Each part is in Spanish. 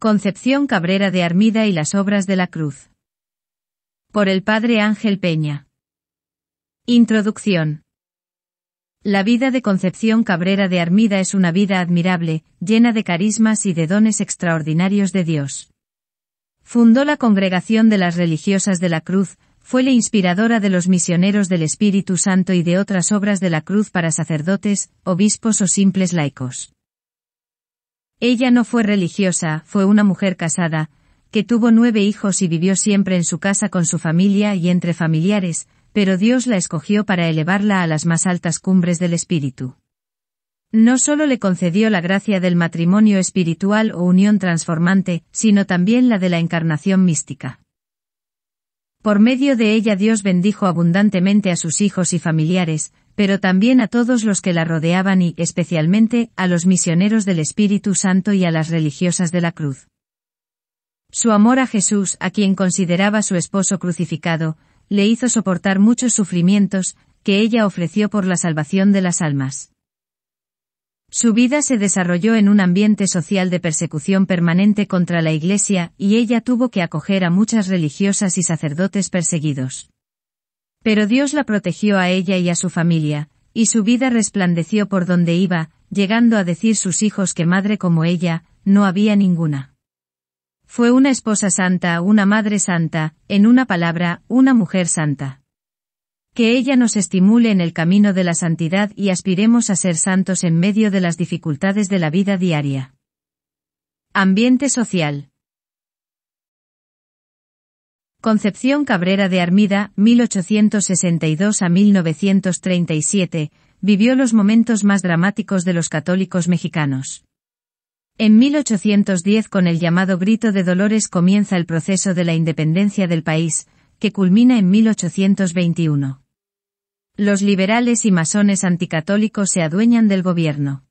Concepción Cabrera de Armida y las obras de la cruz. Por el padre Ángel Peña. Introducción. La vida de Concepción Cabrera de Armida es una vida admirable, llena de carismas y de dones extraordinarios de Dios. Fundó la Congregación de las Religiosas de la Cruz, fue la inspiradora de los misioneros del Espíritu Santo y de otras obras de la Cruz para sacerdotes, obispos o simples laicos. Ella no fue religiosa, fue una mujer casada, que tuvo nueve hijos y vivió siempre en su casa con su familia y entre familiares, pero Dios la escogió para elevarla a las más altas cumbres del espíritu. No solo le concedió la gracia del matrimonio espiritual o unión transformante, sino también la de la encarnación mística. Por medio de ella Dios bendijo abundantemente a sus hijos y familiares, pero también a todos los que la rodeaban y, especialmente, a los misioneros del Espíritu Santo y a las religiosas de la cruz. Su amor a Jesús, a quien consideraba su esposo crucificado, le hizo soportar muchos sufrimientos, que ella ofreció por la salvación de las almas. Su vida se desarrolló en un ambiente social de persecución permanente contra la Iglesia, y ella tuvo que acoger a muchas religiosas y sacerdotes perseguidos. Pero Dios la protegió a ella y a su familia, y su vida resplandeció por donde iba, llegando a decir sus hijos que madre como ella, no había ninguna. Fue una esposa santa, una madre santa, en una palabra, una mujer santa. Que ella nos estimule en el camino de la santidad y aspiremos a ser santos en medio de las dificultades de la vida diaria. Ambiente social. Concepción Cabrera de Armida, 1862 a 1937, vivió los momentos más dramáticos de los católicos mexicanos. En 1810 con el llamado Grito de Dolores comienza el proceso de la independencia del país, que culmina en 1821. Los liberales y masones anticatólicos se adueñan del gobierno.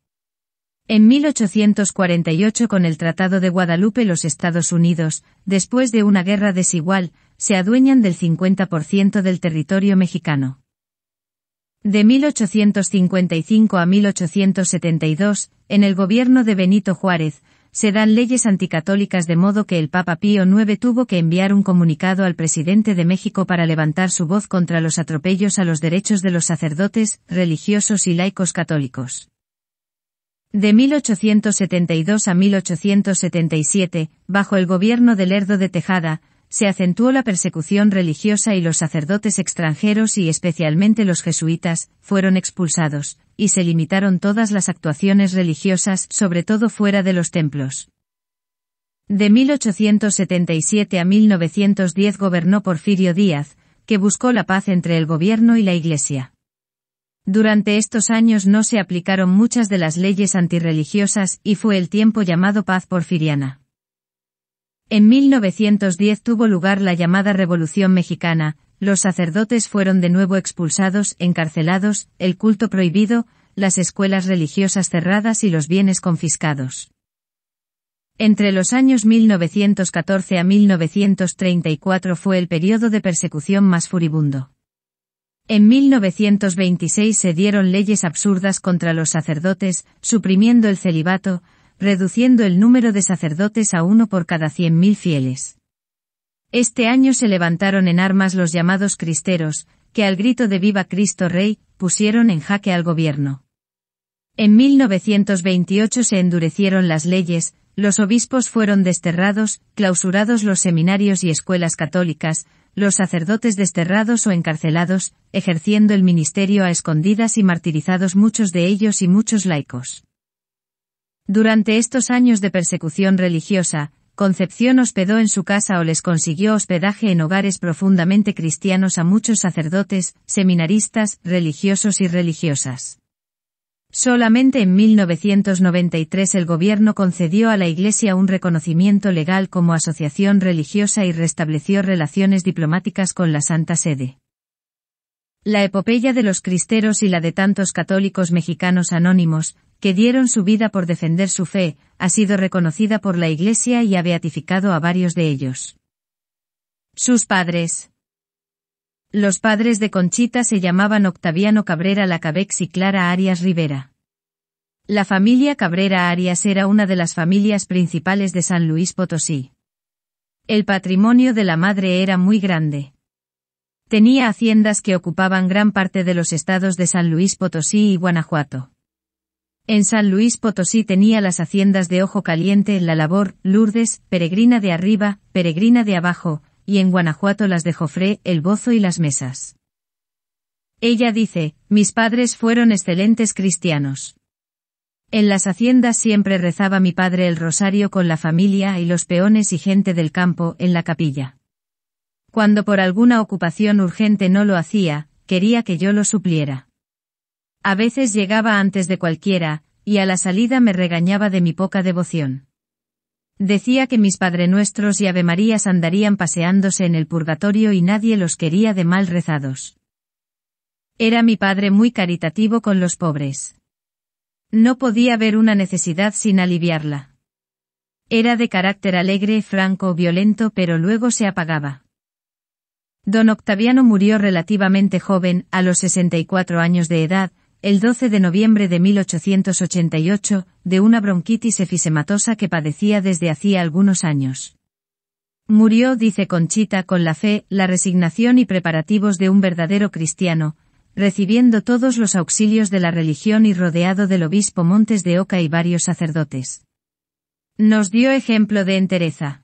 En 1848 con el Tratado de Guadalupe los Estados Unidos, después de una guerra desigual, se adueñan del 50% del territorio mexicano. De 1855 a 1872, en el gobierno de Benito Juárez, se dan leyes anticatólicas de modo que el Papa Pío IX tuvo que enviar un comunicado al presidente de México para levantar su voz contra los atropellos a los derechos de los sacerdotes, religiosos y laicos católicos. De 1872 a 1877, bajo el gobierno de Lerdo de Tejada, se acentuó la persecución religiosa y los sacerdotes extranjeros y especialmente los jesuitas, fueron expulsados, y se limitaron todas las actuaciones religiosas, sobre todo fuera de los templos. De 1877 a 1910 gobernó Porfirio Díaz, que buscó la paz entre el gobierno y la Iglesia. Durante estos años no se aplicaron muchas de las leyes antirreligiosas y fue el tiempo llamado paz porfiriana. En 1910 tuvo lugar la llamada Revolución Mexicana, los sacerdotes fueron de nuevo expulsados, encarcelados, el culto prohibido, las escuelas religiosas cerradas y los bienes confiscados. Entre los años 1914 a 1934 fue el periodo de persecución más furibundo. En 1926 se dieron leyes absurdas contra los sacerdotes, suprimiendo el celibato, reduciendo el número de sacerdotes a uno por cada cien mil fieles. Este año se levantaron en armas los llamados cristeros, que al grito de Viva Cristo Rey, pusieron en jaque al gobierno. En 1928 se endurecieron las leyes, los obispos fueron desterrados, clausurados los seminarios y escuelas católicas, los sacerdotes desterrados o encarcelados, ejerciendo el ministerio a escondidas y martirizados muchos de ellos y muchos laicos. Durante estos años de persecución religiosa, Concepción hospedó en su casa o les consiguió hospedaje en hogares profundamente cristianos a muchos sacerdotes, seminaristas, religiosos y religiosas. Solamente en 1993 el gobierno concedió a la Iglesia un reconocimiento legal como asociación religiosa y restableció relaciones diplomáticas con la Santa Sede. La epopeya de los cristeros y la de tantos católicos mexicanos anónimos, que dieron su vida por defender su fe, ha sido reconocida por la Iglesia y ha beatificado a varios de ellos. Sus padres. Los padres de Conchita se llamaban Octaviano Cabrera Lacabex y Clara Arias Rivera. La familia Cabrera Arias era una de las familias principales de San Luis Potosí. El patrimonio de la madre era muy grande. Tenía haciendas que ocupaban gran parte de los estados de San Luis Potosí y Guanajuato. En San Luis Potosí tenía las haciendas de Ojo Caliente, La Labor, Lourdes, Peregrina de Arriba, Peregrina de Abajo, y en Guanajuato las de Jofré, El Bozo y Las Mesas. Ella dice, mis padres fueron excelentes cristianos. En las haciendas siempre rezaba mi padre el rosario con la familia y los peones y gente del campo en la capilla. Cuando por alguna ocupación urgente no lo hacía, quería que yo lo supliera. A veces llegaba antes de cualquiera, y a la salida me regañaba de mi poca devoción. Decía que mis padrenuestros y avemarías andarían paseándose en el purgatorio y nadie los quería de mal rezados. Era mi padre muy caritativo con los pobres. No podía ver una necesidad sin aliviarla. Era de carácter alegre, franco, violento, pero luego se apagaba. Don Octaviano murió relativamente joven, a los 64 años de edad, el 12 de noviembre de 1888, de una bronquitis efisematosa que padecía desde hacía algunos años. Murió, dice Conchita, con la fe, la resignación y preparativos de un verdadero cristiano, recibiendo todos los auxilios de la religión y rodeado del obispo Montes de Oca y varios sacerdotes. Nos dio ejemplo de entereza.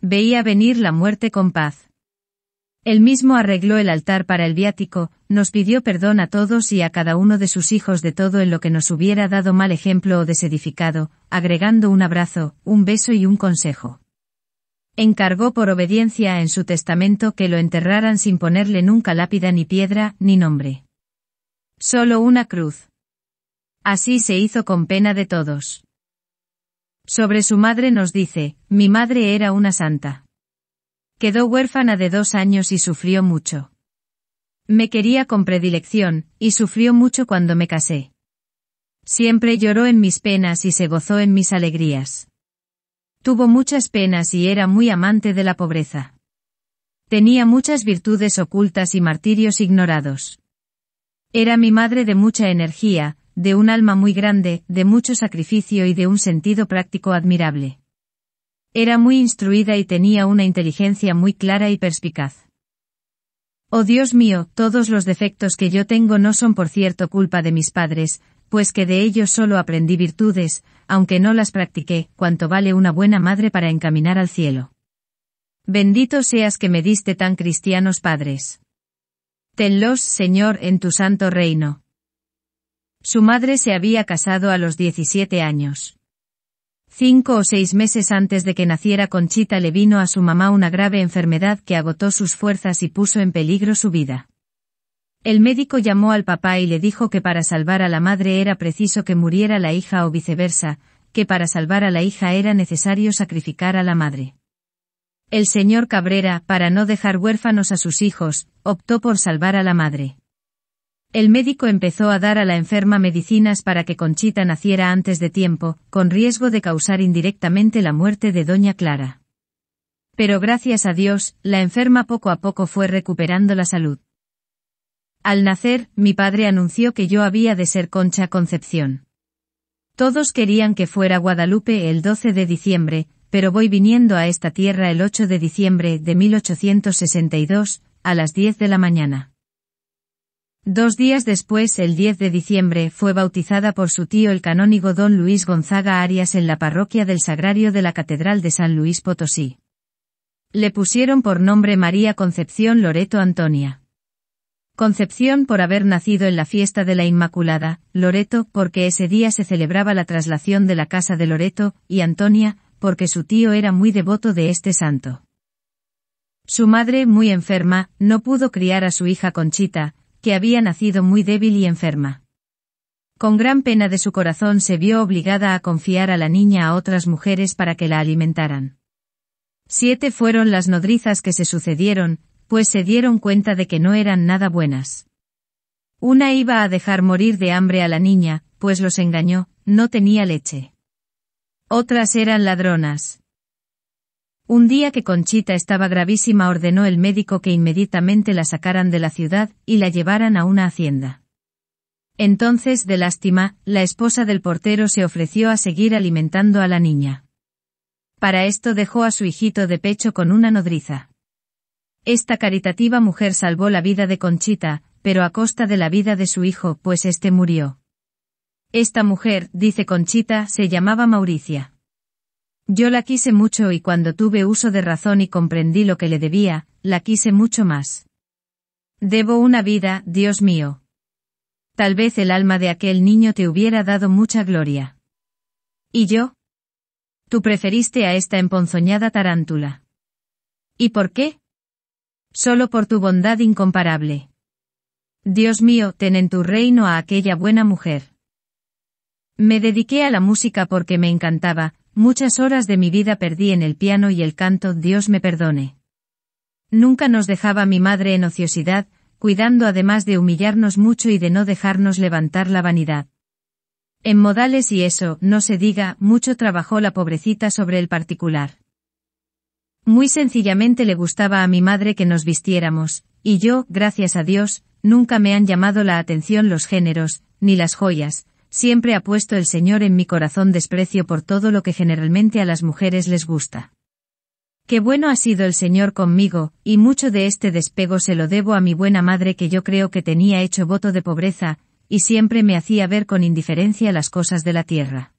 Veía venir la muerte con paz. Él mismo arregló el altar para el viático, nos pidió perdón a todos y a cada uno de sus hijos de todo en lo que nos hubiera dado mal ejemplo o desedificado, agregando un abrazo, un beso y un consejo. Encargó por obediencia en su testamento que lo enterraran sin ponerle nunca lápida ni piedra, ni nombre. Solo una cruz. Así se hizo con pena de todos. Sobre su madre nos dice, mi madre era una santa. Quedó huérfana de dos años y sufrió mucho. Me quería con predilección, y sufrió mucho cuando me casé. Siempre lloró en mis penas y se gozó en mis alegrías. Tuvo muchas penas y era muy amante de la pobreza. Tenía muchas virtudes ocultas y martirios ignorados. Era mi madre de mucha energía, de un alma muy grande, de mucho sacrificio y de un sentido práctico admirable. Era muy instruida y tenía una inteligencia muy clara y perspicaz. Oh Dios mío, todos los defectos que yo tengo no son por cierto culpa de mis padres, pues que de ellos solo aprendí virtudes, aunque no las practiqué, cuanto vale una buena madre para encaminar al cielo. Bendito seas que me diste tan cristianos padres. Tenlos, Señor, en tu santo reino. Su madre se había casado a los 17 años. Cinco o seis meses antes de que naciera Conchita le vino a su mamá una grave enfermedad que agotó sus fuerzas y puso en peligro su vida. El médico llamó al papá y le dijo que para salvar a la madre era preciso que muriera la hija o viceversa, que para salvar a la hija era necesario sacrificar a la madre. El señor Cabrera, para no dejar huérfanos a sus hijos, optó por salvar a la madre. El médico empezó a dar a la enferma medicinas para que Conchita naciera antes de tiempo, con riesgo de causar indirectamente la muerte de doña Clara. Pero gracias a Dios, la enferma poco a poco fue recuperando la salud. Al nacer, mi padre anunció que yo había de ser Concha Concepción. Todos querían que fuera Guadalupe el 12 de diciembre, pero voy viniendo a esta tierra el 8 de diciembre de 1862, a las 10 de la mañana. Dos días después, el 10 de diciembre, fue bautizada por su tío el canónigo don Luis Gonzaga Arias en la parroquia del Sagrario de la Catedral de San Luis Potosí. Le pusieron por nombre María Concepción Loreto Antonia. Concepción por haber nacido en la fiesta de la Inmaculada, Loreto porque ese día se celebraba la traslación de la casa de Loreto, y Antonia, porque su tío era muy devoto de este santo. Su madre, muy enferma, no pudo criar a su hija Conchita, que había nacido muy débil y enferma. Con gran pena de su corazón se vio obligada a confiar a la niña a otras mujeres para que la alimentaran. Siete fueron las nodrizas que se sucedieron, pues se dieron cuenta de que no eran nada buenas. Una iba a dejar morir de hambre a la niña, pues los engañó, no tenía leche. Otras eran ladronas. Un día que Conchita estaba gravísima ordenó el médico que inmediatamente la sacaran de la ciudad y la llevaran a una hacienda. Entonces, de lástima, la esposa del portero se ofreció a seguir alimentando a la niña. Para esto dejó a su hijito de pecho con una nodriza. Esta caritativa mujer salvó la vida de Conchita, pero a costa de la vida de su hijo, pues este murió. Esta mujer, dice Conchita, se llamaba Mauricia. Yo la quise mucho y cuando tuve uso de razón y comprendí lo que le debía, la quise mucho más. Debo una vida, Dios mío. Tal vez el alma de aquel niño te hubiera dado mucha gloria. ¿Y yo? Tú preferiste a esta emponzoñada tarántula. ¿Y por qué? Solo por tu bondad incomparable. Dios mío, ten en tu reino a aquella buena mujer. Me dediqué a la música porque me encantaba, Muchas horas de mi vida perdí en el piano y el canto, Dios me perdone. Nunca nos dejaba mi madre en ociosidad, cuidando además de humillarnos mucho y de no dejarnos levantar la vanidad. En modales y eso, no se diga, mucho trabajó la pobrecita sobre el particular. Muy sencillamente le gustaba a mi madre que nos vistiéramos, y yo, gracias a Dios, nunca me han llamado la atención los géneros, ni las joyas, siempre ha puesto el Señor en mi corazón desprecio por todo lo que generalmente a las mujeres les gusta. Qué bueno ha sido el Señor conmigo, y mucho de este despego se lo debo a mi buena madre que yo creo que tenía hecho voto de pobreza, y siempre me hacía ver con indiferencia las cosas de la tierra.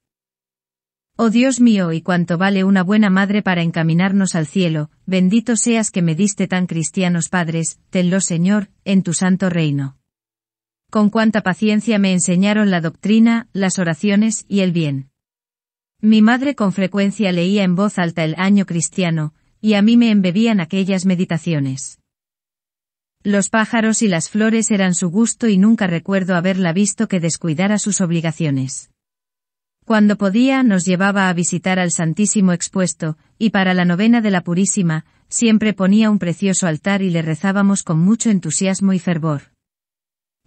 Oh Dios mío, y cuánto vale una buena madre para encaminarnos al cielo, bendito seas que me diste tan cristianos padres, tenlo Señor, en tu santo reino con cuánta paciencia me enseñaron la doctrina, las oraciones y el bien. Mi madre con frecuencia leía en voz alta el año cristiano, y a mí me embebían aquellas meditaciones. Los pájaros y las flores eran su gusto y nunca recuerdo haberla visto que descuidara sus obligaciones. Cuando podía nos llevaba a visitar al Santísimo expuesto, y para la novena de la Purísima, siempre ponía un precioso altar y le rezábamos con mucho entusiasmo y fervor.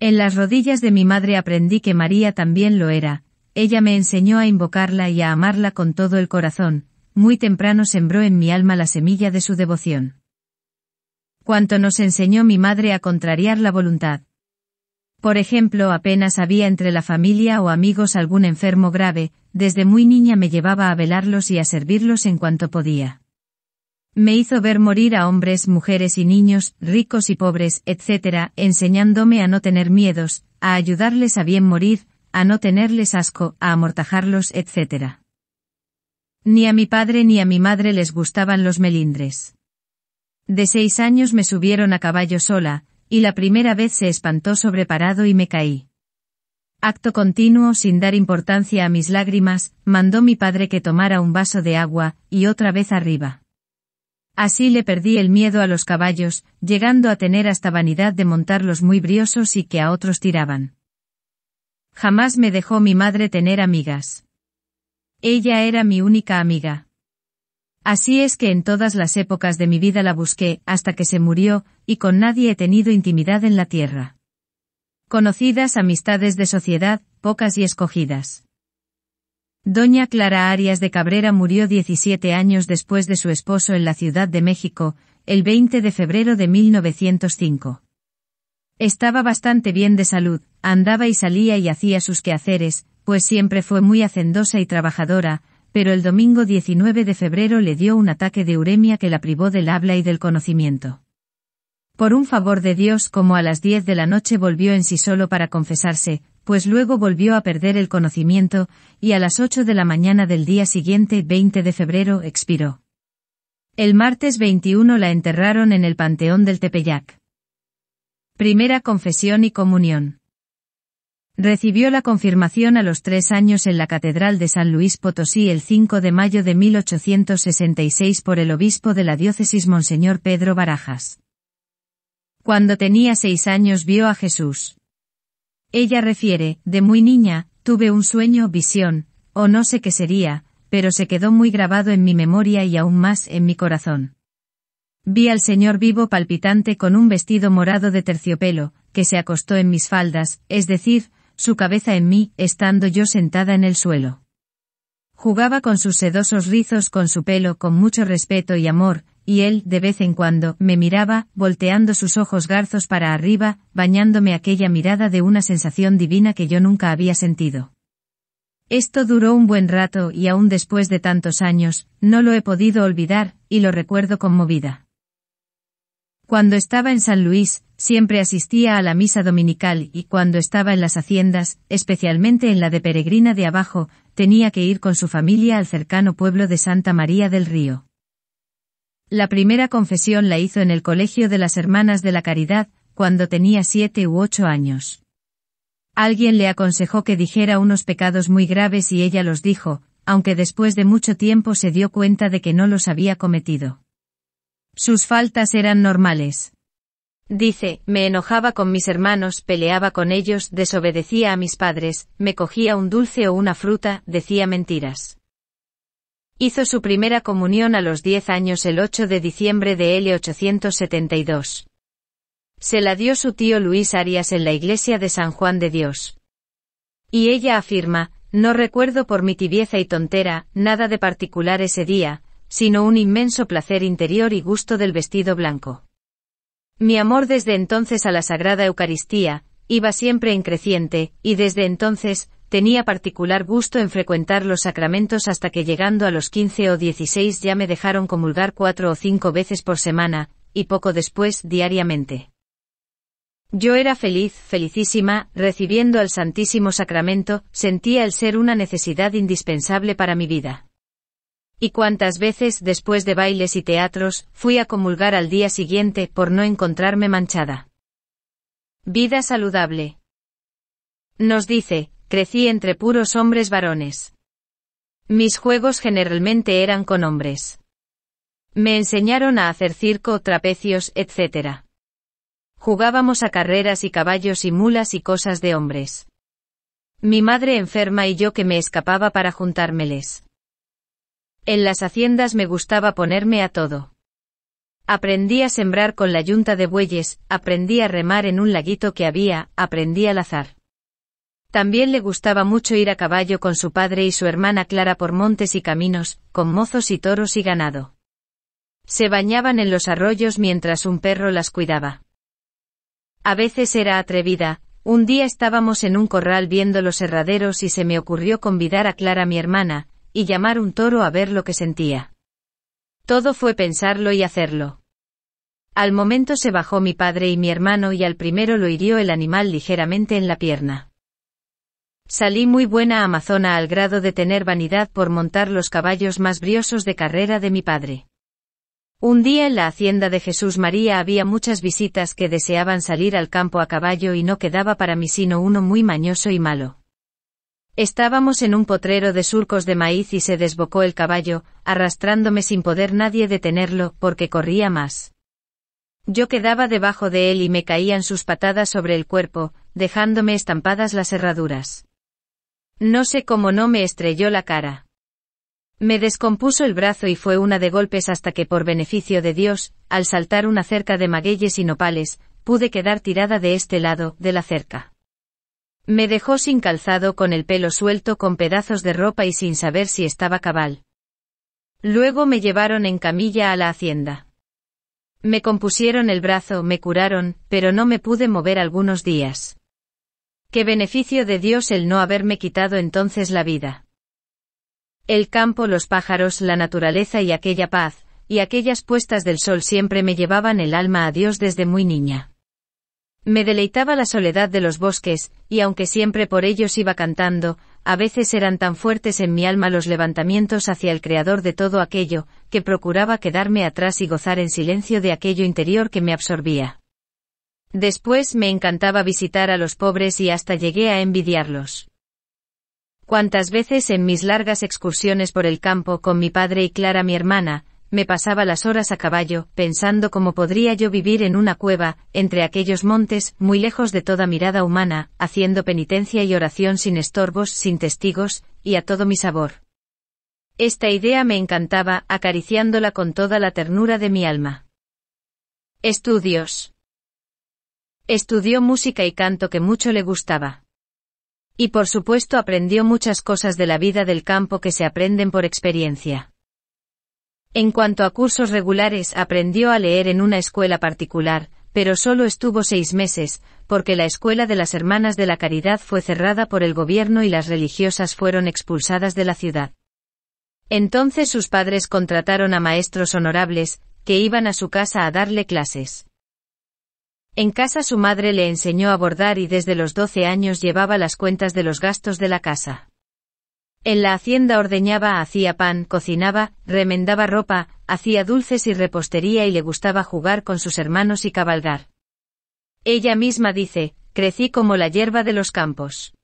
En las rodillas de mi madre aprendí que María también lo era, ella me enseñó a invocarla y a amarla con todo el corazón, muy temprano sembró en mi alma la semilla de su devoción. Cuanto nos enseñó mi madre a contrariar la voluntad. Por ejemplo, apenas había entre la familia o amigos algún enfermo grave, desde muy niña me llevaba a velarlos y a servirlos en cuanto podía. Me hizo ver morir a hombres, mujeres y niños, ricos y pobres, etc., enseñándome a no tener miedos, a ayudarles a bien morir, a no tenerles asco, a amortajarlos, etc. Ni a mi padre ni a mi madre les gustaban los melindres. De seis años me subieron a caballo sola, y la primera vez se espantó sobreparado y me caí. Acto continuo sin dar importancia a mis lágrimas, mandó mi padre que tomara un vaso de agua, y otra vez arriba. Así le perdí el miedo a los caballos, llegando a tener hasta vanidad de montarlos muy briosos y que a otros tiraban. Jamás me dejó mi madre tener amigas. Ella era mi única amiga. Así es que en todas las épocas de mi vida la busqué, hasta que se murió, y con nadie he tenido intimidad en la tierra. Conocidas amistades de sociedad, pocas y escogidas. Doña Clara Arias de Cabrera murió 17 años después de su esposo en la Ciudad de México, el 20 de febrero de 1905. Estaba bastante bien de salud, andaba y salía y hacía sus quehaceres, pues siempre fue muy hacendosa y trabajadora, pero el domingo 19 de febrero le dio un ataque de uremia que la privó del habla y del conocimiento. Por un favor de Dios, como a las 10 de la noche volvió en sí solo para confesarse, pues luego volvió a perder el conocimiento, y a las 8 de la mañana del día siguiente, 20 de febrero, expiró. El martes 21 la enterraron en el Panteón del Tepeyac. Primera confesión y comunión. Recibió la confirmación a los tres años en la Catedral de San Luis Potosí el 5 de mayo de 1866 por el obispo de la diócesis Monseñor Pedro Barajas. Cuando tenía seis años vio a Jesús. Ella refiere, de muy niña, tuve un sueño, visión, o no sé qué sería, pero se quedó muy grabado en mi memoria y aún más en mi corazón. Vi al señor vivo palpitante con un vestido morado de terciopelo, que se acostó en mis faldas, es decir, su cabeza en mí, estando yo sentada en el suelo. Jugaba con sus sedosos rizos, con su pelo, con mucho respeto y amor, y él, de vez en cuando, me miraba, volteando sus ojos garzos para arriba, bañándome aquella mirada de una sensación divina que yo nunca había sentido. Esto duró un buen rato y aún después de tantos años, no lo he podido olvidar, y lo recuerdo conmovida. Cuando estaba en San Luis, siempre asistía a la misa dominical y cuando estaba en las haciendas, especialmente en la de Peregrina de Abajo, tenía que ir con su familia al cercano pueblo de Santa María del Río. La primera confesión la hizo en el Colegio de las Hermanas de la Caridad, cuando tenía siete u ocho años. Alguien le aconsejó que dijera unos pecados muy graves y ella los dijo, aunque después de mucho tiempo se dio cuenta de que no los había cometido. Sus faltas eran normales. Dice, me enojaba con mis hermanos, peleaba con ellos, desobedecía a mis padres, me cogía un dulce o una fruta, decía mentiras. Hizo su primera comunión a los 10 años el 8 de diciembre de L872. Se la dio su tío Luis Arias en la iglesia de San Juan de Dios. Y ella afirma, no recuerdo por mi tibieza y tontera, nada de particular ese día, sino un inmenso placer interior y gusto del vestido blanco. Mi amor desde entonces a la Sagrada Eucaristía, iba siempre en creciente, y desde entonces, tenía particular gusto en frecuentar los sacramentos hasta que llegando a los 15 o 16 ya me dejaron comulgar cuatro o cinco veces por semana, y poco después diariamente. Yo era feliz, felicísima, recibiendo al Santísimo Sacramento, sentía el ser una necesidad indispensable para mi vida. Y cuántas veces después de bailes y teatros, fui a comulgar al día siguiente por no encontrarme manchada. Vida saludable. Nos dice, crecí entre puros hombres varones. Mis juegos generalmente eran con hombres. Me enseñaron a hacer circo, trapecios, etc. Jugábamos a carreras y caballos y mulas y cosas de hombres. Mi madre enferma y yo que me escapaba para juntármeles. En las haciendas me gustaba ponerme a todo. Aprendí a sembrar con la yunta de bueyes, aprendí a remar en un laguito que había, aprendí al azar. También le gustaba mucho ir a caballo con su padre y su hermana Clara por montes y caminos, con mozos y toros y ganado. Se bañaban en los arroyos mientras un perro las cuidaba. A veces era atrevida, un día estábamos en un corral viendo los herraderos y se me ocurrió convidar a Clara mi hermana, y llamar un toro a ver lo que sentía. Todo fue pensarlo y hacerlo. Al momento se bajó mi padre y mi hermano y al primero lo hirió el animal ligeramente en la pierna. Salí muy buena amazona al grado de tener vanidad por montar los caballos más briosos de carrera de mi padre. Un día en la hacienda de Jesús María había muchas visitas que deseaban salir al campo a caballo y no quedaba para mí sino uno muy mañoso y malo. Estábamos en un potrero de surcos de maíz y se desbocó el caballo, arrastrándome sin poder nadie detenerlo, porque corría más. Yo quedaba debajo de él y me caían sus patadas sobre el cuerpo, dejándome estampadas las herraduras. No sé cómo no me estrelló la cara. Me descompuso el brazo y fue una de golpes hasta que por beneficio de Dios, al saltar una cerca de magueyes y nopales, pude quedar tirada de este lado, de la cerca. Me dejó sin calzado con el pelo suelto con pedazos de ropa y sin saber si estaba cabal. Luego me llevaron en camilla a la hacienda. Me compusieron el brazo, me curaron, pero no me pude mover algunos días. Qué beneficio de Dios el no haberme quitado entonces la vida. El campo, los pájaros, la naturaleza y aquella paz, y aquellas puestas del sol siempre me llevaban el alma a Dios desde muy niña. Me deleitaba la soledad de los bosques, y aunque siempre por ellos iba cantando, a veces eran tan fuertes en mi alma los levantamientos hacia el Creador de todo aquello, que procuraba quedarme atrás y gozar en silencio de aquello interior que me absorbía. Después me encantaba visitar a los pobres y hasta llegué a envidiarlos. Cuántas veces en mis largas excursiones por el campo con mi padre y Clara mi hermana, me pasaba las horas a caballo, pensando cómo podría yo vivir en una cueva, entre aquellos montes, muy lejos de toda mirada humana, haciendo penitencia y oración sin estorbos, sin testigos, y a todo mi sabor. Esta idea me encantaba, acariciándola con toda la ternura de mi alma. Estudios. Estudió música y canto que mucho le gustaba. Y por supuesto aprendió muchas cosas de la vida del campo que se aprenden por experiencia. En cuanto a cursos regulares, aprendió a leer en una escuela particular, pero solo estuvo seis meses, porque la escuela de las Hermanas de la Caridad fue cerrada por el gobierno y las religiosas fueron expulsadas de la ciudad. Entonces sus padres contrataron a maestros honorables, que iban a su casa a darle clases. En casa su madre le enseñó a bordar y desde los doce años llevaba las cuentas de los gastos de la casa. En la hacienda ordeñaba, hacía pan, cocinaba, remendaba ropa, hacía dulces y repostería y le gustaba jugar con sus hermanos y cabalgar. Ella misma dice, crecí como la hierba de los campos.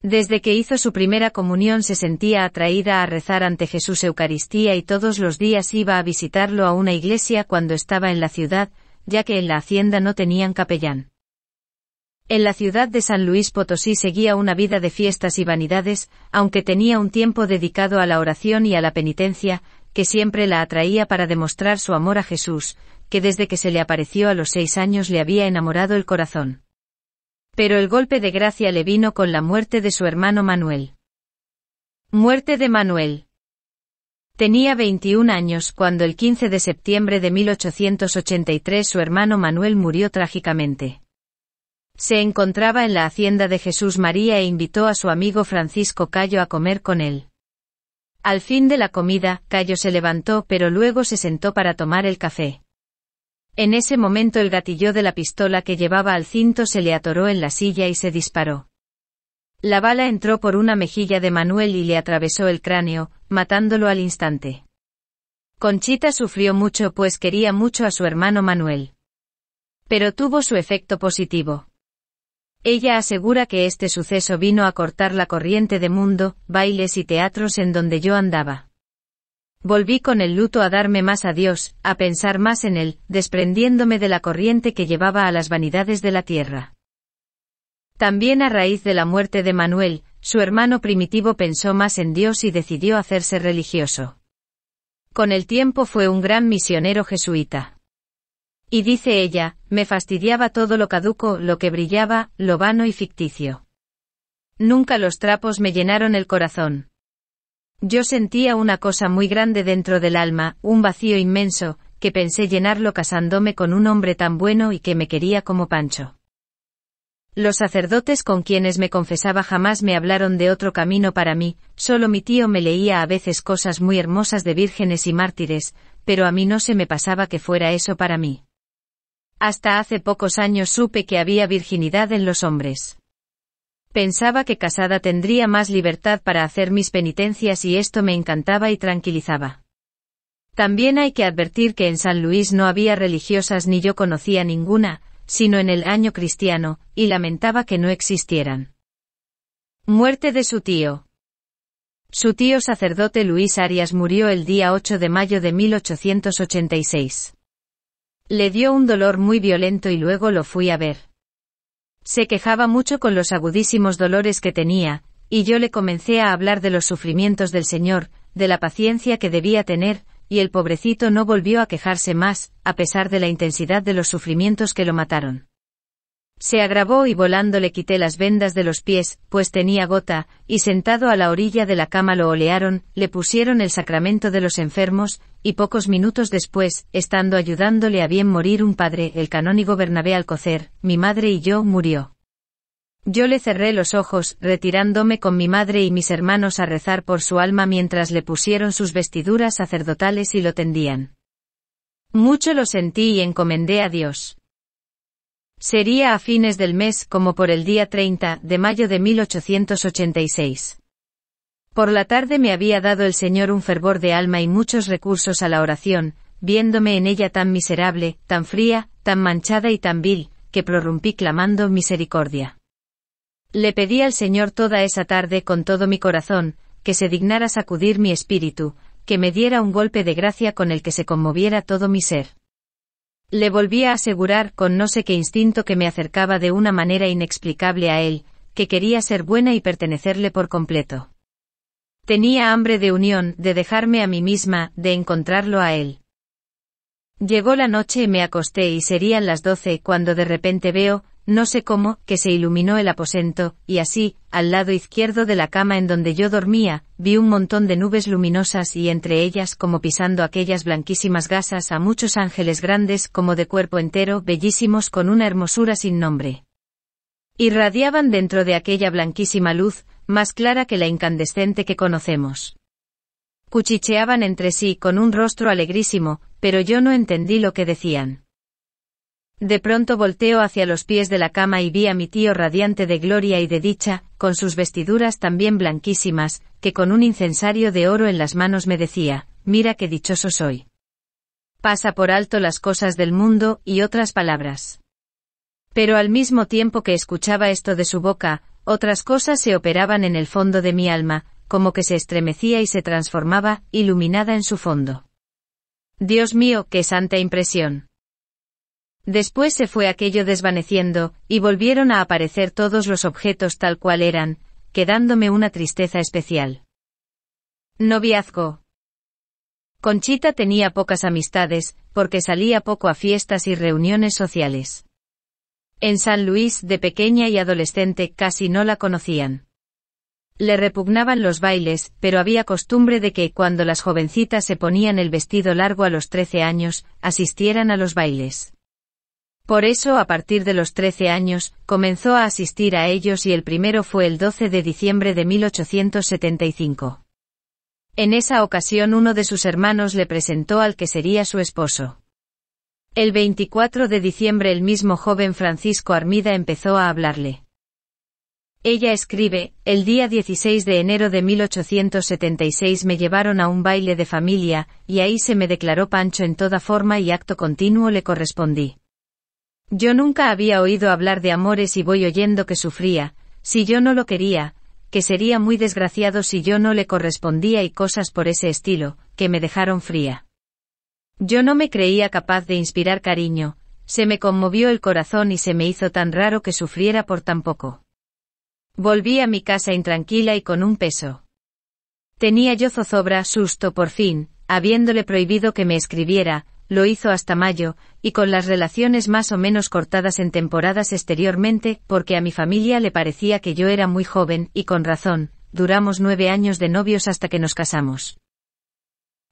Desde que hizo su primera comunión se sentía atraída a rezar ante Jesús Eucaristía y todos los días iba a visitarlo a una iglesia cuando estaba en la ciudad, ya que en la hacienda no tenían capellán. En la ciudad de San Luis Potosí seguía una vida de fiestas y vanidades, aunque tenía un tiempo dedicado a la oración y a la penitencia, que siempre la atraía para demostrar su amor a Jesús, que desde que se le apareció a los seis años le había enamorado el corazón. Pero el golpe de gracia le vino con la muerte de su hermano Manuel. Muerte de Manuel. Tenía 21 años cuando el 15 de septiembre de 1883 su hermano Manuel murió trágicamente. Se encontraba en la hacienda de Jesús María e invitó a su amigo Francisco Cayo a comer con él. Al fin de la comida, Cayo se levantó pero luego se sentó para tomar el café. En ese momento el gatillo de la pistola que llevaba al cinto se le atoró en la silla y se disparó. La bala entró por una mejilla de Manuel y le atravesó el cráneo, matándolo al instante. Conchita sufrió mucho pues quería mucho a su hermano Manuel. Pero tuvo su efecto positivo. Ella asegura que este suceso vino a cortar la corriente de mundo, bailes y teatros en donde yo andaba. Volví con el luto a darme más a Dios, a pensar más en Él, desprendiéndome de la corriente que llevaba a las vanidades de la tierra. También a raíz de la muerte de Manuel, su hermano primitivo pensó más en Dios y decidió hacerse religioso. Con el tiempo fue un gran misionero jesuita. Y dice ella, me fastidiaba todo lo caduco, lo que brillaba, lo vano y ficticio. Nunca los trapos me llenaron el corazón. Yo sentía una cosa muy grande dentro del alma, un vacío inmenso, que pensé llenarlo casándome con un hombre tan bueno y que me quería como Pancho. Los sacerdotes con quienes me confesaba jamás me hablaron de otro camino para mí, solo mi tío me leía a veces cosas muy hermosas de vírgenes y mártires, pero a mí no se me pasaba que fuera eso para mí. Hasta hace pocos años supe que había virginidad en los hombres. Pensaba que casada tendría más libertad para hacer mis penitencias y esto me encantaba y tranquilizaba. También hay que advertir que en San Luis no había religiosas ni yo conocía ninguna, sino en el año cristiano, y lamentaba que no existieran. Muerte de su tío. Su tío sacerdote Luis Arias murió el día 8 de mayo de 1886. Le dio un dolor muy violento y luego lo fui a ver. Se quejaba mucho con los agudísimos dolores que tenía, y yo le comencé a hablar de los sufrimientos del Señor, de la paciencia que debía tener, y el pobrecito no volvió a quejarse más, a pesar de la intensidad de los sufrimientos que lo mataron. Se agravó y volando le quité las vendas de los pies, pues tenía gota, y sentado a la orilla de la cama lo olearon, le pusieron el sacramento de los enfermos, y pocos minutos después, estando ayudándole a bien morir un padre, el canónigo Bernabé Alcocer, mi madre y yo murió. Yo le cerré los ojos, retirándome con mi madre y mis hermanos a rezar por su alma mientras le pusieron sus vestiduras sacerdotales y lo tendían. Mucho lo sentí y encomendé a Dios. Sería a fines del mes como por el día 30 de mayo de 1886. Por la tarde me había dado el Señor un fervor de alma y muchos recursos a la oración, viéndome en ella tan miserable, tan fría, tan manchada y tan vil, que prorrumpí clamando misericordia. Le pedí al Señor toda esa tarde con todo mi corazón, que se dignara sacudir mi espíritu, que me diera un golpe de gracia con el que se conmoviera todo mi ser. Le volví a asegurar con no sé qué instinto que me acercaba de una manera inexplicable a él, que quería ser buena y pertenecerle por completo. Tenía hambre de unión, de dejarme a mí misma, de encontrarlo a él. Llegó la noche y me acosté y serían las doce cuando de repente veo, no sé cómo, que se iluminó el aposento, y así, al lado izquierdo de la cama en donde yo dormía, vi un montón de nubes luminosas y entre ellas como pisando aquellas blanquísimas gasas a muchos ángeles grandes como de cuerpo entero, bellísimos con una hermosura sin nombre. Irradiaban dentro de aquella blanquísima luz, más clara que la incandescente que conocemos. Cuchicheaban entre sí con un rostro alegrísimo, pero yo no entendí lo que decían. De pronto volteo hacia los pies de la cama y vi a mi tío radiante de gloria y de dicha, con sus vestiduras también blanquísimas, que con un incensario de oro en las manos me decía, mira qué dichoso soy. Pasa por alto las cosas del mundo, y otras palabras. Pero al mismo tiempo que escuchaba esto de su boca, otras cosas se operaban en el fondo de mi alma, como que se estremecía y se transformaba, iluminada en su fondo. Dios mío, qué santa impresión. Después se fue aquello desvaneciendo, y volvieron a aparecer todos los objetos tal cual eran, quedándome una tristeza especial. Noviazgo. Conchita tenía pocas amistades, porque salía poco a fiestas y reuniones sociales. En San Luis, de pequeña y adolescente, casi no la conocían. Le repugnaban los bailes, pero había costumbre de que, cuando las jovencitas se ponían el vestido largo a los trece años, asistieran a los bailes. Por eso a partir de los 13 años, comenzó a asistir a ellos y el primero fue el 12 de diciembre de 1875. En esa ocasión uno de sus hermanos le presentó al que sería su esposo. El 24 de diciembre el mismo joven Francisco Armida empezó a hablarle. Ella escribe, el día 16 de enero de 1876 me llevaron a un baile de familia, y ahí se me declaró Pancho en toda forma y acto continuo le correspondí. Yo nunca había oído hablar de amores y voy oyendo que sufría, si yo no lo quería, que sería muy desgraciado si yo no le correspondía y cosas por ese estilo, que me dejaron fría. Yo no me creía capaz de inspirar cariño, se me conmovió el corazón y se me hizo tan raro que sufriera por tan poco. Volví a mi casa intranquila y con un peso. Tenía yo zozobra, susto por fin, habiéndole prohibido que me escribiera, lo hizo hasta mayo, y con las relaciones más o menos cortadas en temporadas exteriormente, porque a mi familia le parecía que yo era muy joven, y con razón, duramos nueve años de novios hasta que nos casamos.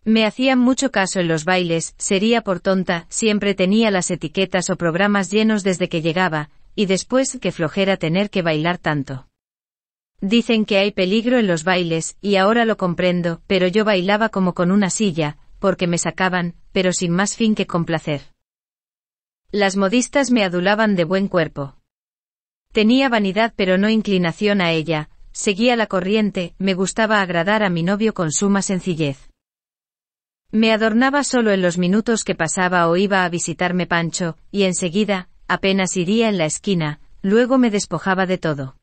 Me hacían mucho caso en los bailes, sería por tonta, siempre tenía las etiquetas o programas llenos desde que llegaba, y después que flojera tener que bailar tanto. Dicen que hay peligro en los bailes, y ahora lo comprendo, pero yo bailaba como con una silla, porque me sacaban, pero sin más fin que complacer. Las modistas me adulaban de buen cuerpo. Tenía vanidad pero no inclinación a ella, seguía la corriente, me gustaba agradar a mi novio con suma sencillez. Me adornaba solo en los minutos que pasaba o iba a visitarme Pancho, y enseguida, apenas iría en la esquina, luego me despojaba de todo.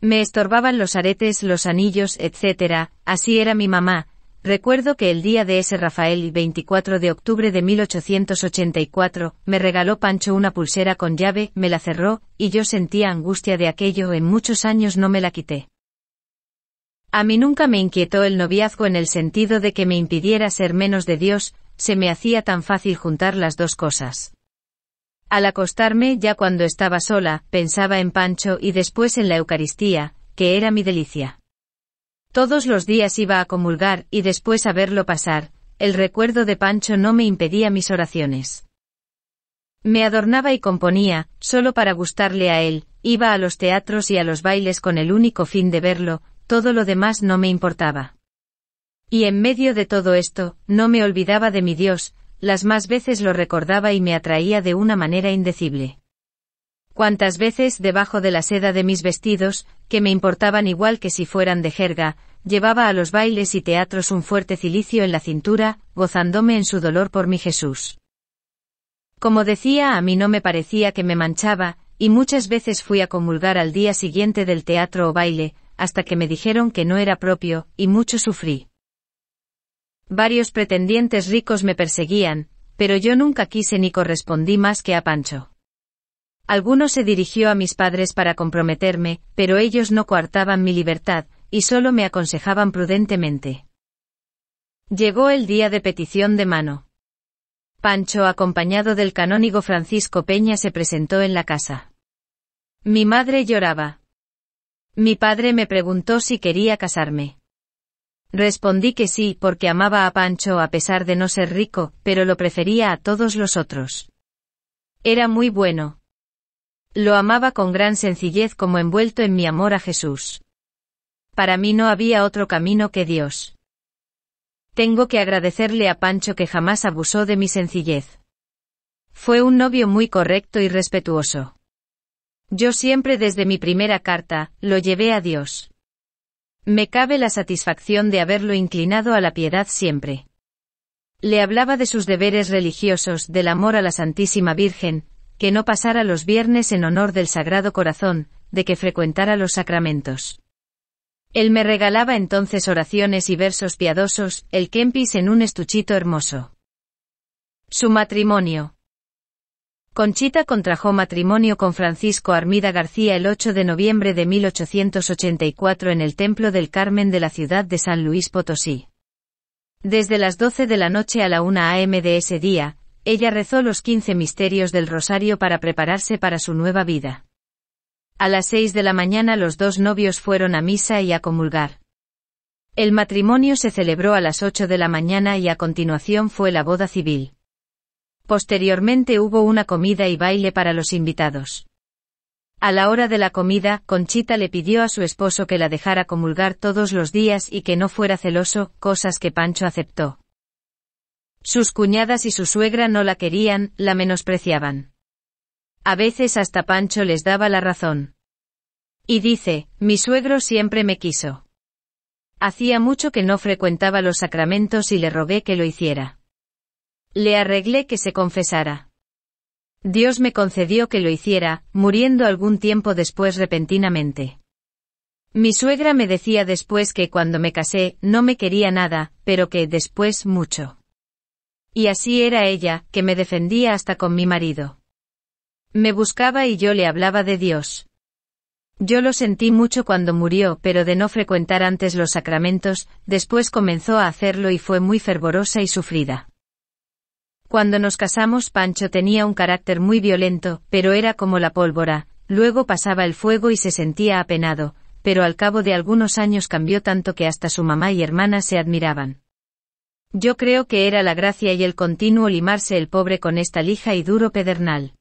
Me estorbaban los aretes, los anillos, etcétera. así era mi mamá, Recuerdo que el día de ese Rafael y 24 de octubre de 1884, me regaló Pancho una pulsera con llave, me la cerró, y yo sentía angustia de aquello, en muchos años no me la quité. A mí nunca me inquietó el noviazgo en el sentido de que me impidiera ser menos de Dios, se me hacía tan fácil juntar las dos cosas. Al acostarme ya cuando estaba sola, pensaba en Pancho y después en la Eucaristía, que era mi delicia. Todos los días iba a comulgar y después a verlo pasar, el recuerdo de Pancho no me impedía mis oraciones. Me adornaba y componía, solo para gustarle a él, iba a los teatros y a los bailes con el único fin de verlo, todo lo demás no me importaba. Y en medio de todo esto, no me olvidaba de mi Dios, las más veces lo recordaba y me atraía de una manera indecible. Cuántas veces debajo de la seda de mis vestidos, que me importaban igual que si fueran de jerga, llevaba a los bailes y teatros un fuerte cilicio en la cintura, gozándome en su dolor por mi Jesús. Como decía, a mí no me parecía que me manchaba, y muchas veces fui a comulgar al día siguiente del teatro o baile, hasta que me dijeron que no era propio, y mucho sufrí. Varios pretendientes ricos me perseguían, pero yo nunca quise ni correspondí más que a Pancho. Alguno se dirigió a mis padres para comprometerme, pero ellos no coartaban mi libertad, y solo me aconsejaban prudentemente. Llegó el día de petición de mano. Pancho, acompañado del canónigo Francisco Peña, se presentó en la casa. Mi madre lloraba. Mi padre me preguntó si quería casarme. Respondí que sí, porque amaba a Pancho a pesar de no ser rico, pero lo prefería a todos los otros. Era muy bueno. Lo amaba con gran sencillez como envuelto en mi amor a Jesús. Para mí no había otro camino que Dios. Tengo que agradecerle a Pancho que jamás abusó de mi sencillez. Fue un novio muy correcto y respetuoso. Yo siempre desde mi primera carta, lo llevé a Dios. Me cabe la satisfacción de haberlo inclinado a la piedad siempre. Le hablaba de sus deberes religiosos, del amor a la Santísima Virgen, que no pasara los viernes en honor del Sagrado Corazón, de que frecuentara los sacramentos. Él me regalaba entonces oraciones y versos piadosos, el Kempis en un estuchito hermoso. Su matrimonio. Conchita contrajo matrimonio con Francisco Armida García el 8 de noviembre de 1884 en el Templo del Carmen de la ciudad de San Luis Potosí. Desde las 12 de la noche a la 1 a.m. de ese día, ella rezó los quince misterios del rosario para prepararse para su nueva vida. A las seis de la mañana los dos novios fueron a misa y a comulgar. El matrimonio se celebró a las ocho de la mañana y a continuación fue la boda civil. Posteriormente hubo una comida y baile para los invitados. A la hora de la comida, Conchita le pidió a su esposo que la dejara comulgar todos los días y que no fuera celoso, cosas que Pancho aceptó. Sus cuñadas y su suegra no la querían, la menospreciaban. A veces hasta Pancho les daba la razón. Y dice, mi suegro siempre me quiso. Hacía mucho que no frecuentaba los sacramentos y le rogué que lo hiciera. Le arreglé que se confesara. Dios me concedió que lo hiciera, muriendo algún tiempo después repentinamente. Mi suegra me decía después que cuando me casé, no me quería nada, pero que después mucho. Y así era ella, que me defendía hasta con mi marido. Me buscaba y yo le hablaba de Dios. Yo lo sentí mucho cuando murió, pero de no frecuentar antes los sacramentos, después comenzó a hacerlo y fue muy fervorosa y sufrida. Cuando nos casamos Pancho tenía un carácter muy violento, pero era como la pólvora, luego pasaba el fuego y se sentía apenado, pero al cabo de algunos años cambió tanto que hasta su mamá y hermana se admiraban. Yo creo que era la gracia y el continuo limarse el pobre con esta lija y duro pedernal.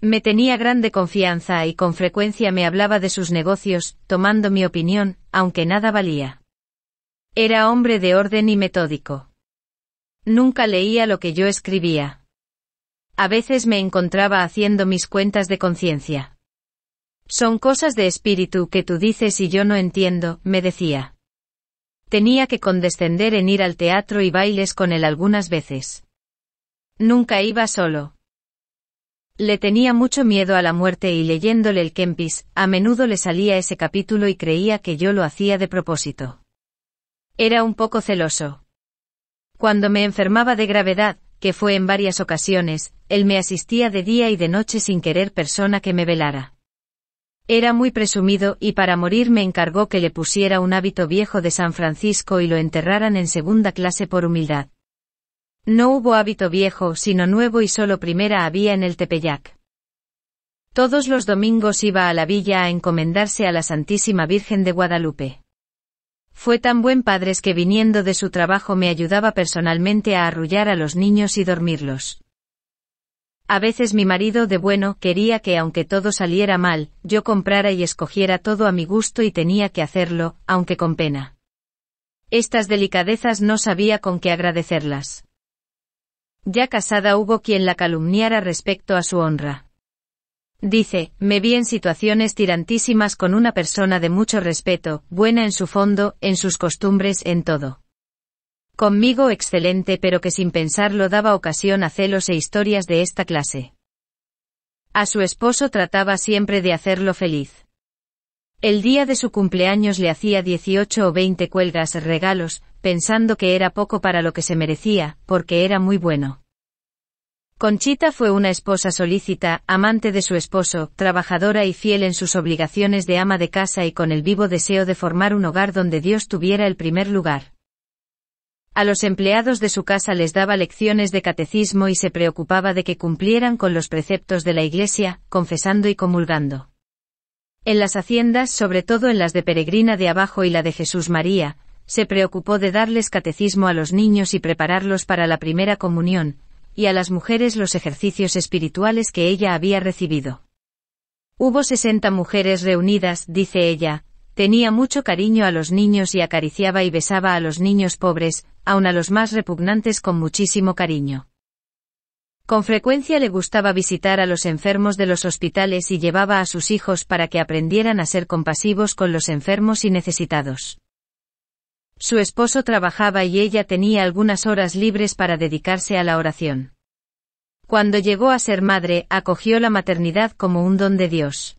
Me tenía grande confianza y con frecuencia me hablaba de sus negocios, tomando mi opinión, aunque nada valía. Era hombre de orden y metódico. Nunca leía lo que yo escribía. A veces me encontraba haciendo mis cuentas de conciencia. Son cosas de espíritu que tú dices y yo no entiendo, me decía. Tenía que condescender en ir al teatro y bailes con él algunas veces. Nunca iba solo. Le tenía mucho miedo a la muerte y leyéndole el Kempis, a menudo le salía ese capítulo y creía que yo lo hacía de propósito. Era un poco celoso. Cuando me enfermaba de gravedad, que fue en varias ocasiones, él me asistía de día y de noche sin querer persona que me velara. Era muy presumido y para morir me encargó que le pusiera un hábito viejo de San Francisco y lo enterraran en segunda clase por humildad. No hubo hábito viejo, sino nuevo y solo primera había en el Tepeyac. Todos los domingos iba a la villa a encomendarse a la Santísima Virgen de Guadalupe. Fue tan buen padre que viniendo de su trabajo me ayudaba personalmente a arrullar a los niños y dormirlos. A veces mi marido de bueno quería que aunque todo saliera mal, yo comprara y escogiera todo a mi gusto y tenía que hacerlo, aunque con pena. Estas delicadezas no sabía con qué agradecerlas. Ya casada hubo quien la calumniara respecto a su honra. Dice, me vi en situaciones tirantísimas con una persona de mucho respeto, buena en su fondo, en sus costumbres, en todo. Conmigo excelente pero que sin pensarlo daba ocasión a celos e historias de esta clase. A su esposo trataba siempre de hacerlo feliz. El día de su cumpleaños le hacía 18 o 20 cuelgas regalos, pensando que era poco para lo que se merecía, porque era muy bueno. Conchita fue una esposa solícita, amante de su esposo, trabajadora y fiel en sus obligaciones de ama de casa y con el vivo deseo de formar un hogar donde Dios tuviera el primer lugar. A los empleados de su casa les daba lecciones de catecismo y se preocupaba de que cumplieran con los preceptos de la Iglesia, confesando y comulgando. En las haciendas, sobre todo en las de Peregrina de Abajo y la de Jesús María, se preocupó de darles catecismo a los niños y prepararlos para la primera comunión, y a las mujeres los ejercicios espirituales que ella había recibido. Hubo sesenta mujeres reunidas, dice ella, Tenía mucho cariño a los niños y acariciaba y besaba a los niños pobres, aun a los más repugnantes con muchísimo cariño. Con frecuencia le gustaba visitar a los enfermos de los hospitales y llevaba a sus hijos para que aprendieran a ser compasivos con los enfermos y necesitados. Su esposo trabajaba y ella tenía algunas horas libres para dedicarse a la oración. Cuando llegó a ser madre, acogió la maternidad como un don de Dios.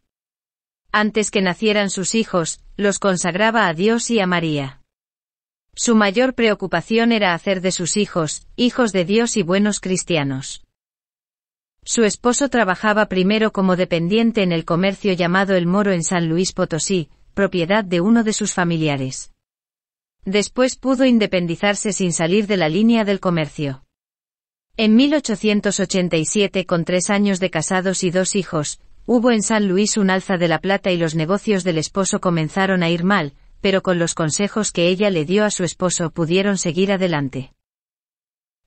Antes que nacieran sus hijos, los consagraba a Dios y a María. Su mayor preocupación era hacer de sus hijos, hijos de Dios y buenos cristianos. Su esposo trabajaba primero como dependiente en el comercio llamado El Moro en San Luis Potosí, propiedad de uno de sus familiares. Después pudo independizarse sin salir de la línea del comercio. En 1887, con tres años de casados y dos hijos, Hubo en San Luis un alza de la plata y los negocios del esposo comenzaron a ir mal, pero con los consejos que ella le dio a su esposo pudieron seguir adelante.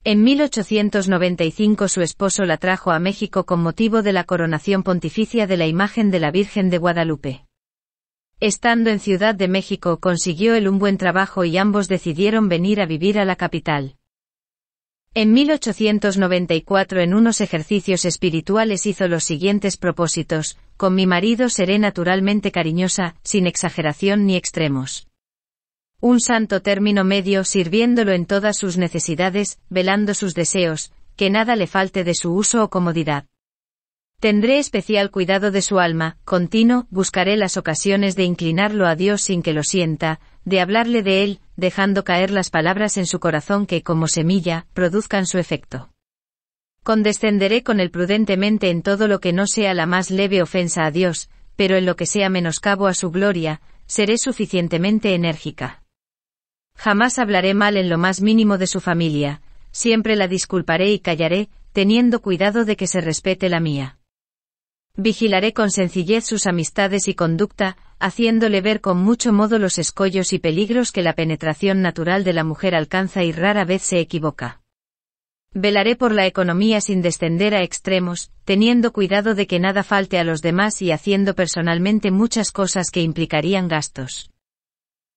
En 1895 su esposo la trajo a México con motivo de la coronación pontificia de la imagen de la Virgen de Guadalupe. Estando en Ciudad de México consiguió él un buen trabajo y ambos decidieron venir a vivir a la capital. En 1894 en unos ejercicios espirituales hizo los siguientes propósitos, con mi marido seré naturalmente cariñosa, sin exageración ni extremos. Un santo término medio sirviéndolo en todas sus necesidades, velando sus deseos, que nada le falte de su uso o comodidad. Tendré especial cuidado de su alma, continuo, buscaré las ocasiones de inclinarlo a Dios sin que lo sienta, de hablarle de él, dejando caer las palabras en su corazón que, como semilla, produzcan su efecto. Condescenderé con él prudentemente en todo lo que no sea la más leve ofensa a Dios, pero en lo que sea menoscabo a su gloria, seré suficientemente enérgica. Jamás hablaré mal en lo más mínimo de su familia, siempre la disculparé y callaré, teniendo cuidado de que se respete la mía. Vigilaré con sencillez sus amistades y conducta, haciéndole ver con mucho modo los escollos y peligros que la penetración natural de la mujer alcanza y rara vez se equivoca. Velaré por la economía sin descender a extremos, teniendo cuidado de que nada falte a los demás y haciendo personalmente muchas cosas que implicarían gastos.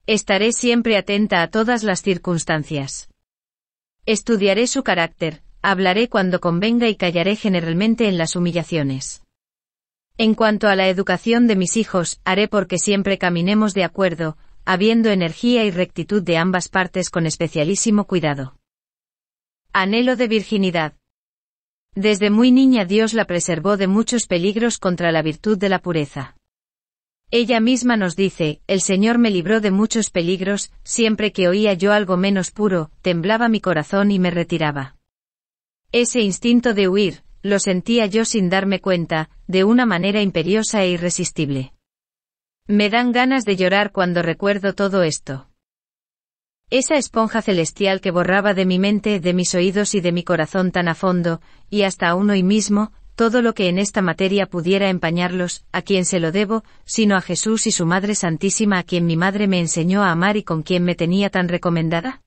Estaré siempre atenta a todas las circunstancias. Estudiaré su carácter, hablaré cuando convenga y callaré generalmente en las humillaciones. En cuanto a la educación de mis hijos, haré porque siempre caminemos de acuerdo, habiendo energía y rectitud de ambas partes con especialísimo cuidado. Anhelo de virginidad. Desde muy niña Dios la preservó de muchos peligros contra la virtud de la pureza. Ella misma nos dice, el Señor me libró de muchos peligros, siempre que oía yo algo menos puro, temblaba mi corazón y me retiraba. Ese instinto de huir, lo sentía yo sin darme cuenta, de una manera imperiosa e irresistible. Me dan ganas de llorar cuando recuerdo todo esto. Esa esponja celestial que borraba de mi mente, de mis oídos y de mi corazón tan a fondo, y hasta aún hoy mismo, todo lo que en esta materia pudiera empañarlos, a quien se lo debo, sino a Jesús y su Madre Santísima a quien mi madre me enseñó a amar y con quien me tenía tan recomendada.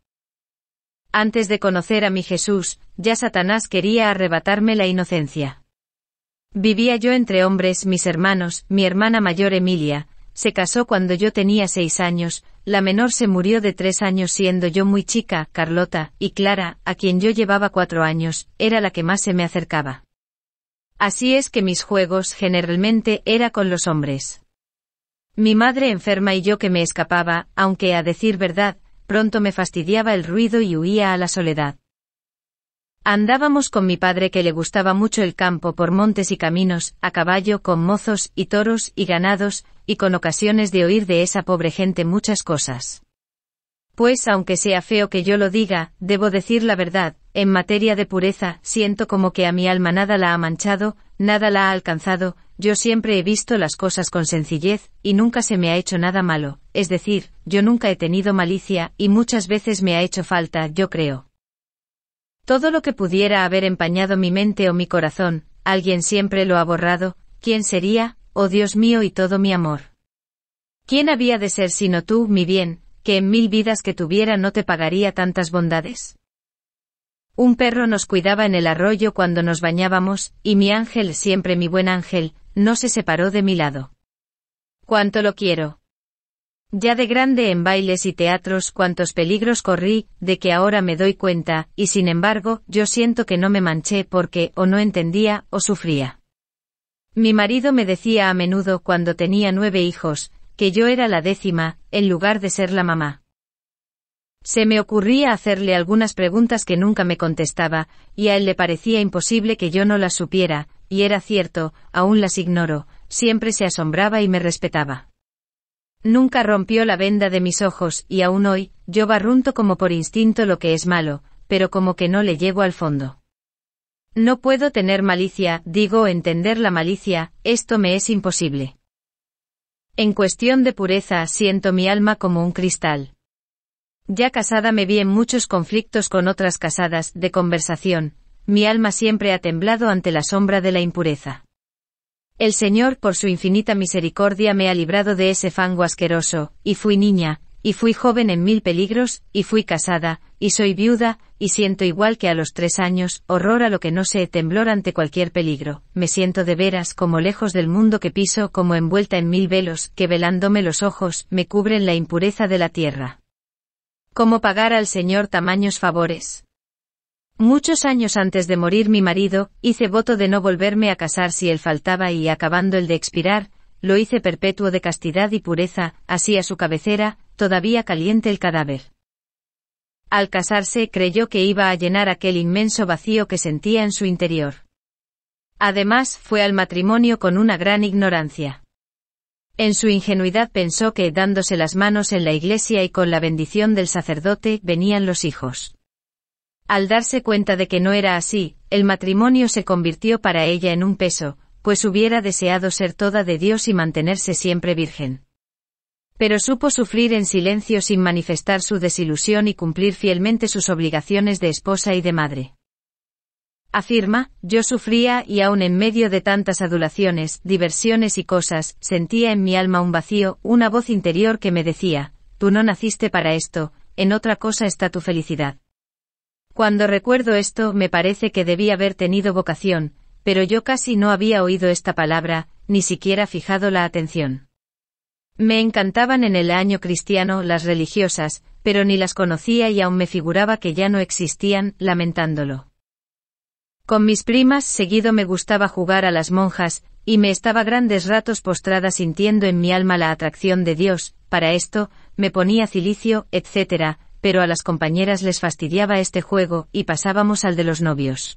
Antes de conocer a mi Jesús, ya Satanás quería arrebatarme la inocencia. Vivía yo entre hombres, mis hermanos, mi hermana mayor Emilia, se casó cuando yo tenía seis años, la menor se murió de tres años siendo yo muy chica, Carlota, y Clara, a quien yo llevaba cuatro años, era la que más se me acercaba. Así es que mis juegos generalmente era con los hombres. Mi madre enferma y yo que me escapaba, aunque a decir verdad, pronto me fastidiaba el ruido y huía a la soledad. Andábamos con mi padre que le gustaba mucho el campo por montes y caminos, a caballo con mozos y toros y ganados, y con ocasiones de oír de esa pobre gente muchas cosas. Pues aunque sea feo que yo lo diga, debo decir la verdad, en materia de pureza, siento como que a mi alma nada la ha manchado, Nada la ha alcanzado, yo siempre he visto las cosas con sencillez, y nunca se me ha hecho nada malo, es decir, yo nunca he tenido malicia, y muchas veces me ha hecho falta, yo creo. Todo lo que pudiera haber empañado mi mente o mi corazón, alguien siempre lo ha borrado, ¿quién sería, oh Dios mío y todo mi amor? ¿Quién había de ser sino tú, mi bien, que en mil vidas que tuviera no te pagaría tantas bondades? Un perro nos cuidaba en el arroyo cuando nos bañábamos, y mi ángel, siempre mi buen ángel, no se separó de mi lado. Cuánto lo quiero. Ya de grande en bailes y teatros cuantos peligros corrí, de que ahora me doy cuenta, y sin embargo, yo siento que no me manché porque o no entendía o sufría. Mi marido me decía a menudo cuando tenía nueve hijos, que yo era la décima, en lugar de ser la mamá. Se me ocurría hacerle algunas preguntas que nunca me contestaba, y a él le parecía imposible que yo no las supiera, y era cierto, aún las ignoro, siempre se asombraba y me respetaba. Nunca rompió la venda de mis ojos, y aún hoy, yo barrunto como por instinto lo que es malo, pero como que no le llego al fondo. No puedo tener malicia, digo entender la malicia, esto me es imposible. En cuestión de pureza siento mi alma como un cristal. Ya casada me vi en muchos conflictos con otras casadas, de conversación, mi alma siempre ha temblado ante la sombra de la impureza. El Señor, por su infinita misericordia, me ha librado de ese fango asqueroso, y fui niña, y fui joven en mil peligros, y fui casada, y soy viuda, y siento igual que a los tres años, horror a lo que no sé, temblor ante cualquier peligro, me siento de veras como lejos del mundo que piso, como envuelta en mil velos, que velándome los ojos, me cubren la impureza de la tierra cómo pagar al señor tamaños favores. Muchos años antes de morir mi marido, hice voto de no volverme a casar si él faltaba y acabando el de expirar, lo hice perpetuo de castidad y pureza, así a su cabecera, todavía caliente el cadáver. Al casarse creyó que iba a llenar aquel inmenso vacío que sentía en su interior. Además, fue al matrimonio con una gran ignorancia. En su ingenuidad pensó que, dándose las manos en la iglesia y con la bendición del sacerdote, venían los hijos. Al darse cuenta de que no era así, el matrimonio se convirtió para ella en un peso, pues hubiera deseado ser toda de Dios y mantenerse siempre virgen. Pero supo sufrir en silencio sin manifestar su desilusión y cumplir fielmente sus obligaciones de esposa y de madre. Afirma, yo sufría y aún en medio de tantas adulaciones, diversiones y cosas, sentía en mi alma un vacío, una voz interior que me decía, tú no naciste para esto, en otra cosa está tu felicidad. Cuando recuerdo esto me parece que debí haber tenido vocación, pero yo casi no había oído esta palabra, ni siquiera fijado la atención. Me encantaban en el año cristiano las religiosas, pero ni las conocía y aún me figuraba que ya no existían, lamentándolo. Con mis primas seguido me gustaba jugar a las monjas, y me estaba grandes ratos postrada sintiendo en mi alma la atracción de Dios, para esto, me ponía cilicio, etc., pero a las compañeras les fastidiaba este juego, y pasábamos al de los novios.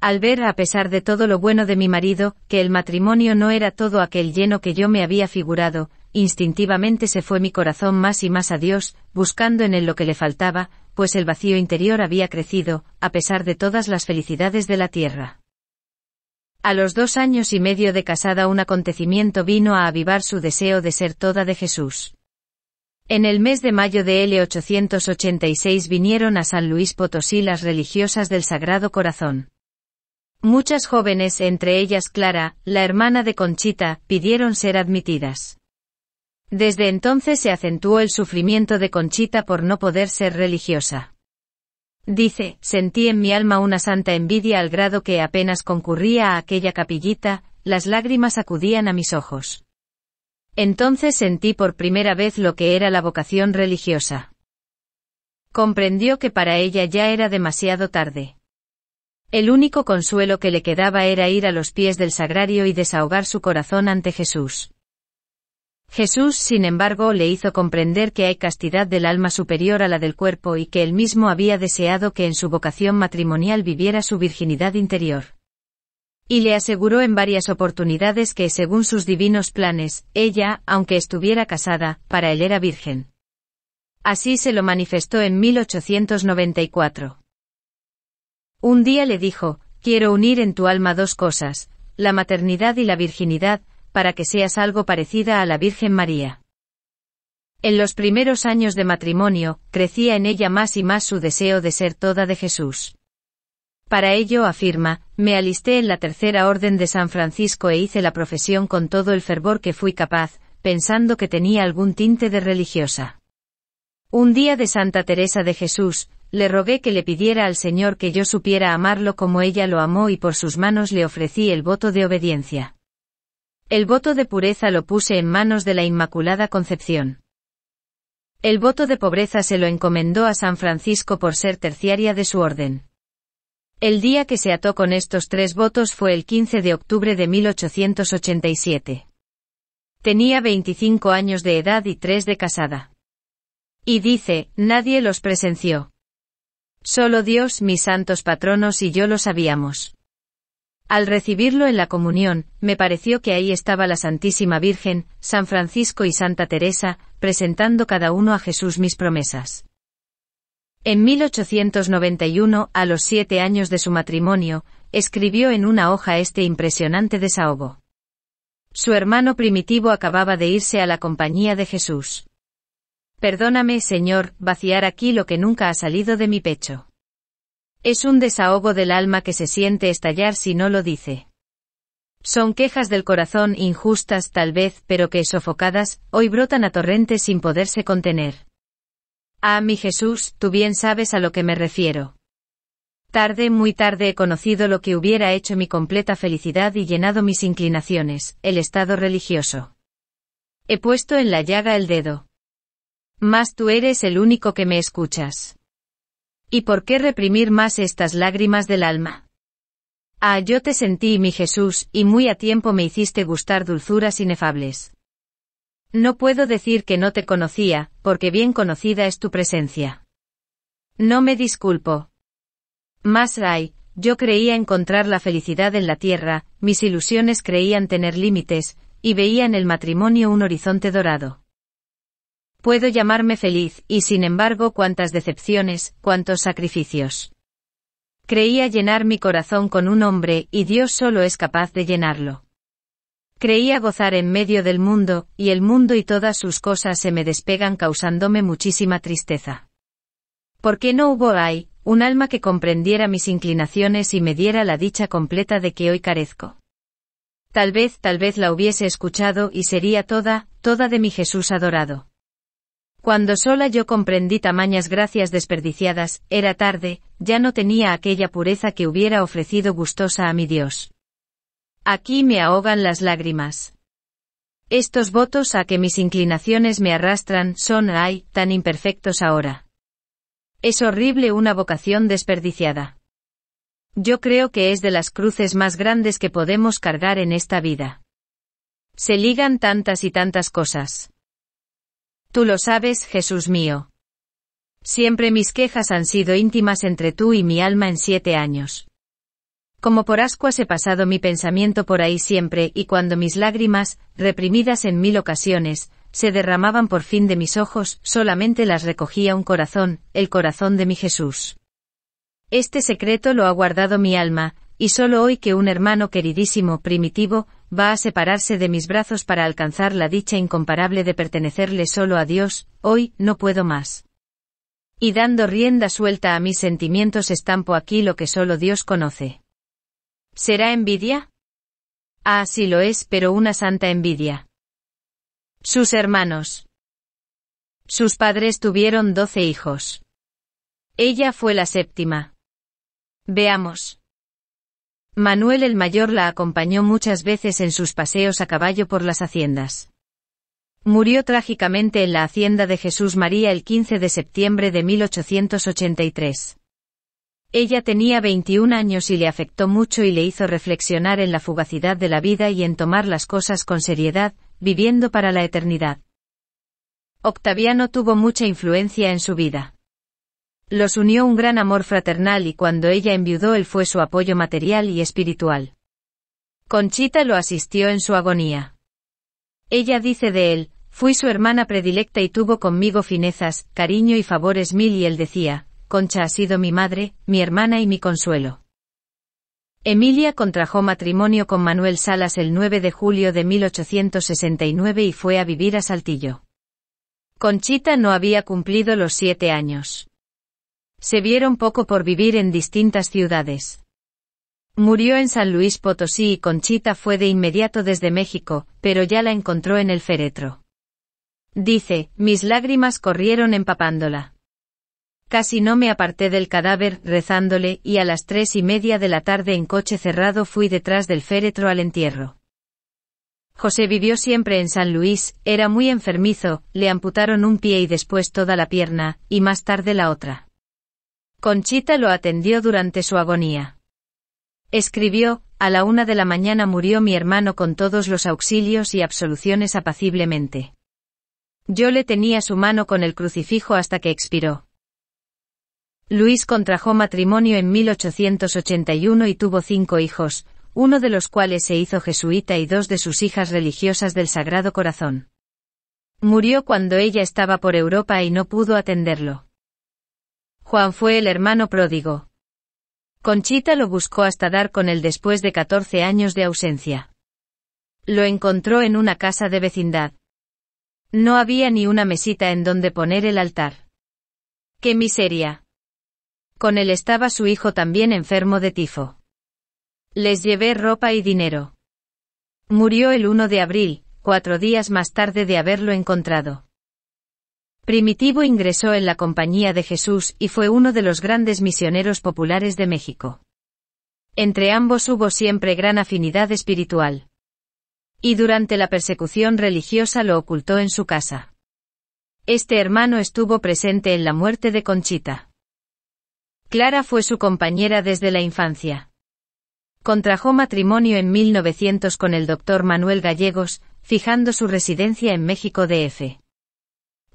Al ver, a pesar de todo lo bueno de mi marido, que el matrimonio no era todo aquel lleno que yo me había figurado, instintivamente se fue mi corazón más y más a Dios, buscando en él lo que le faltaba, pues el vacío interior había crecido, a pesar de todas las felicidades de la tierra. A los dos años y medio de casada un acontecimiento vino a avivar su deseo de ser toda de Jesús. En el mes de mayo de L886 vinieron a San Luis Potosí las religiosas del Sagrado Corazón. Muchas jóvenes, entre ellas Clara, la hermana de Conchita, pidieron ser admitidas. Desde entonces se acentuó el sufrimiento de Conchita por no poder ser religiosa. Dice, sentí en mi alma una santa envidia al grado que apenas concurría a aquella capillita, las lágrimas acudían a mis ojos. Entonces sentí por primera vez lo que era la vocación religiosa. Comprendió que para ella ya era demasiado tarde. El único consuelo que le quedaba era ir a los pies del sagrario y desahogar su corazón ante Jesús. Jesús, sin embargo, le hizo comprender que hay castidad del alma superior a la del cuerpo y que él mismo había deseado que en su vocación matrimonial viviera su virginidad interior. Y le aseguró en varias oportunidades que, según sus divinos planes, ella, aunque estuviera casada, para él era virgen. Así se lo manifestó en 1894. Un día le dijo, quiero unir en tu alma dos cosas, la maternidad y la virginidad, para que seas algo parecida a la Virgen María. En los primeros años de matrimonio, crecía en ella más y más su deseo de ser toda de Jesús. Para ello, afirma, me alisté en la tercera orden de San Francisco e hice la profesión con todo el fervor que fui capaz, pensando que tenía algún tinte de religiosa. Un día de Santa Teresa de Jesús, le rogué que le pidiera al Señor que yo supiera amarlo como ella lo amó y por sus manos le ofrecí el voto de obediencia. El voto de pureza lo puse en manos de la Inmaculada Concepción. El voto de pobreza se lo encomendó a San Francisco por ser terciaria de su orden. El día que se ató con estos tres votos fue el 15 de octubre de 1887. Tenía 25 años de edad y tres de casada. Y dice, nadie los presenció. Solo Dios, mis santos patronos y yo lo sabíamos. Al recibirlo en la comunión, me pareció que ahí estaba la Santísima Virgen, San Francisco y Santa Teresa, presentando cada uno a Jesús mis promesas. En 1891, a los siete años de su matrimonio, escribió en una hoja este impresionante desahogo. Su hermano primitivo acababa de irse a la compañía de Jesús. Perdóname, Señor, vaciar aquí lo que nunca ha salido de mi pecho. Es un desahogo del alma que se siente estallar si no lo dice. Son quejas del corazón injustas tal vez, pero que sofocadas, hoy brotan a torrentes sin poderse contener. Ah, mi Jesús, tú bien sabes a lo que me refiero. Tarde, muy tarde he conocido lo que hubiera hecho mi completa felicidad y llenado mis inclinaciones, el estado religioso. He puesto en la llaga el dedo. Mas tú eres el único que me escuchas. ¿Y por qué reprimir más estas lágrimas del alma? Ah, yo te sentí, mi Jesús, y muy a tiempo me hiciste gustar dulzuras inefables. No puedo decir que no te conocía, porque bien conocida es tu presencia. No me disculpo. Más hay, yo creía encontrar la felicidad en la tierra, mis ilusiones creían tener límites, y veía en el matrimonio un horizonte dorado. Puedo llamarme feliz, y sin embargo cuántas decepciones, cuántos sacrificios. Creía llenar mi corazón con un hombre, y Dios solo es capaz de llenarlo. Creía gozar en medio del mundo, y el mundo y todas sus cosas se me despegan causándome muchísima tristeza. ¿Por qué no hubo ahí, un alma que comprendiera mis inclinaciones y me diera la dicha completa de que hoy carezco? Tal vez, tal vez la hubiese escuchado y sería toda, toda de mi Jesús adorado. Cuando sola yo comprendí tamañas gracias desperdiciadas, era tarde, ya no tenía aquella pureza que hubiera ofrecido gustosa a mi Dios. Aquí me ahogan las lágrimas. Estos votos a que mis inclinaciones me arrastran son, ay, tan imperfectos ahora. Es horrible una vocación desperdiciada. Yo creo que es de las cruces más grandes que podemos cargar en esta vida. Se ligan tantas y tantas cosas. Tú lo sabes, Jesús mío. Siempre mis quejas han sido íntimas entre tú y mi alma en siete años. Como por ascuas he pasado mi pensamiento por ahí siempre, y cuando mis lágrimas, reprimidas en mil ocasiones, se derramaban por fin de mis ojos, solamente las recogía un corazón, el corazón de mi Jesús. Este secreto lo ha guardado mi alma, y solo hoy que un hermano queridísimo, primitivo, va a separarse de mis brazos para alcanzar la dicha incomparable de pertenecerle solo a Dios, hoy no puedo más. Y dando rienda suelta a mis sentimientos estampo aquí lo que solo Dios conoce. ¿Será envidia? Ah, sí lo es, pero una santa envidia. Sus hermanos. Sus padres tuvieron doce hijos. Ella fue la séptima. Veamos. Manuel el Mayor la acompañó muchas veces en sus paseos a caballo por las haciendas. Murió trágicamente en la hacienda de Jesús María el 15 de septiembre de 1883. Ella tenía 21 años y le afectó mucho y le hizo reflexionar en la fugacidad de la vida y en tomar las cosas con seriedad, viviendo para la eternidad. Octaviano tuvo mucha influencia en su vida. Los unió un gran amor fraternal y cuando ella enviudó él fue su apoyo material y espiritual. Conchita lo asistió en su agonía. Ella dice de él, fui su hermana predilecta y tuvo conmigo finezas, cariño y favores mil y él decía, Concha ha sido mi madre, mi hermana y mi consuelo. Emilia contrajo matrimonio con Manuel Salas el 9 de julio de 1869 y fue a vivir a Saltillo. Conchita no había cumplido los siete años se vieron poco por vivir en distintas ciudades. Murió en San Luis Potosí y Conchita fue de inmediato desde México, pero ya la encontró en el féretro. Dice, mis lágrimas corrieron empapándola. Casi no me aparté del cadáver, rezándole, y a las tres y media de la tarde en coche cerrado fui detrás del féretro al entierro. José vivió siempre en San Luis, era muy enfermizo, le amputaron un pie y después toda la pierna, y más tarde la otra. Conchita lo atendió durante su agonía. Escribió, a la una de la mañana murió mi hermano con todos los auxilios y absoluciones apaciblemente. Yo le tenía su mano con el crucifijo hasta que expiró. Luis contrajo matrimonio en 1881 y tuvo cinco hijos, uno de los cuales se hizo jesuita y dos de sus hijas religiosas del Sagrado Corazón. Murió cuando ella estaba por Europa y no pudo atenderlo. Juan fue el hermano pródigo. Conchita lo buscó hasta dar con él después de 14 años de ausencia. Lo encontró en una casa de vecindad. No había ni una mesita en donde poner el altar. ¡Qué miseria! Con él estaba su hijo también enfermo de tifo. Les llevé ropa y dinero. Murió el 1 de abril, cuatro días más tarde de haberlo encontrado. Primitivo ingresó en la Compañía de Jesús y fue uno de los grandes misioneros populares de México. Entre ambos hubo siempre gran afinidad espiritual. Y durante la persecución religiosa lo ocultó en su casa. Este hermano estuvo presente en la muerte de Conchita. Clara fue su compañera desde la infancia. Contrajo matrimonio en 1900 con el doctor Manuel Gallegos, fijando su residencia en México DF.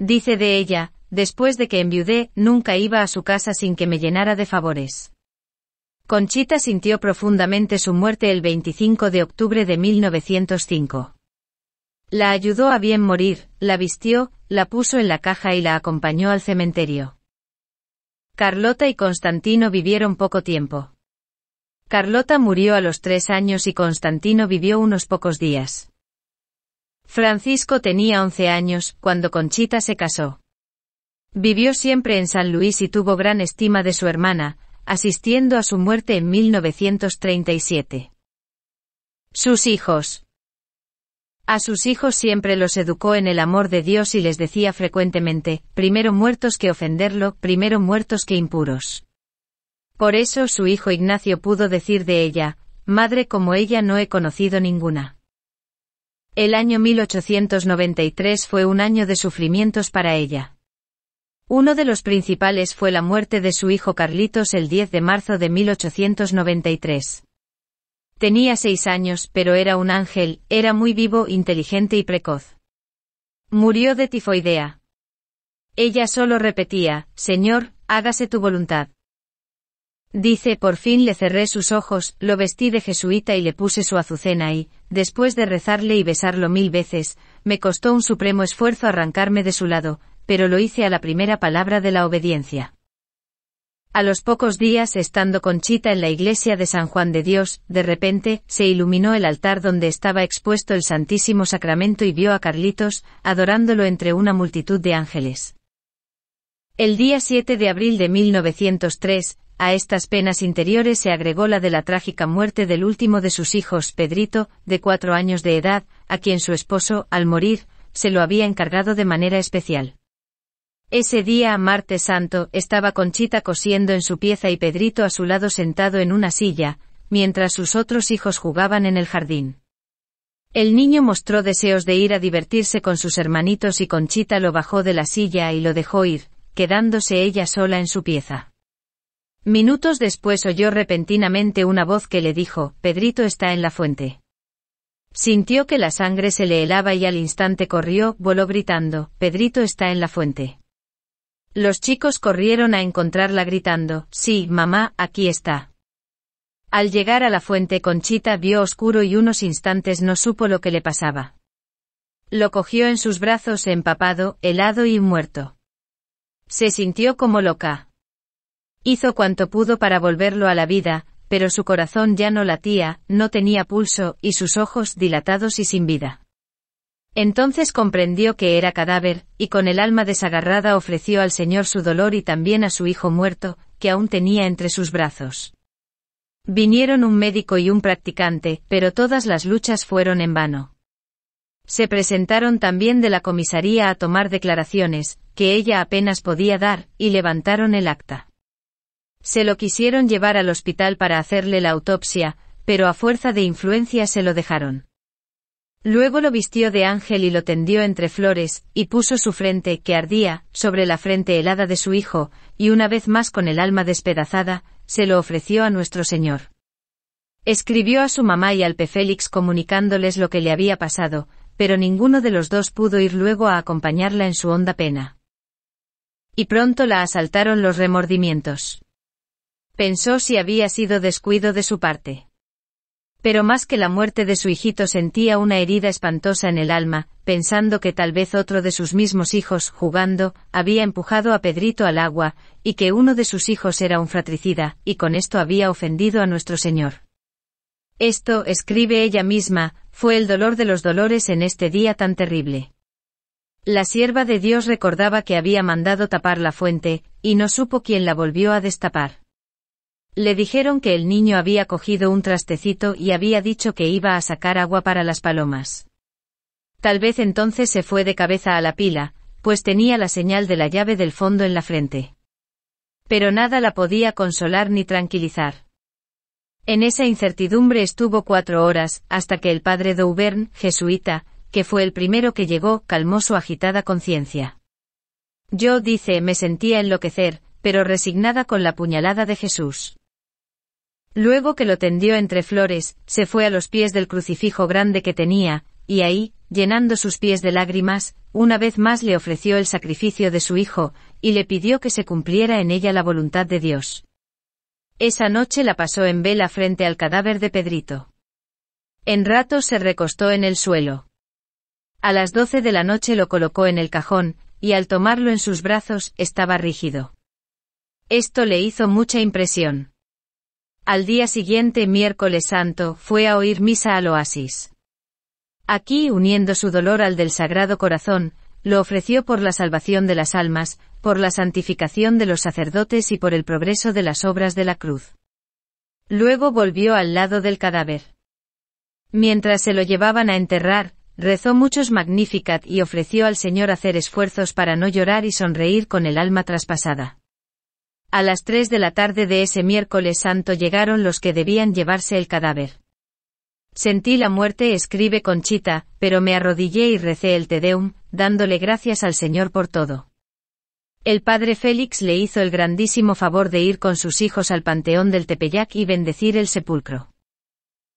Dice de ella, después de que enviudé, nunca iba a su casa sin que me llenara de favores. Conchita sintió profundamente su muerte el 25 de octubre de 1905. La ayudó a bien morir, la vistió, la puso en la caja y la acompañó al cementerio. Carlota y Constantino vivieron poco tiempo. Carlota murió a los tres años y Constantino vivió unos pocos días. Francisco tenía 11 años cuando Conchita se casó. Vivió siempre en San Luis y tuvo gran estima de su hermana, asistiendo a su muerte en 1937. Sus hijos. A sus hijos siempre los educó en el amor de Dios y les decía frecuentemente, primero muertos que ofenderlo, primero muertos que impuros. Por eso su hijo Ignacio pudo decir de ella, Madre como ella no he conocido ninguna. El año 1893 fue un año de sufrimientos para ella. Uno de los principales fue la muerte de su hijo Carlitos el 10 de marzo de 1893. Tenía seis años, pero era un ángel, era muy vivo, inteligente y precoz. Murió de tifoidea. Ella solo repetía, Señor, hágase tu voluntad. Dice, por fin le cerré sus ojos, lo vestí de jesuita y le puse su azucena y, después de rezarle y besarlo mil veces, me costó un supremo esfuerzo arrancarme de su lado, pero lo hice a la primera palabra de la obediencia. A los pocos días, estando Conchita en la iglesia de San Juan de Dios, de repente, se iluminó el altar donde estaba expuesto el Santísimo Sacramento y vio a Carlitos, adorándolo entre una multitud de ángeles. El día 7 de abril de 1903, a estas penas interiores se agregó la de la trágica muerte del último de sus hijos, Pedrito, de cuatro años de edad, a quien su esposo, al morir, se lo había encargado de manera especial. Ese día, martes santo, estaba Conchita cosiendo en su pieza y Pedrito a su lado sentado en una silla, mientras sus otros hijos jugaban en el jardín. El niño mostró deseos de ir a divertirse con sus hermanitos y Conchita lo bajó de la silla y lo dejó ir, quedándose ella sola en su pieza. Minutos después oyó repentinamente una voz que le dijo, Pedrito está en la fuente. Sintió que la sangre se le helaba y al instante corrió, voló gritando, Pedrito está en la fuente. Los chicos corrieron a encontrarla gritando, sí, mamá, aquí está. Al llegar a la fuente Conchita vio oscuro y unos instantes no supo lo que le pasaba. Lo cogió en sus brazos empapado, helado y muerto. Se sintió como loca. Hizo cuanto pudo para volverlo a la vida, pero su corazón ya no latía, no tenía pulso, y sus ojos dilatados y sin vida. Entonces comprendió que era cadáver, y con el alma desagarrada ofreció al Señor su dolor y también a su hijo muerto, que aún tenía entre sus brazos. Vinieron un médico y un practicante, pero todas las luchas fueron en vano. Se presentaron también de la comisaría a tomar declaraciones, que ella apenas podía dar, y levantaron el acta. Se lo quisieron llevar al hospital para hacerle la autopsia, pero a fuerza de influencia se lo dejaron. Luego lo vistió de ángel y lo tendió entre flores, y puso su frente, que ardía, sobre la frente helada de su hijo, y una vez más con el alma despedazada, se lo ofreció a nuestro Señor. Escribió a su mamá y al P. Félix comunicándoles lo que le había pasado, pero ninguno de los dos pudo ir luego a acompañarla en su honda pena. Y pronto la asaltaron los remordimientos. Pensó si había sido descuido de su parte. Pero más que la muerte de su hijito sentía una herida espantosa en el alma, pensando que tal vez otro de sus mismos hijos, jugando, había empujado a Pedrito al agua, y que uno de sus hijos era un fratricida, y con esto había ofendido a nuestro Señor. Esto, escribe ella misma, fue el dolor de los dolores en este día tan terrible. La sierva de Dios recordaba que había mandado tapar la fuente, y no supo quién la volvió a destapar. Le dijeron que el niño había cogido un trastecito y había dicho que iba a sacar agua para las palomas. Tal vez entonces se fue de cabeza a la pila, pues tenía la señal de la llave del fondo en la frente. Pero nada la podía consolar ni tranquilizar. En esa incertidumbre estuvo cuatro horas, hasta que el padre Douvern, jesuita, que fue el primero que llegó, calmó su agitada conciencia. Yo, dice, me sentía enloquecer, pero resignada con la puñalada de Jesús. Luego que lo tendió entre flores, se fue a los pies del crucifijo grande que tenía, y ahí, llenando sus pies de lágrimas, una vez más le ofreció el sacrificio de su hijo, y le pidió que se cumpliera en ella la voluntad de Dios. Esa noche la pasó en vela frente al cadáver de Pedrito. En rato se recostó en el suelo. A las doce de la noche lo colocó en el cajón, y al tomarlo en sus brazos estaba rígido. Esto le hizo mucha impresión. Al día siguiente, miércoles santo, fue a oír misa al oasis. Aquí, uniendo su dolor al del Sagrado Corazón, lo ofreció por la salvación de las almas, por la santificación de los sacerdotes y por el progreso de las obras de la cruz. Luego volvió al lado del cadáver. Mientras se lo llevaban a enterrar, rezó muchos Magnificat y ofreció al Señor hacer esfuerzos para no llorar y sonreír con el alma traspasada. A las tres de la tarde de ese miércoles santo llegaron los que debían llevarse el cadáver. Sentí la muerte, escribe Conchita, pero me arrodillé y recé el Tedeum, dándole gracias al Señor por todo. El padre Félix le hizo el grandísimo favor de ir con sus hijos al panteón del Tepeyac y bendecir el sepulcro.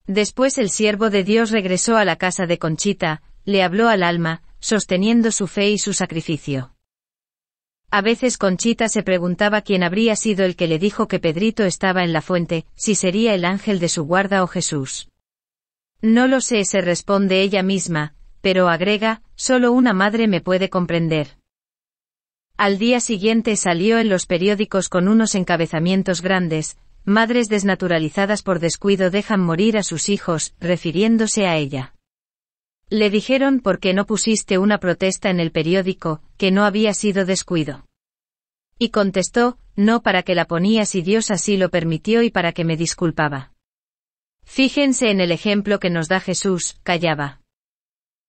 Después el siervo de Dios regresó a la casa de Conchita, le habló al alma, sosteniendo su fe y su sacrificio. A veces Conchita se preguntaba quién habría sido el que le dijo que Pedrito estaba en la fuente, si sería el ángel de su guarda o Jesús. No lo sé, se responde ella misma, pero agrega, solo una madre me puede comprender. Al día siguiente salió en los periódicos con unos encabezamientos grandes, Madres desnaturalizadas por descuido dejan morir a sus hijos, refiriéndose a ella. Le dijeron por qué no pusiste una protesta en el periódico, que no había sido descuido. Y contestó, no para que la ponía si Dios así lo permitió y para que me disculpaba. Fíjense en el ejemplo que nos da Jesús, callaba.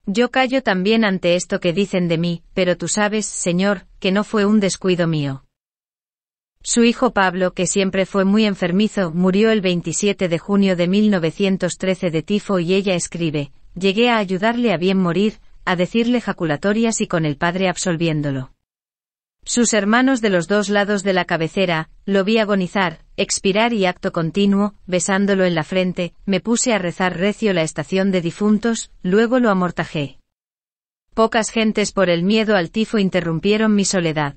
Yo callo también ante esto que dicen de mí, pero tú sabes, Señor, que no fue un descuido mío. Su hijo Pablo, que siempre fue muy enfermizo, murió el 27 de junio de 1913 de tifo y ella escribe, Llegué a ayudarle a bien morir, a decirle jaculatorias y con el padre absolviéndolo. Sus hermanos de los dos lados de la cabecera, lo vi agonizar, expirar y acto continuo, besándolo en la frente, me puse a rezar recio la estación de difuntos, luego lo amortajé. Pocas gentes por el miedo al tifo interrumpieron mi soledad.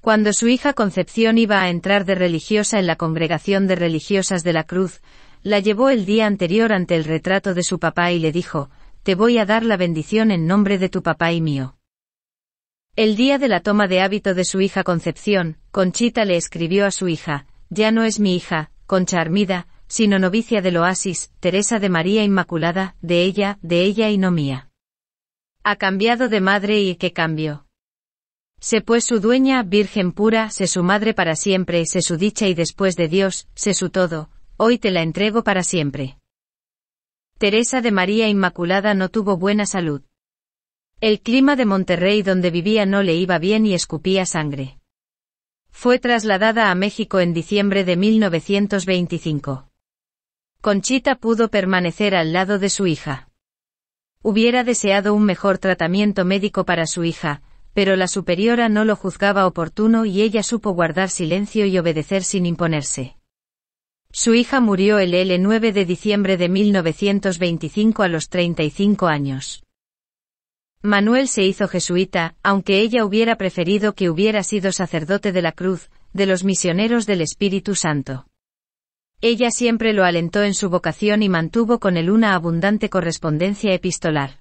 Cuando su hija Concepción iba a entrar de religiosa en la congregación de religiosas de la Cruz, la llevó el día anterior ante el retrato de su papá y le dijo, Te voy a dar la bendición en nombre de tu papá y mío. El día de la toma de hábito de su hija Concepción, Conchita le escribió a su hija, Ya no es mi hija, Concha Armida, sino novicia del oasis, Teresa de María Inmaculada, de ella, de ella y no mía. Ha cambiado de madre y qué cambio. Se pues su dueña, virgen pura, se su madre para siempre, se su dicha y después de Dios, se su todo, Hoy te la entrego para siempre. Teresa de María Inmaculada no tuvo buena salud. El clima de Monterrey donde vivía no le iba bien y escupía sangre. Fue trasladada a México en diciembre de 1925. Conchita pudo permanecer al lado de su hija. Hubiera deseado un mejor tratamiento médico para su hija, pero la superiora no lo juzgaba oportuno y ella supo guardar silencio y obedecer sin imponerse. Su hija murió el L9 de diciembre de 1925 a los 35 años. Manuel se hizo jesuita, aunque ella hubiera preferido que hubiera sido sacerdote de la cruz, de los misioneros del Espíritu Santo. Ella siempre lo alentó en su vocación y mantuvo con él una abundante correspondencia epistolar.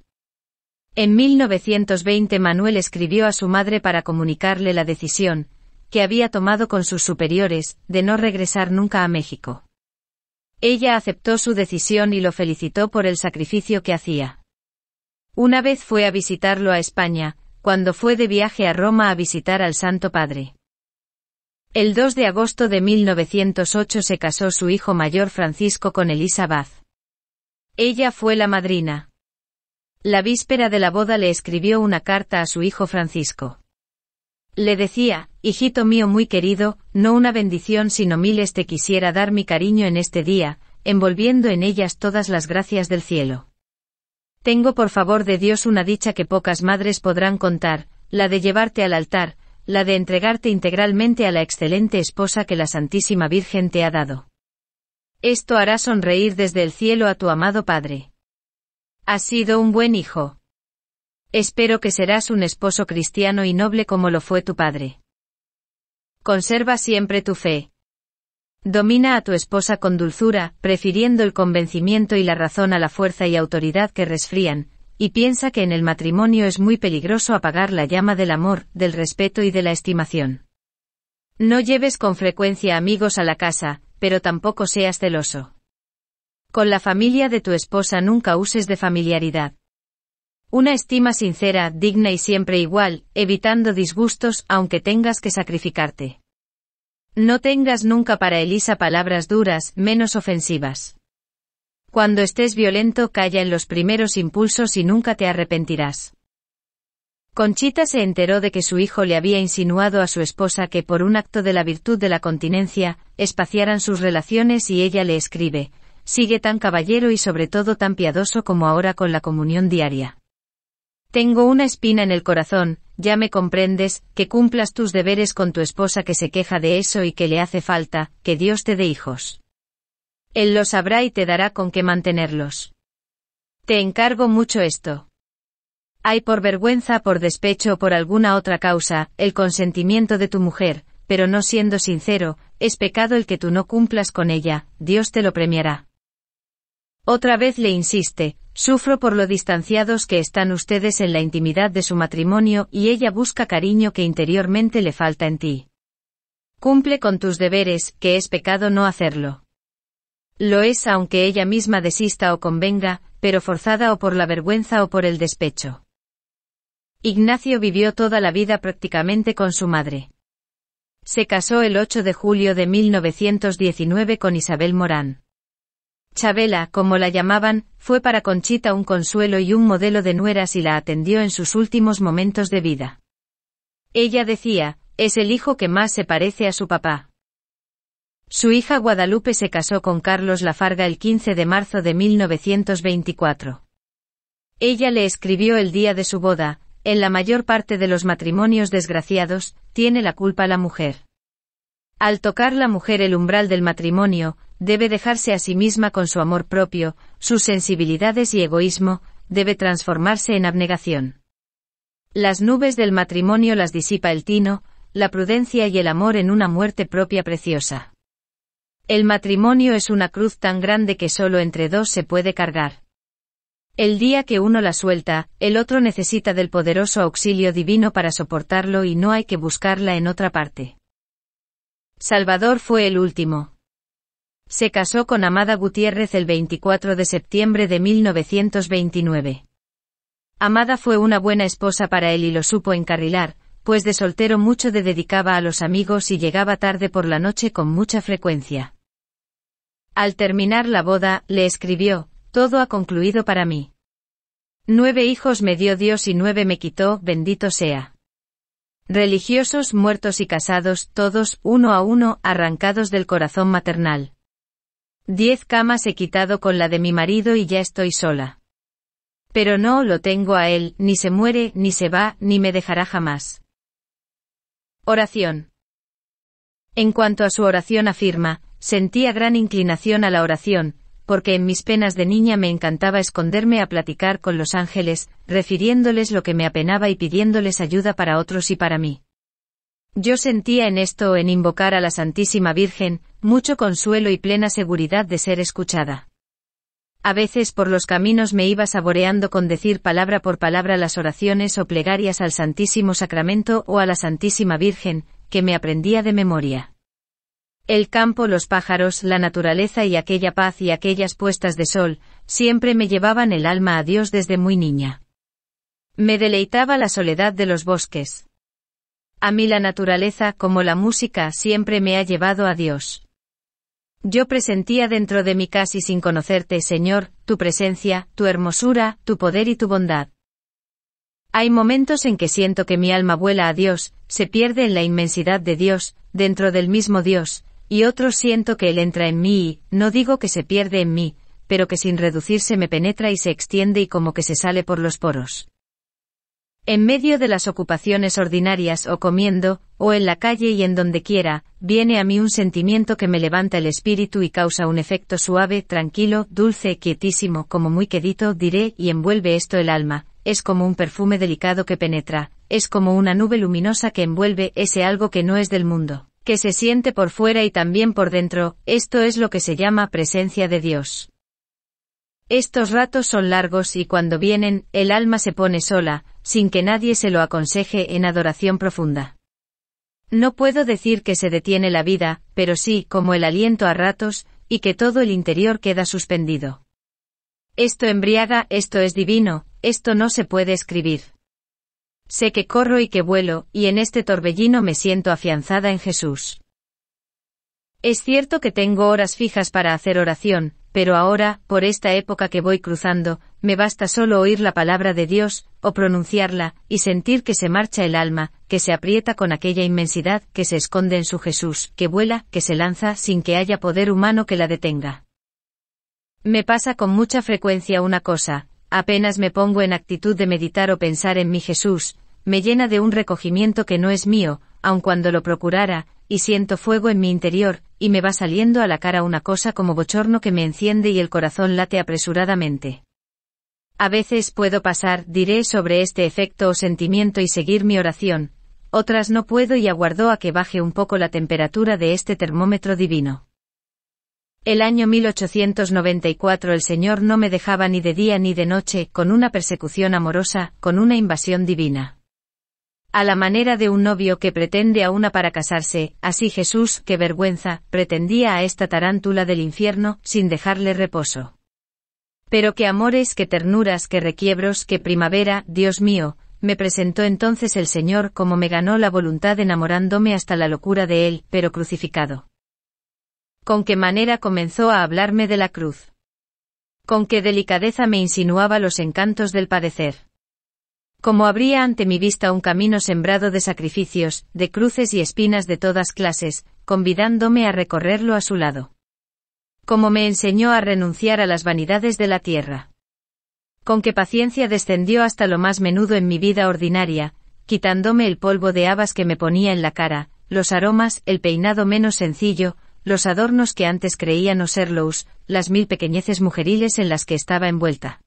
En 1920 Manuel escribió a su madre para comunicarle la decisión, que había tomado con sus superiores, de no regresar nunca a México. Ella aceptó su decisión y lo felicitó por el sacrificio que hacía. Una vez fue a visitarlo a España, cuando fue de viaje a Roma a visitar al Santo Padre. El 2 de agosto de 1908 se casó su hijo mayor Francisco con Elisa Ella fue la madrina. La víspera de la boda le escribió una carta a su hijo Francisco. Le decía, Hijito mío muy querido, no una bendición sino miles te quisiera dar mi cariño en este día, envolviendo en ellas todas las gracias del cielo. Tengo por favor de Dios una dicha que pocas madres podrán contar, la de llevarte al altar, la de entregarte integralmente a la excelente esposa que la Santísima Virgen te ha dado. Esto hará sonreír desde el cielo a tu amado Padre. Has sido un buen hijo. Espero que serás un esposo cristiano y noble como lo fue tu padre. Conserva siempre tu fe. Domina a tu esposa con dulzura, prefiriendo el convencimiento y la razón a la fuerza y autoridad que resfrían, y piensa que en el matrimonio es muy peligroso apagar la llama del amor, del respeto y de la estimación. No lleves con frecuencia amigos a la casa, pero tampoco seas celoso. Con la familia de tu esposa nunca uses de familiaridad. Una estima sincera, digna y siempre igual, evitando disgustos aunque tengas que sacrificarte. No tengas nunca para Elisa palabras duras, menos ofensivas. Cuando estés violento calla en los primeros impulsos y nunca te arrepentirás. Conchita se enteró de que su hijo le había insinuado a su esposa que por un acto de la virtud de la continencia, espaciaran sus relaciones y ella le escribe, sigue tan caballero y sobre todo tan piadoso como ahora con la comunión diaria. Tengo una espina en el corazón, ya me comprendes, que cumplas tus deberes con tu esposa que se queja de eso y que le hace falta, que Dios te dé hijos. Él lo sabrá y te dará con qué mantenerlos. Te encargo mucho esto. Hay por vergüenza, por despecho o por alguna otra causa, el consentimiento de tu mujer, pero no siendo sincero, es pecado el que tú no cumplas con ella, Dios te lo premiará. Otra vez le insiste, Sufro por lo distanciados que están ustedes en la intimidad de su matrimonio y ella busca cariño que interiormente le falta en ti. Cumple con tus deberes, que es pecado no hacerlo. Lo es aunque ella misma desista o convenga, pero forzada o por la vergüenza o por el despecho. Ignacio vivió toda la vida prácticamente con su madre. Se casó el 8 de julio de 1919 con Isabel Morán. Chabela, como la llamaban, fue para Conchita un consuelo y un modelo de nueras y la atendió en sus últimos momentos de vida. Ella decía, es el hijo que más se parece a su papá. Su hija Guadalupe se casó con Carlos Lafarga el 15 de marzo de 1924. Ella le escribió el día de su boda, en la mayor parte de los matrimonios desgraciados, tiene la culpa la mujer. Al tocar la mujer el umbral del matrimonio, debe dejarse a sí misma con su amor propio, sus sensibilidades y egoísmo, debe transformarse en abnegación. Las nubes del matrimonio las disipa el tino, la prudencia y el amor en una muerte propia preciosa. El matrimonio es una cruz tan grande que solo entre dos se puede cargar. El día que uno la suelta, el otro necesita del poderoso auxilio divino para soportarlo y no hay que buscarla en otra parte. Salvador fue el último, se casó con Amada Gutiérrez el 24 de septiembre de 1929. Amada fue una buena esposa para él y lo supo encarrilar, pues de soltero mucho de dedicaba a los amigos y llegaba tarde por la noche con mucha frecuencia. Al terminar la boda, le escribió, todo ha concluido para mí. Nueve hijos me dio Dios y nueve me quitó, bendito sea. Religiosos muertos y casados, todos, uno a uno, arrancados del corazón maternal. Diez camas he quitado con la de mi marido y ya estoy sola. Pero no lo tengo a él, ni se muere, ni se va, ni me dejará jamás. Oración. En cuanto a su oración afirma, sentía gran inclinación a la oración, porque en mis penas de niña me encantaba esconderme a platicar con los ángeles, refiriéndoles lo que me apenaba y pidiéndoles ayuda para otros y para mí. Yo sentía en esto, en invocar a la Santísima Virgen, mucho consuelo y plena seguridad de ser escuchada. A veces por los caminos me iba saboreando con decir palabra por palabra las oraciones o plegarias al Santísimo Sacramento o a la Santísima Virgen, que me aprendía de memoria. El campo, los pájaros, la naturaleza y aquella paz y aquellas puestas de sol, siempre me llevaban el alma a Dios desde muy niña. Me deleitaba la soledad de los bosques, a mí la naturaleza, como la música, siempre me ha llevado a Dios. Yo presentía dentro de mí casi sin conocerte, Señor, tu presencia, tu hermosura, tu poder y tu bondad. Hay momentos en que siento que mi alma vuela a Dios, se pierde en la inmensidad de Dios, dentro del mismo Dios, y otros siento que Él entra en mí y, no digo que se pierde en mí, pero que sin reducirse me penetra y se extiende y como que se sale por los poros. En medio de las ocupaciones ordinarias o comiendo, o en la calle y en donde quiera, viene a mí un sentimiento que me levanta el espíritu y causa un efecto suave, tranquilo, dulce, quietísimo, como muy quedito, diré, y envuelve esto el alma, es como un perfume delicado que penetra, es como una nube luminosa que envuelve ese algo que no es del mundo, que se siente por fuera y también por dentro, esto es lo que se llama presencia de Dios. Estos ratos son largos y cuando vienen, el alma se pone sola, sin que nadie se lo aconseje en adoración profunda. No puedo decir que se detiene la vida, pero sí como el aliento a ratos, y que todo el interior queda suspendido. Esto embriaga, esto es divino, esto no se puede escribir. Sé que corro y que vuelo, y en este torbellino me siento afianzada en Jesús. Es cierto que tengo horas fijas para hacer oración, pero ahora, por esta época que voy cruzando, me basta solo oír la palabra de Dios, o pronunciarla, y sentir que se marcha el alma, que se aprieta con aquella inmensidad que se esconde en su Jesús, que vuela, que se lanza sin que haya poder humano que la detenga. Me pasa con mucha frecuencia una cosa, apenas me pongo en actitud de meditar o pensar en mi Jesús, me llena de un recogimiento que no es mío, aun cuando lo procurara, y siento fuego en mi interior, y me va saliendo a la cara una cosa como bochorno que me enciende y el corazón late apresuradamente. A veces puedo pasar, diré sobre este efecto o sentimiento y seguir mi oración, otras no puedo y aguardo a que baje un poco la temperatura de este termómetro divino. El año 1894 el Señor no me dejaba ni de día ni de noche, con una persecución amorosa, con una invasión divina a la manera de un novio que pretende a una para casarse, así Jesús, qué vergüenza, pretendía a esta tarántula del infierno, sin dejarle reposo. Pero qué amores, qué ternuras, qué requiebros, qué primavera, Dios mío, me presentó entonces el Señor como me ganó la voluntad enamorándome hasta la locura de Él, pero crucificado. Con qué manera comenzó a hablarme de la cruz. Con qué delicadeza me insinuaba los encantos del padecer como abría ante mi vista un camino sembrado de sacrificios, de cruces y espinas de todas clases, convidándome a recorrerlo a su lado. Como me enseñó a renunciar a las vanidades de la tierra. Con qué paciencia descendió hasta lo más menudo en mi vida ordinaria, quitándome el polvo de habas que me ponía en la cara, los aromas, el peinado menos sencillo, los adornos que antes creía no serlos, las mil pequeñeces mujeriles en las que estaba envuelta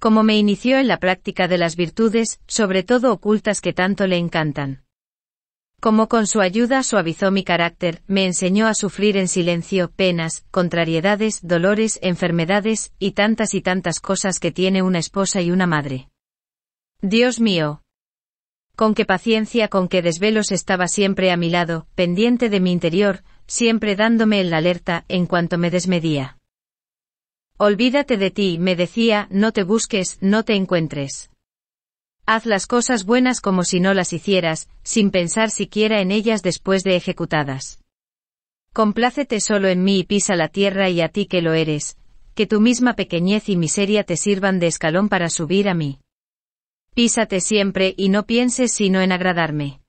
como me inició en la práctica de las virtudes, sobre todo ocultas que tanto le encantan. Como con su ayuda suavizó mi carácter, me enseñó a sufrir en silencio penas, contrariedades, dolores, enfermedades, y tantas y tantas cosas que tiene una esposa y una madre. Dios mío. Con qué paciencia, con qué desvelos estaba siempre a mi lado, pendiente de mi interior, siempre dándome la alerta en cuanto me desmedía. Olvídate de ti, me decía, no te busques, no te encuentres. Haz las cosas buenas como si no las hicieras, sin pensar siquiera en ellas después de ejecutadas. Complácete solo en mí y pisa la tierra y a ti que lo eres, que tu misma pequeñez y miseria te sirvan de escalón para subir a mí. Písate siempre y no pienses sino en agradarme.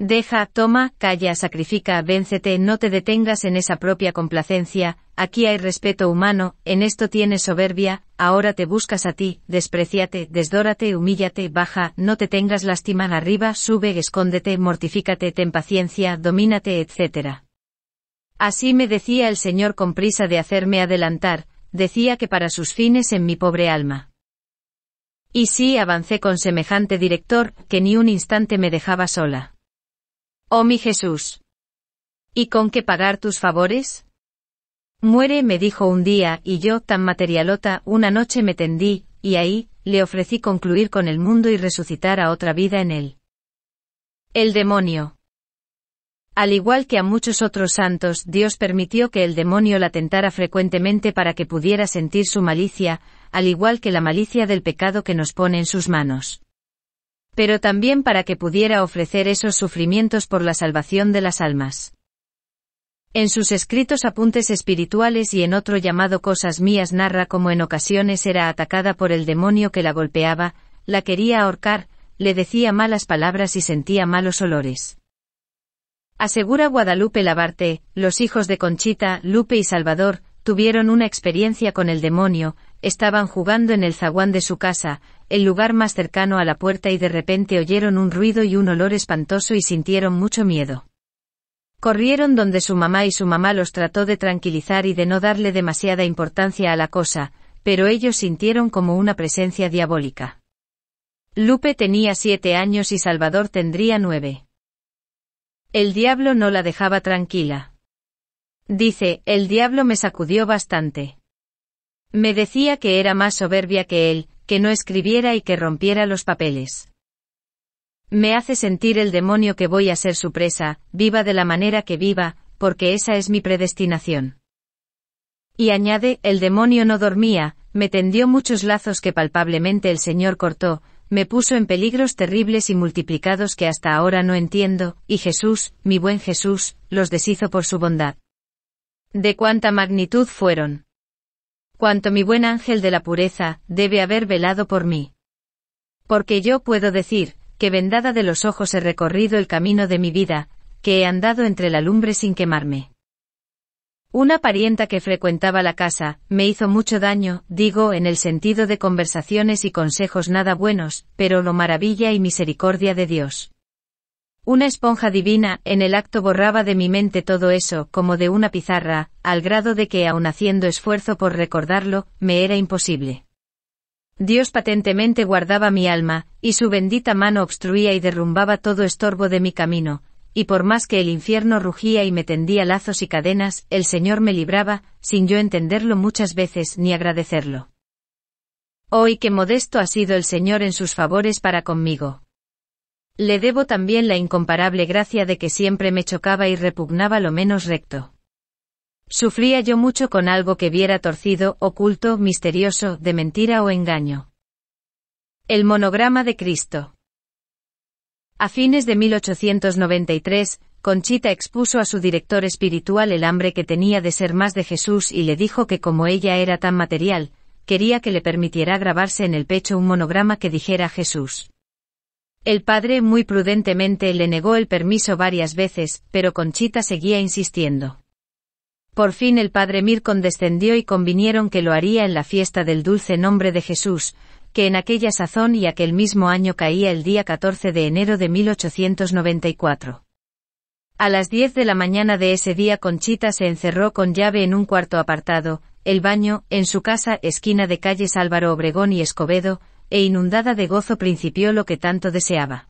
Deja, toma, calla, sacrifica, véncete, no te detengas en esa propia complacencia, aquí hay respeto humano, en esto tienes soberbia, ahora te buscas a ti, despreciate, desdórate, humíllate, baja, no te tengas lástima, arriba, sube, escóndete, mortifícate, ten paciencia, domínate, etc. Así me decía el Señor con prisa de hacerme adelantar, decía que para sus fines en mi pobre alma. Y sí avancé con semejante director, que ni un instante me dejaba sola. Oh mi Jesús. ¿Y con qué pagar tus favores? Muere, me dijo un día, y yo, tan materialota, una noche me tendí, y ahí, le ofrecí concluir con el mundo y resucitar a otra vida en él. El demonio. Al igual que a muchos otros santos, Dios permitió que el demonio la tentara frecuentemente para que pudiera sentir su malicia, al igual que la malicia del pecado que nos pone en sus manos pero también para que pudiera ofrecer esos sufrimientos por la salvación de las almas. En sus escritos apuntes espirituales y en otro llamado Cosas mías narra cómo en ocasiones era atacada por el demonio que la golpeaba, la quería ahorcar, le decía malas palabras y sentía malos olores. Asegura Guadalupe Labarte, los hijos de Conchita, Lupe y Salvador, tuvieron una experiencia con el demonio, estaban jugando en el zaguán de su casa, el lugar más cercano a la puerta y de repente oyeron un ruido y un olor espantoso y sintieron mucho miedo. Corrieron donde su mamá y su mamá los trató de tranquilizar y de no darle demasiada importancia a la cosa, pero ellos sintieron como una presencia diabólica. Lupe tenía siete años y Salvador tendría nueve. El diablo no la dejaba tranquila. Dice, el diablo me sacudió bastante. Me decía que era más soberbia que él, que no escribiera y que rompiera los papeles. Me hace sentir el demonio que voy a ser su presa, viva de la manera que viva, porque esa es mi predestinación. Y añade, el demonio no dormía, me tendió muchos lazos que palpablemente el Señor cortó, me puso en peligros terribles y multiplicados que hasta ahora no entiendo, y Jesús, mi buen Jesús, los deshizo por su bondad. ¿De cuánta magnitud fueron? cuanto mi buen ángel de la pureza debe haber velado por mí. Porque yo puedo decir, que vendada de los ojos he recorrido el camino de mi vida, que he andado entre la lumbre sin quemarme. Una parienta que frecuentaba la casa, me hizo mucho daño, digo, en el sentido de conversaciones y consejos nada buenos, pero lo maravilla y misericordia de Dios. Una esponja divina, en el acto borraba de mi mente todo eso, como de una pizarra, al grado de que aun haciendo esfuerzo por recordarlo, me era imposible. Dios patentemente guardaba mi alma, y su bendita mano obstruía y derrumbaba todo estorbo de mi camino, y por más que el infierno rugía y me tendía lazos y cadenas, el Señor me libraba, sin yo entenderlo muchas veces ni agradecerlo. Hoy qué que modesto ha sido el Señor en sus favores para conmigo. Le debo también la incomparable gracia de que siempre me chocaba y repugnaba lo menos recto. Sufría yo mucho con algo que viera torcido, oculto, misterioso, de mentira o engaño. El monograma de Cristo. A fines de 1893, Conchita expuso a su director espiritual el hambre que tenía de ser más de Jesús y le dijo que como ella era tan material, quería que le permitiera grabarse en el pecho un monograma que dijera Jesús. El padre muy prudentemente le negó el permiso varias veces, pero Conchita seguía insistiendo. Por fin el padre Mir condescendió y convinieron que lo haría en la fiesta del dulce nombre de Jesús, que en aquella sazón y aquel mismo año caía el día 14 de enero de 1894. A las 10 de la mañana de ese día Conchita se encerró con llave en un cuarto apartado, el baño, en su casa esquina de calles Álvaro Obregón y Escobedo, e inundada de gozo principió lo que tanto deseaba.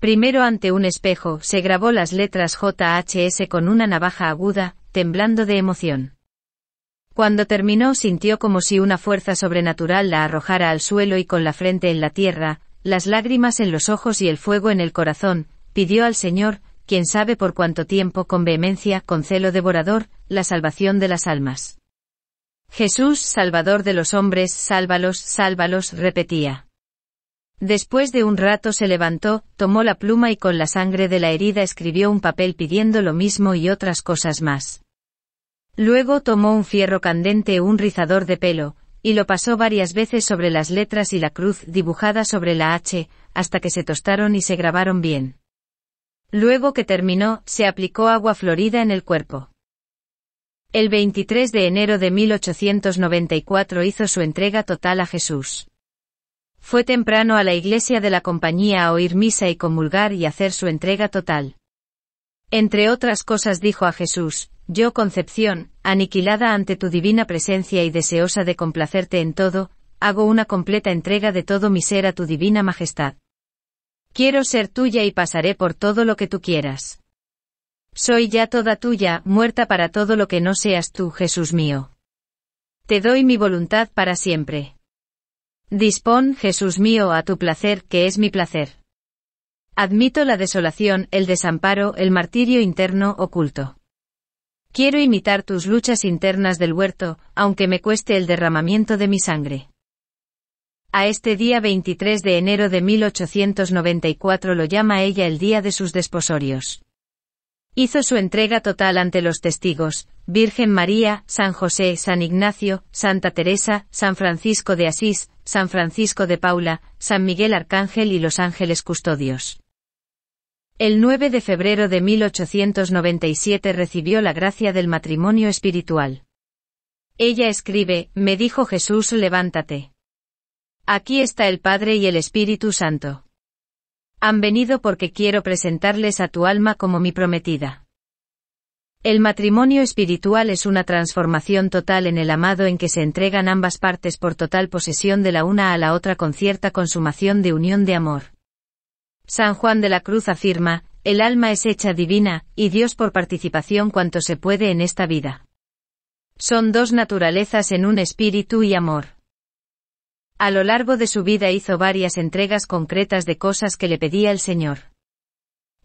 Primero ante un espejo, se grabó las letras JHS con una navaja aguda, temblando de emoción. Cuando terminó sintió como si una fuerza sobrenatural la arrojara al suelo y con la frente en la tierra, las lágrimas en los ojos y el fuego en el corazón, pidió al Señor, quien sabe por cuánto tiempo con vehemencia, con celo devorador, la salvación de las almas. Jesús, Salvador de los hombres, sálvalos, sálvalos, repetía. Después de un rato se levantó, tomó la pluma y con la sangre de la herida escribió un papel pidiendo lo mismo y otras cosas más. Luego tomó un fierro candente un rizador de pelo, y lo pasó varias veces sobre las letras y la cruz dibujada sobre la H, hasta que se tostaron y se grabaron bien. Luego que terminó, se aplicó agua florida en el cuerpo. El 23 de enero de 1894 hizo su entrega total a Jesús. Fue temprano a la iglesia de la compañía a oír misa y comulgar y hacer su entrega total. Entre otras cosas dijo a Jesús, Yo Concepción, aniquilada ante tu divina presencia y deseosa de complacerte en todo, hago una completa entrega de todo mi ser a tu divina majestad. Quiero ser tuya y pasaré por todo lo que tú quieras. Soy ya toda tuya, muerta para todo lo que no seas tú, Jesús mío. Te doy mi voluntad para siempre. Dispón, Jesús mío, a tu placer, que es mi placer. Admito la desolación, el desamparo, el martirio interno oculto. Quiero imitar tus luchas internas del huerto, aunque me cueste el derramamiento de mi sangre. A este día 23 de enero de 1894 lo llama ella el día de sus desposorios. Hizo su entrega total ante los testigos, Virgen María, San José, San Ignacio, Santa Teresa, San Francisco de Asís, San Francisco de Paula, San Miguel Arcángel y los ángeles custodios. El 9 de febrero de 1897 recibió la gracia del matrimonio espiritual. Ella escribe, Me dijo Jesús, levántate. Aquí está el Padre y el Espíritu Santo. Han venido porque quiero presentarles a tu alma como mi prometida. El matrimonio espiritual es una transformación total en el amado en que se entregan ambas partes por total posesión de la una a la otra con cierta consumación de unión de amor. San Juan de la Cruz afirma, el alma es hecha divina, y Dios por participación cuanto se puede en esta vida. Son dos naturalezas en un espíritu y amor. A lo largo de su vida hizo varias entregas concretas de cosas que le pedía el Señor.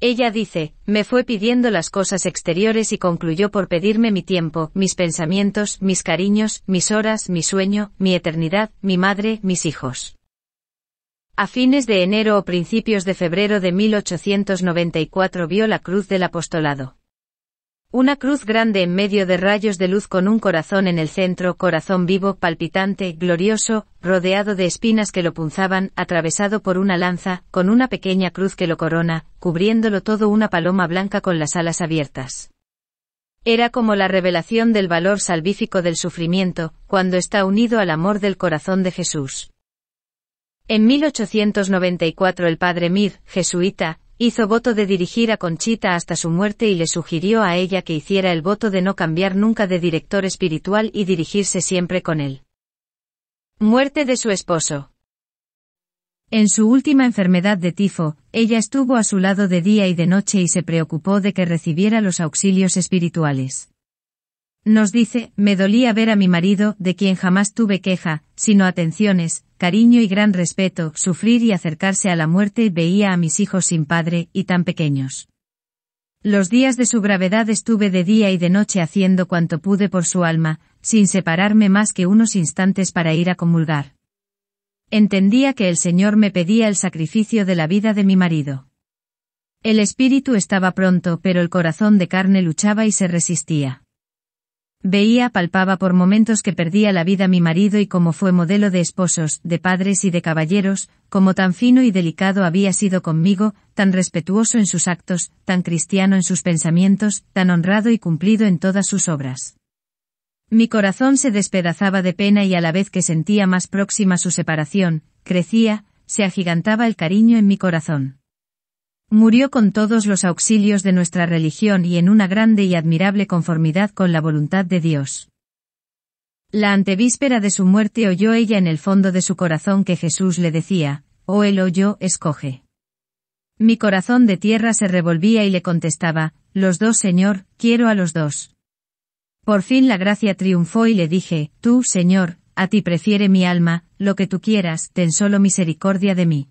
Ella dice, me fue pidiendo las cosas exteriores y concluyó por pedirme mi tiempo, mis pensamientos, mis cariños, mis horas, mi sueño, mi eternidad, mi madre, mis hijos. A fines de enero o principios de febrero de 1894 vio la cruz del apostolado. Una cruz grande en medio de rayos de luz con un corazón en el centro, corazón vivo, palpitante, glorioso, rodeado de espinas que lo punzaban, atravesado por una lanza, con una pequeña cruz que lo corona, cubriéndolo todo una paloma blanca con las alas abiertas. Era como la revelación del valor salvífico del sufrimiento, cuando está unido al amor del corazón de Jesús. En 1894 el padre Mir, jesuita, hizo voto de dirigir a Conchita hasta su muerte y le sugirió a ella que hiciera el voto de no cambiar nunca de director espiritual y dirigirse siempre con él. Muerte de su esposo. En su última enfermedad de tifo, ella estuvo a su lado de día y de noche y se preocupó de que recibiera los auxilios espirituales. Nos dice, me dolía ver a mi marido, de quien jamás tuve queja, sino atenciones, cariño y gran respeto, sufrir y acercarse a la muerte, veía a mis hijos sin padre, y tan pequeños. Los días de su gravedad estuve de día y de noche haciendo cuanto pude por su alma, sin separarme más que unos instantes para ir a comulgar. Entendía que el Señor me pedía el sacrificio de la vida de mi marido. El espíritu estaba pronto, pero el corazón de carne luchaba y se resistía. Veía, palpaba por momentos que perdía la vida mi marido y como fue modelo de esposos, de padres y de caballeros, como tan fino y delicado había sido conmigo, tan respetuoso en sus actos, tan cristiano en sus pensamientos, tan honrado y cumplido en todas sus obras. Mi corazón se despedazaba de pena y a la vez que sentía más próxima su separación, crecía, se agigantaba el cariño en mi corazón. Murió con todos los auxilios de nuestra religión y en una grande y admirable conformidad con la voluntad de Dios. La antevíspera de su muerte oyó ella en el fondo de su corazón que Jesús le decía, o oh, él o yo, escoge. Mi corazón de tierra se revolvía y le contestaba, los dos, Señor, quiero a los dos. Por fin la gracia triunfó y le dije, tú, Señor, a ti prefiere mi alma, lo que tú quieras, ten solo misericordia de mí.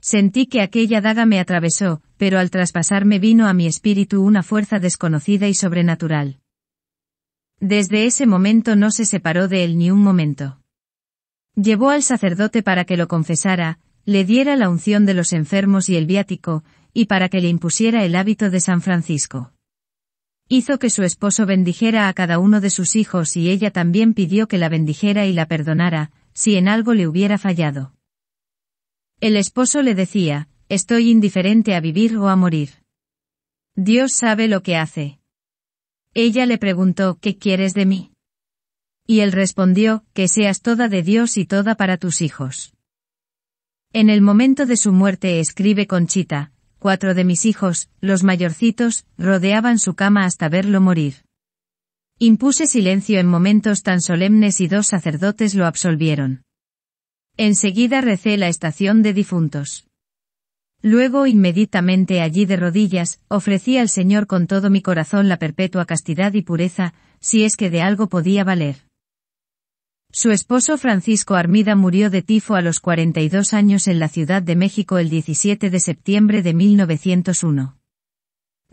Sentí que aquella daga me atravesó, pero al traspasarme vino a mi espíritu una fuerza desconocida y sobrenatural. Desde ese momento no se separó de él ni un momento. Llevó al sacerdote para que lo confesara, le diera la unción de los enfermos y el viático, y para que le impusiera el hábito de San Francisco. Hizo que su esposo bendijera a cada uno de sus hijos y ella también pidió que la bendijera y la perdonara, si en algo le hubiera fallado. El esposo le decía, estoy indiferente a vivir o a morir. Dios sabe lo que hace. Ella le preguntó, ¿qué quieres de mí? Y él respondió, que seas toda de Dios y toda para tus hijos. En el momento de su muerte escribe Conchita, cuatro de mis hijos, los mayorcitos, rodeaban su cama hasta verlo morir. Impuse silencio en momentos tan solemnes y dos sacerdotes lo absolvieron. Enseguida recé la estación de difuntos. Luego inmediatamente allí de rodillas, ofrecí al Señor con todo mi corazón la perpetua castidad y pureza, si es que de algo podía valer. Su esposo Francisco Armida murió de tifo a los 42 años en la Ciudad de México el 17 de septiembre de 1901.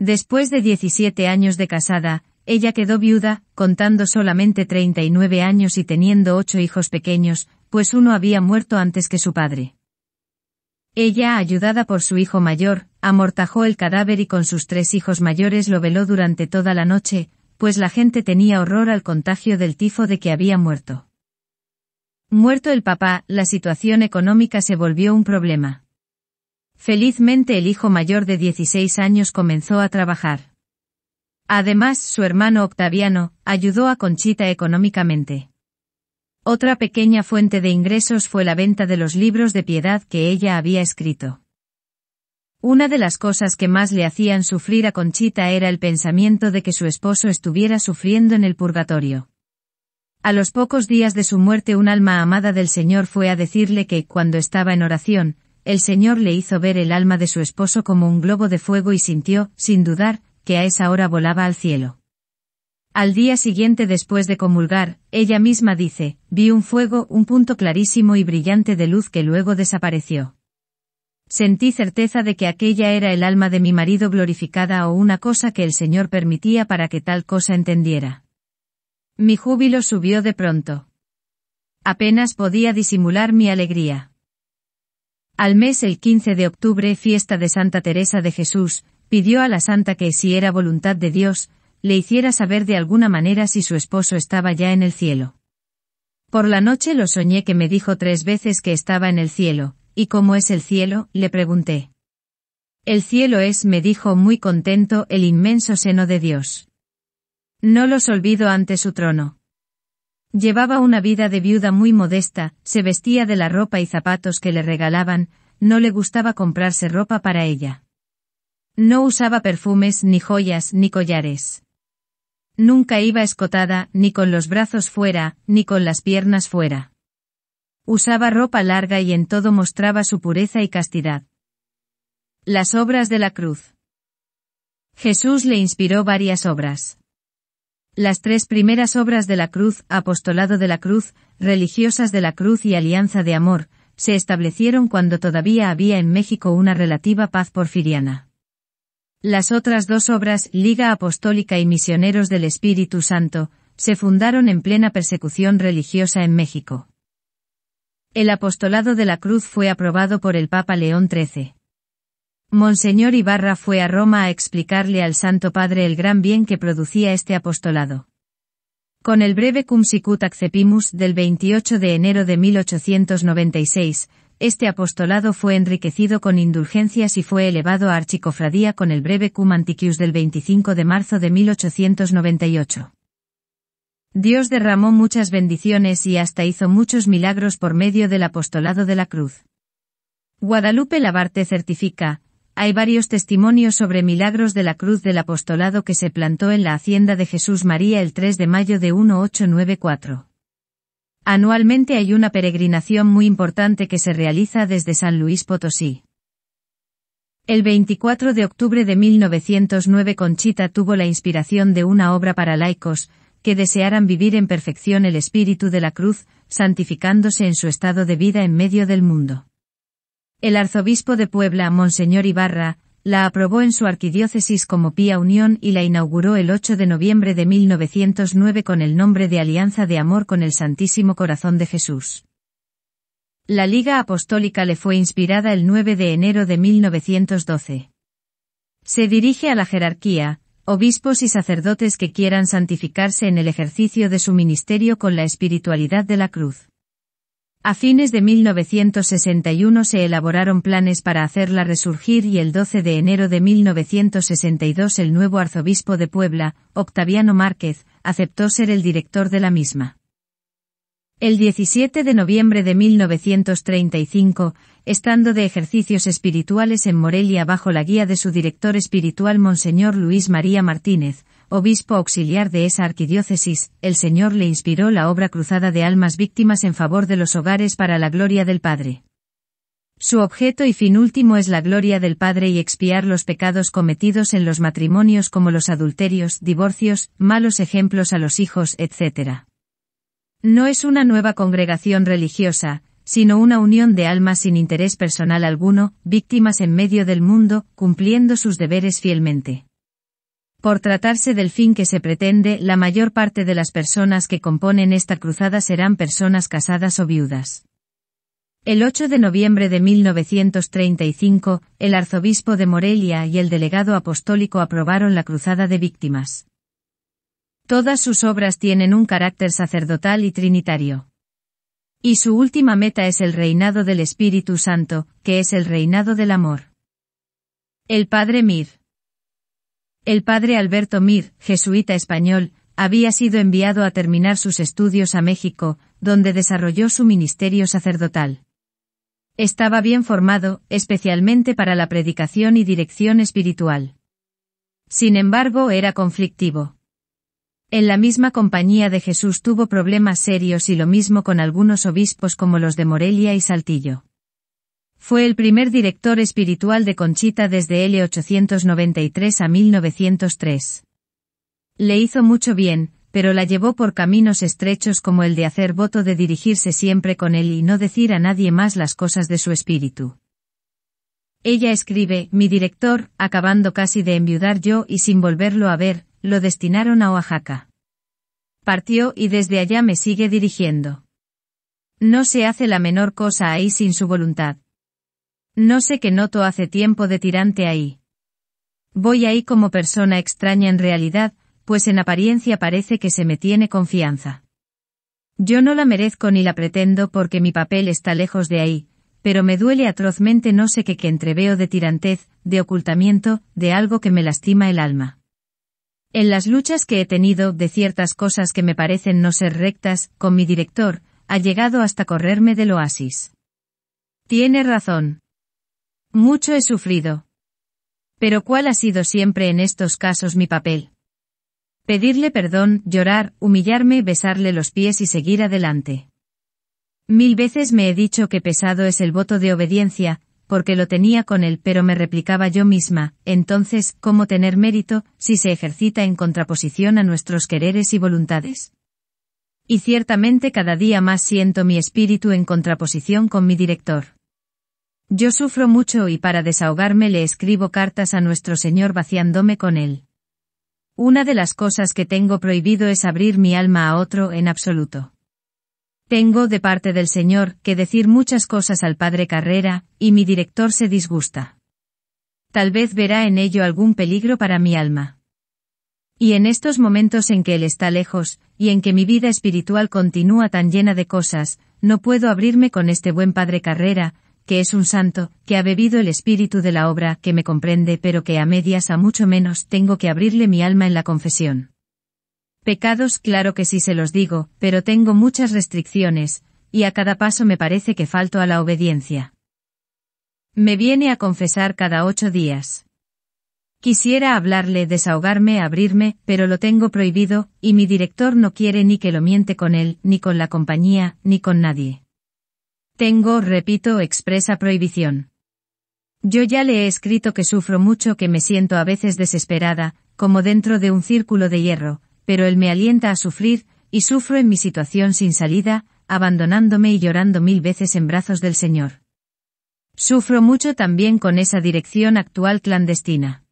Después de 17 años de casada, ella quedó viuda, contando solamente 39 años y teniendo ocho hijos pequeños, pues uno había muerto antes que su padre. Ella, ayudada por su hijo mayor, amortajó el cadáver y con sus tres hijos mayores lo veló durante toda la noche, pues la gente tenía horror al contagio del tifo de que había muerto. Muerto el papá, la situación económica se volvió un problema. Felizmente el hijo mayor de 16 años comenzó a trabajar. Además, su hermano Octaviano ayudó a Conchita económicamente. Otra pequeña fuente de ingresos fue la venta de los libros de piedad que ella había escrito. Una de las cosas que más le hacían sufrir a Conchita era el pensamiento de que su esposo estuviera sufriendo en el purgatorio. A los pocos días de su muerte un alma amada del Señor fue a decirle que, cuando estaba en oración, el Señor le hizo ver el alma de su esposo como un globo de fuego y sintió, sin dudar, que a esa hora volaba al cielo. Al día siguiente después de comulgar, ella misma dice, vi un fuego, un punto clarísimo y brillante de luz que luego desapareció. Sentí certeza de que aquella era el alma de mi marido glorificada o una cosa que el Señor permitía para que tal cosa entendiera. Mi júbilo subió de pronto. Apenas podía disimular mi alegría. Al mes el 15 de octubre, fiesta de Santa Teresa de Jesús, pidió a la santa que si era voluntad de Dios, le hiciera saber de alguna manera si su esposo estaba ya en el cielo. Por la noche lo soñé que me dijo tres veces que estaba en el cielo, y cómo es el cielo, le pregunté. El cielo es, me dijo muy contento, el inmenso seno de Dios. No los olvido ante su trono. Llevaba una vida de viuda muy modesta, se vestía de la ropa y zapatos que le regalaban, no le gustaba comprarse ropa para ella. No usaba perfumes, ni joyas, ni collares. Nunca iba escotada, ni con los brazos fuera, ni con las piernas fuera. Usaba ropa larga y en todo mostraba su pureza y castidad. Las obras de la cruz. Jesús le inspiró varias obras. Las tres primeras obras de la cruz, apostolado de la cruz, religiosas de la cruz y alianza de amor, se establecieron cuando todavía había en México una relativa paz porfiriana. Las otras dos obras, Liga Apostólica y Misioneros del Espíritu Santo, se fundaron en plena persecución religiosa en México. El apostolado de la cruz fue aprobado por el Papa León XIII. Monseñor Ibarra fue a Roma a explicarle al Santo Padre el gran bien que producía este apostolado. Con el breve Cum Sicut Accepimus del 28 de enero de 1896, este apostolado fue enriquecido con indulgencias y fue elevado a archicofradía con el breve Cum Antiquius del 25 de marzo de 1898. Dios derramó muchas bendiciones y hasta hizo muchos milagros por medio del apostolado de la cruz. Guadalupe Labarte certifica, hay varios testimonios sobre milagros de la cruz del apostolado que se plantó en la hacienda de Jesús María el 3 de mayo de 1894. Anualmente hay una peregrinación muy importante que se realiza desde San Luis Potosí. El 24 de octubre de 1909 Conchita tuvo la inspiración de una obra para laicos, que desearan vivir en perfección el espíritu de la cruz, santificándose en su estado de vida en medio del mundo. El arzobispo de Puebla, Monseñor Ibarra, la aprobó en su arquidiócesis como Pía Unión y la inauguró el 8 de noviembre de 1909 con el nombre de Alianza de Amor con el Santísimo Corazón de Jesús. La Liga Apostólica le fue inspirada el 9 de enero de 1912. Se dirige a la jerarquía, obispos y sacerdotes que quieran santificarse en el ejercicio de su ministerio con la espiritualidad de la cruz. A fines de 1961 se elaboraron planes para hacerla resurgir y el 12 de enero de 1962 el nuevo arzobispo de Puebla, Octaviano Márquez, aceptó ser el director de la misma. El 17 de noviembre de 1935, estando de ejercicios espirituales en Morelia bajo la guía de su director espiritual Monseñor Luis María Martínez, obispo auxiliar de esa arquidiócesis, el Señor le inspiró la obra cruzada de almas víctimas en favor de los hogares para la gloria del Padre. Su objeto y fin último es la gloria del Padre y expiar los pecados cometidos en los matrimonios como los adulterios, divorcios, malos ejemplos a los hijos, etc. No es una nueva congregación religiosa, sino una unión de almas sin interés personal alguno, víctimas en medio del mundo, cumpliendo sus deberes fielmente. Por tratarse del fin que se pretende, la mayor parte de las personas que componen esta cruzada serán personas casadas o viudas. El 8 de noviembre de 1935, el arzobispo de Morelia y el delegado apostólico aprobaron la cruzada de víctimas. Todas sus obras tienen un carácter sacerdotal y trinitario. Y su última meta es el reinado del Espíritu Santo, que es el reinado del amor. El padre Mir. El padre Alberto Mir, jesuita español, había sido enviado a terminar sus estudios a México, donde desarrolló su ministerio sacerdotal. Estaba bien formado, especialmente para la predicación y dirección espiritual. Sin embargo, era conflictivo. En la misma compañía de Jesús tuvo problemas serios y lo mismo con algunos obispos como los de Morelia y Saltillo. Fue el primer director espiritual de Conchita desde L893 a 1903. Le hizo mucho bien, pero la llevó por caminos estrechos como el de hacer voto de dirigirse siempre con él y no decir a nadie más las cosas de su espíritu. Ella escribe, mi director, acabando casi de enviudar yo y sin volverlo a ver, lo destinaron a Oaxaca. Partió y desde allá me sigue dirigiendo. No se hace la menor cosa ahí sin su voluntad. No sé qué noto hace tiempo de tirante ahí. Voy ahí como persona extraña en realidad, pues en apariencia parece que se me tiene confianza. Yo no la merezco ni la pretendo porque mi papel está lejos de ahí, pero me duele atrozmente no sé qué que entreveo de tirantez, de ocultamiento, de algo que me lastima el alma. En las luchas que he tenido de ciertas cosas que me parecen no ser rectas, con mi director, ha llegado hasta correrme del oasis. Tiene razón. Mucho he sufrido. Pero ¿cuál ha sido siempre en estos casos mi papel? Pedirle perdón, llorar, humillarme, besarle los pies y seguir adelante. Mil veces me he dicho que pesado es el voto de obediencia, porque lo tenía con él, pero me replicaba yo misma, entonces, ¿cómo tener mérito, si se ejercita en contraposición a nuestros quereres y voluntades? Y ciertamente cada día más siento mi espíritu en contraposición con mi director. Yo sufro mucho y para desahogarme le escribo cartas a nuestro Señor vaciándome con él. Una de las cosas que tengo prohibido es abrir mi alma a otro en absoluto. Tengo de parte del Señor que decir muchas cosas al padre Carrera, y mi director se disgusta. Tal vez verá en ello algún peligro para mi alma. Y en estos momentos en que Él está lejos, y en que mi vida espiritual continúa tan llena de cosas, no puedo abrirme con este buen padre Carrera, que es un santo, que ha bebido el espíritu de la obra que me comprende pero que a medias a mucho menos tengo que abrirle mi alma en la confesión. Pecados claro que sí se los digo, pero tengo muchas restricciones, y a cada paso me parece que falto a la obediencia. Me viene a confesar cada ocho días. Quisiera hablarle, desahogarme, abrirme, pero lo tengo prohibido, y mi director no quiere ni que lo miente con él, ni con la compañía, ni con nadie. Tengo, repito, expresa prohibición. Yo ya le he escrito que sufro mucho, que me siento a veces desesperada, como dentro de un círculo de hierro, pero él me alienta a sufrir, y sufro en mi situación sin salida, abandonándome y llorando mil veces en brazos del Señor. Sufro mucho también con esa dirección actual clandestina.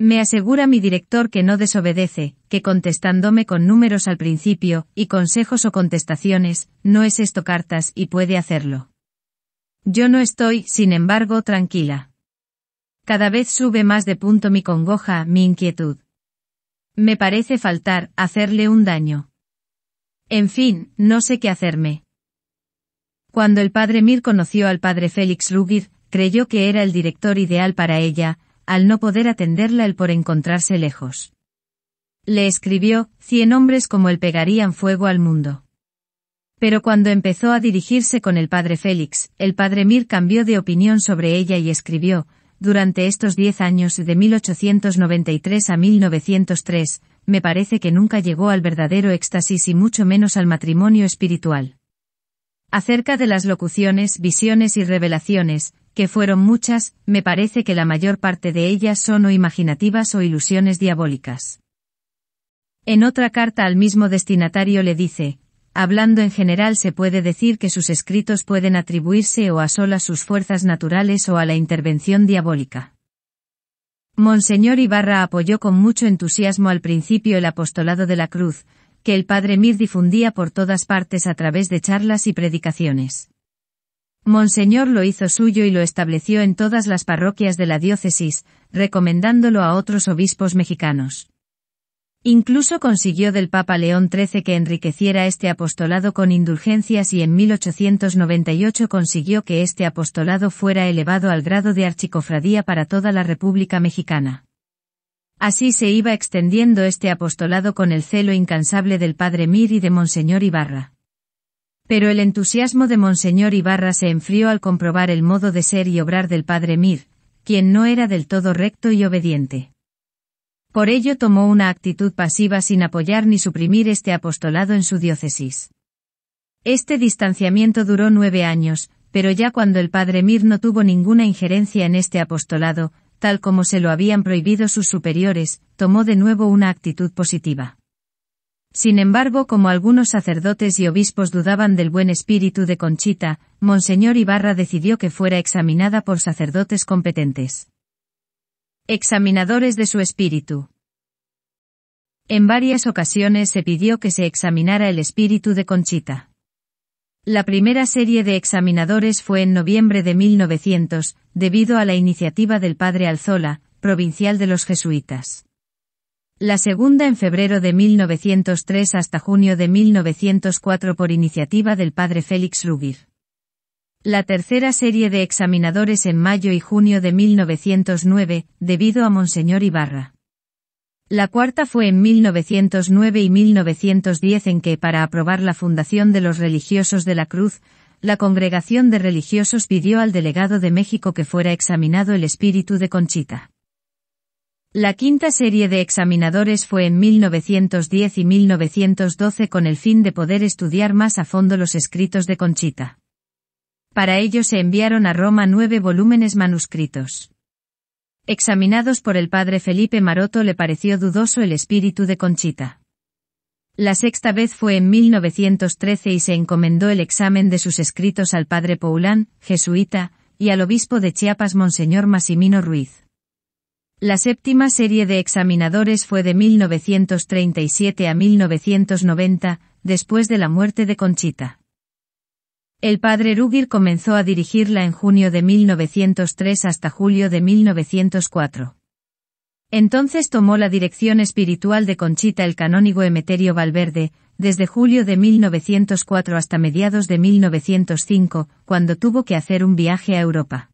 Me asegura mi director que no desobedece, que contestándome con números al principio, y consejos o contestaciones, no es esto cartas y puede hacerlo. Yo no estoy, sin embargo, tranquila. Cada vez sube más de punto mi congoja, mi inquietud. Me parece faltar, hacerle un daño. En fin, no sé qué hacerme. Cuando el padre Mir conoció al padre Félix Rugir, creyó que era el director ideal para ella, al no poder atenderla el por encontrarse lejos. Le escribió, cien hombres como él pegarían fuego al mundo. Pero cuando empezó a dirigirse con el padre Félix, el padre Mir cambió de opinión sobre ella y escribió, durante estos diez años de 1893 a 1903, me parece que nunca llegó al verdadero éxtasis y mucho menos al matrimonio espiritual. Acerca de las locuciones, visiones y revelaciones, que fueron muchas, me parece que la mayor parte de ellas son o imaginativas o ilusiones diabólicas. En otra carta al mismo destinatario le dice, hablando en general se puede decir que sus escritos pueden atribuirse o a solas sus fuerzas naturales o a la intervención diabólica. Monseñor Ibarra apoyó con mucho entusiasmo al principio el apostolado de la cruz, que el padre Mir difundía por todas partes a través de charlas y predicaciones. Monseñor lo hizo suyo y lo estableció en todas las parroquias de la diócesis, recomendándolo a otros obispos mexicanos. Incluso consiguió del Papa León XIII que enriqueciera este apostolado con indulgencias y en 1898 consiguió que este apostolado fuera elevado al grado de archicofradía para toda la República Mexicana. Así se iba extendiendo este apostolado con el celo incansable del Padre Mir y de Monseñor Ibarra. Pero el entusiasmo de Monseñor Ibarra se enfrió al comprobar el modo de ser y obrar del padre Mir, quien no era del todo recto y obediente. Por ello tomó una actitud pasiva sin apoyar ni suprimir este apostolado en su diócesis. Este distanciamiento duró nueve años, pero ya cuando el padre Mir no tuvo ninguna injerencia en este apostolado, tal como se lo habían prohibido sus superiores, tomó de nuevo una actitud positiva. Sin embargo, como algunos sacerdotes y obispos dudaban del buen espíritu de Conchita, Monseñor Ibarra decidió que fuera examinada por sacerdotes competentes. Examinadores de su espíritu. En varias ocasiones se pidió que se examinara el espíritu de Conchita. La primera serie de examinadores fue en noviembre de 1900, debido a la iniciativa del padre Alzola, provincial de los jesuitas. La segunda en febrero de 1903 hasta junio de 1904 por iniciativa del padre Félix Ruggier. La tercera serie de examinadores en mayo y junio de 1909, debido a Monseñor Ibarra. La cuarta fue en 1909 y 1910 en que, para aprobar la fundación de los religiosos de la Cruz, la Congregación de Religiosos pidió al delegado de México que fuera examinado el espíritu de Conchita. La quinta serie de examinadores fue en 1910 y 1912 con el fin de poder estudiar más a fondo los escritos de Conchita. Para ello se enviaron a Roma nueve volúmenes manuscritos. Examinados por el padre Felipe Maroto le pareció dudoso el espíritu de Conchita. La sexta vez fue en 1913 y se encomendó el examen de sus escritos al padre Paulán, jesuita, y al obispo de Chiapas Monseñor Massimino Ruiz. La séptima serie de examinadores fue de 1937 a 1990, después de la muerte de Conchita. El padre Rugir comenzó a dirigirla en junio de 1903 hasta julio de 1904. Entonces tomó la dirección espiritual de Conchita el canónigo Emeterio Valverde, desde julio de 1904 hasta mediados de 1905, cuando tuvo que hacer un viaje a Europa.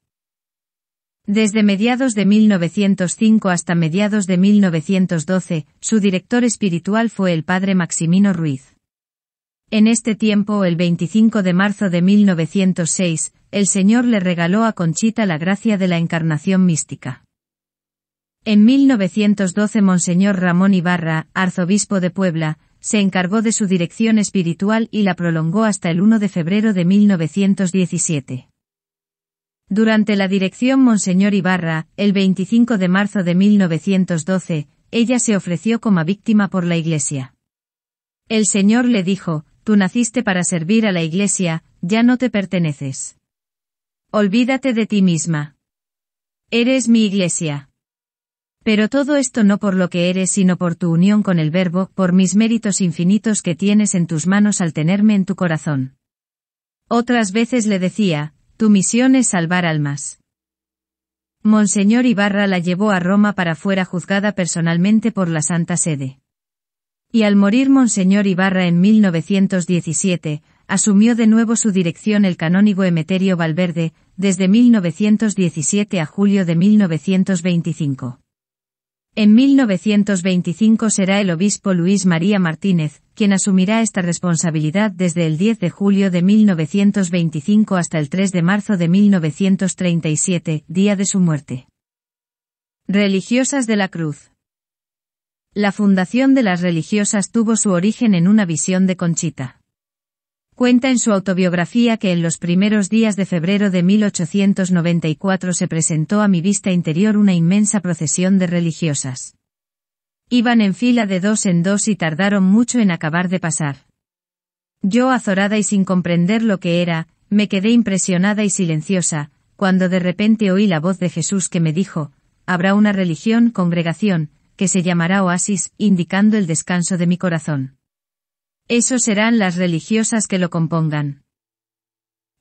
Desde mediados de 1905 hasta mediados de 1912, su director espiritual fue el padre Maximino Ruiz. En este tiempo, el 25 de marzo de 1906, el Señor le regaló a Conchita la gracia de la encarnación mística. En 1912 Monseñor Ramón Ibarra, arzobispo de Puebla, se encargó de su dirección espiritual y la prolongó hasta el 1 de febrero de 1917. Durante la dirección Monseñor Ibarra, el 25 de marzo de 1912, ella se ofreció como víctima por la Iglesia. El Señor le dijo, Tú naciste para servir a la Iglesia, ya no te perteneces. Olvídate de ti misma. Eres mi Iglesia. Pero todo esto no por lo que eres, sino por tu unión con el Verbo, por mis méritos infinitos que tienes en tus manos al tenerme en tu corazón. Otras veces le decía, su misión es salvar almas. Monseñor Ibarra la llevó a Roma para fuera juzgada personalmente por la Santa Sede. Y al morir Monseñor Ibarra en 1917, asumió de nuevo su dirección el canónigo Emeterio Valverde, desde 1917 a julio de 1925. En 1925 será el obispo Luis María Martínez, quien asumirá esta responsabilidad desde el 10 de julio de 1925 hasta el 3 de marzo de 1937, día de su muerte. Religiosas de la Cruz. La fundación de las religiosas tuvo su origen en una visión de Conchita. Cuenta en su autobiografía que en los primeros días de febrero de 1894 se presentó a mi vista interior una inmensa procesión de religiosas. Iban en fila de dos en dos y tardaron mucho en acabar de pasar. Yo, azorada y sin comprender lo que era, me quedé impresionada y silenciosa, cuando de repente oí la voz de Jesús que me dijo, Habrá una religión, congregación, que se llamará Oasis, indicando el descanso de mi corazón. Eso serán las religiosas que lo compongan.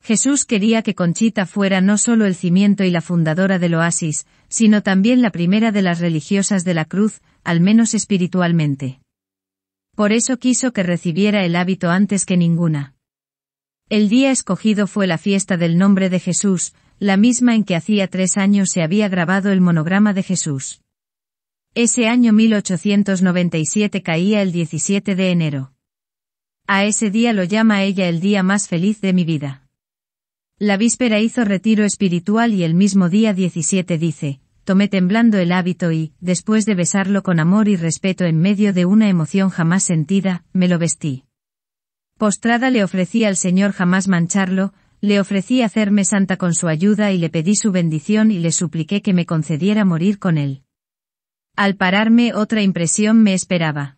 Jesús quería que Conchita fuera no solo el cimiento y la fundadora del oasis, sino también la primera de las religiosas de la cruz, al menos espiritualmente. Por eso quiso que recibiera el hábito antes que ninguna. El día escogido fue la fiesta del nombre de Jesús, la misma en que hacía tres años se había grabado el monograma de Jesús. Ese año 1897 caía el 17 de enero. A ese día lo llama ella el día más feliz de mi vida. La víspera hizo retiro espiritual y el mismo día 17 dice, tomé temblando el hábito y, después de besarlo con amor y respeto en medio de una emoción jamás sentida, me lo vestí. Postrada le ofrecí al Señor jamás mancharlo, le ofrecí hacerme santa con su ayuda y le pedí su bendición y le supliqué que me concediera morir con él. Al pararme otra impresión me esperaba.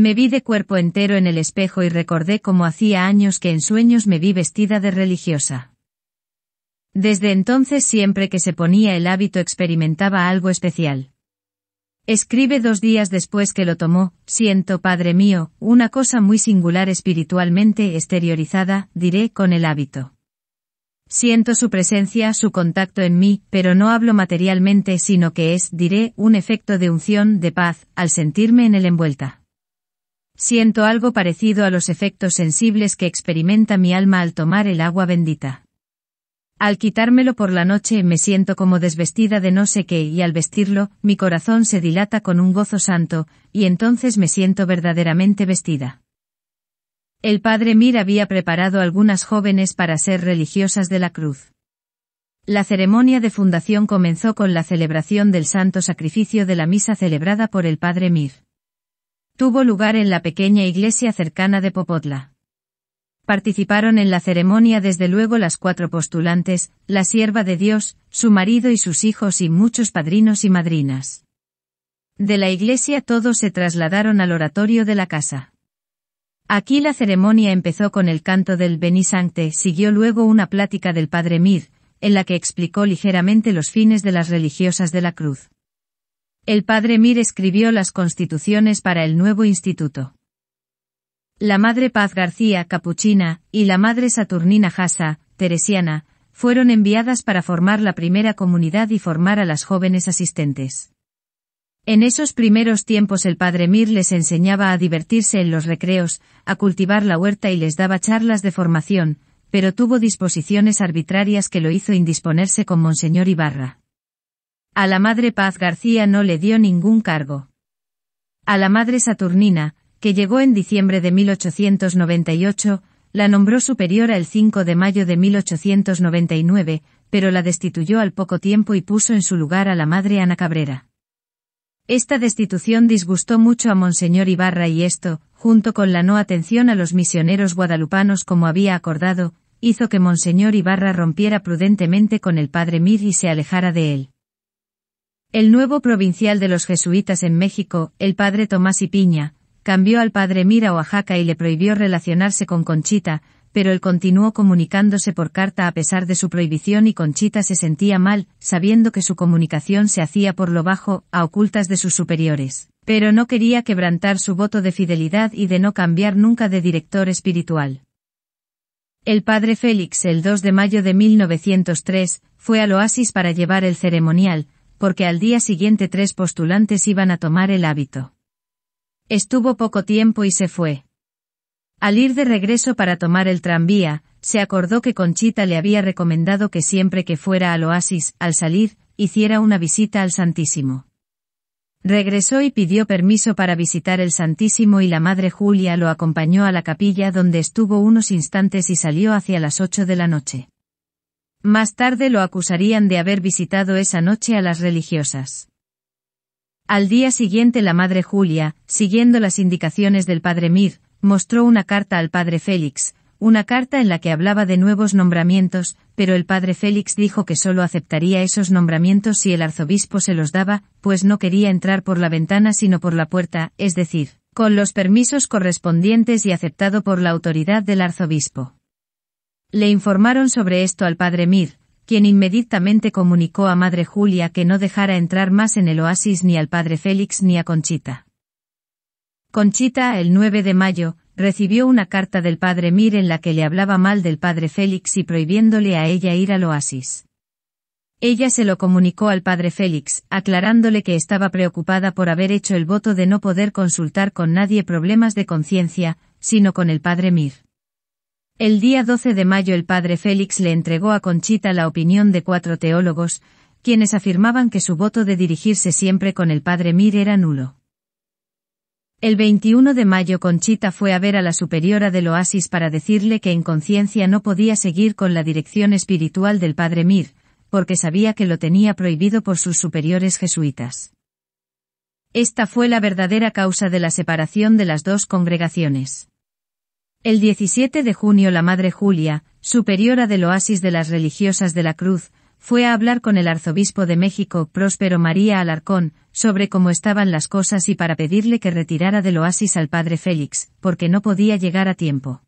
Me vi de cuerpo entero en el espejo y recordé cómo hacía años que en sueños me vi vestida de religiosa. Desde entonces siempre que se ponía el hábito experimentaba algo especial. Escribe dos días después que lo tomó, siento, Padre mío, una cosa muy singular espiritualmente exteriorizada, diré, con el hábito. Siento su presencia, su contacto en mí, pero no hablo materialmente, sino que es, diré, un efecto de unción, de paz, al sentirme en él envuelta. Siento algo parecido a los efectos sensibles que experimenta mi alma al tomar el agua bendita. Al quitármelo por la noche me siento como desvestida de no sé qué y al vestirlo, mi corazón se dilata con un gozo santo, y entonces me siento verdaderamente vestida. El padre Mir había preparado algunas jóvenes para ser religiosas de la cruz. La ceremonia de fundación comenzó con la celebración del santo sacrificio de la misa celebrada por el padre Mir tuvo lugar en la pequeña iglesia cercana de Popotla. Participaron en la ceremonia desde luego las cuatro postulantes, la sierva de Dios, su marido y sus hijos y muchos padrinos y madrinas. De la iglesia todos se trasladaron al oratorio de la casa. Aquí la ceremonia empezó con el canto del Benisante, siguió luego una plática del padre Mir, en la que explicó ligeramente los fines de las religiosas de la cruz. El padre Mir escribió las constituciones para el nuevo instituto. La madre Paz García, capuchina, y la madre Saturnina Jasa, teresiana, fueron enviadas para formar la primera comunidad y formar a las jóvenes asistentes. En esos primeros tiempos el padre Mir les enseñaba a divertirse en los recreos, a cultivar la huerta y les daba charlas de formación, pero tuvo disposiciones arbitrarias que lo hizo indisponerse con Monseñor Ibarra. A la madre Paz García no le dio ningún cargo. A la madre Saturnina, que llegó en diciembre de 1898, la nombró superiora el 5 de mayo de 1899, pero la destituyó al poco tiempo y puso en su lugar a la madre Ana Cabrera. Esta destitución disgustó mucho a Monseñor Ibarra y esto, junto con la no atención a los misioneros guadalupanos como había acordado, hizo que Monseñor Ibarra rompiera prudentemente con el padre Mir y se alejara de él. El nuevo provincial de los jesuitas en México, el padre Tomás y Piña, cambió al padre Mira Oaxaca y le prohibió relacionarse con Conchita, pero él continuó comunicándose por carta a pesar de su prohibición y Conchita se sentía mal, sabiendo que su comunicación se hacía por lo bajo, a ocultas de sus superiores. Pero no quería quebrantar su voto de fidelidad y de no cambiar nunca de director espiritual. El padre Félix, el 2 de mayo de 1903, fue al oasis para llevar el ceremonial, porque al día siguiente tres postulantes iban a tomar el hábito. Estuvo poco tiempo y se fue. Al ir de regreso para tomar el tranvía, se acordó que Conchita le había recomendado que siempre que fuera al oasis, al salir, hiciera una visita al Santísimo. Regresó y pidió permiso para visitar el Santísimo y la Madre Julia lo acompañó a la capilla donde estuvo unos instantes y salió hacia las ocho de la noche. Más tarde lo acusarían de haber visitado esa noche a las religiosas. Al día siguiente la madre Julia, siguiendo las indicaciones del padre Mir, mostró una carta al padre Félix, una carta en la que hablaba de nuevos nombramientos, pero el padre Félix dijo que solo aceptaría esos nombramientos si el arzobispo se los daba, pues no quería entrar por la ventana sino por la puerta, es decir, con los permisos correspondientes y aceptado por la autoridad del arzobispo. Le informaron sobre esto al padre Mir, quien inmediatamente comunicó a madre Julia que no dejara entrar más en el oasis ni al padre Félix ni a Conchita. Conchita, el 9 de mayo, recibió una carta del padre Mir en la que le hablaba mal del padre Félix y prohibiéndole a ella ir al oasis. Ella se lo comunicó al padre Félix, aclarándole que estaba preocupada por haber hecho el voto de no poder consultar con nadie problemas de conciencia, sino con el padre Mir. El día 12 de mayo el padre Félix le entregó a Conchita la opinión de cuatro teólogos, quienes afirmaban que su voto de dirigirse siempre con el padre Mir era nulo. El 21 de mayo Conchita fue a ver a la superiora del oasis para decirle que en conciencia no podía seguir con la dirección espiritual del padre Mir, porque sabía que lo tenía prohibido por sus superiores jesuitas. Esta fue la verdadera causa de la separación de las dos congregaciones. El 17 de junio la Madre Julia, superiora del Oasis de las Religiosas de la Cruz, fue a hablar con el arzobispo de México, Próspero María Alarcón, sobre cómo estaban las cosas y para pedirle que retirara del oasis al padre Félix, porque no podía llegar a tiempo.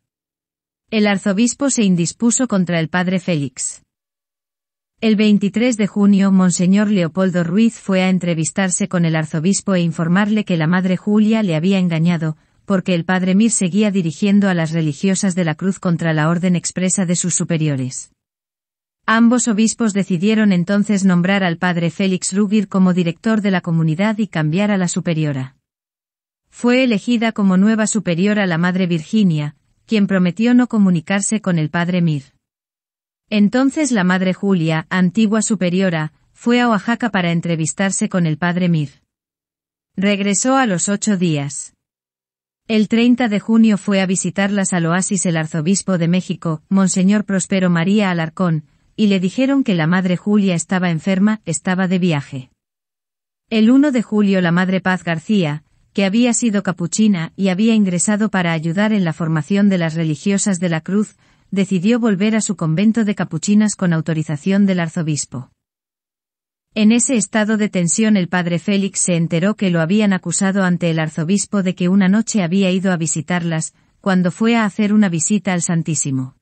El arzobispo se indispuso contra el padre Félix. El 23 de junio, Monseñor Leopoldo Ruiz fue a entrevistarse con el arzobispo e informarle que la madre Julia le había engañado, porque el padre Mir seguía dirigiendo a las religiosas de la cruz contra la orden expresa de sus superiores. Ambos obispos decidieron entonces nombrar al padre Félix Rugir como director de la comunidad y cambiar a la superiora. Fue elegida como nueva superiora la madre Virginia, quien prometió no comunicarse con el padre Mir. Entonces la madre Julia, antigua superiora, fue a Oaxaca para entrevistarse con el padre Mir. Regresó a los ocho días. El 30 de junio fue a visitarlas al oasis el arzobispo de México, Monseñor Prospero María Alarcón, y le dijeron que la madre Julia estaba enferma, estaba de viaje. El 1 de julio la madre Paz García, que había sido capuchina y había ingresado para ayudar en la formación de las religiosas de la Cruz, decidió volver a su convento de capuchinas con autorización del arzobispo. En ese estado de tensión el padre Félix se enteró que lo habían acusado ante el arzobispo de que una noche había ido a visitarlas, cuando fue a hacer una visita al Santísimo.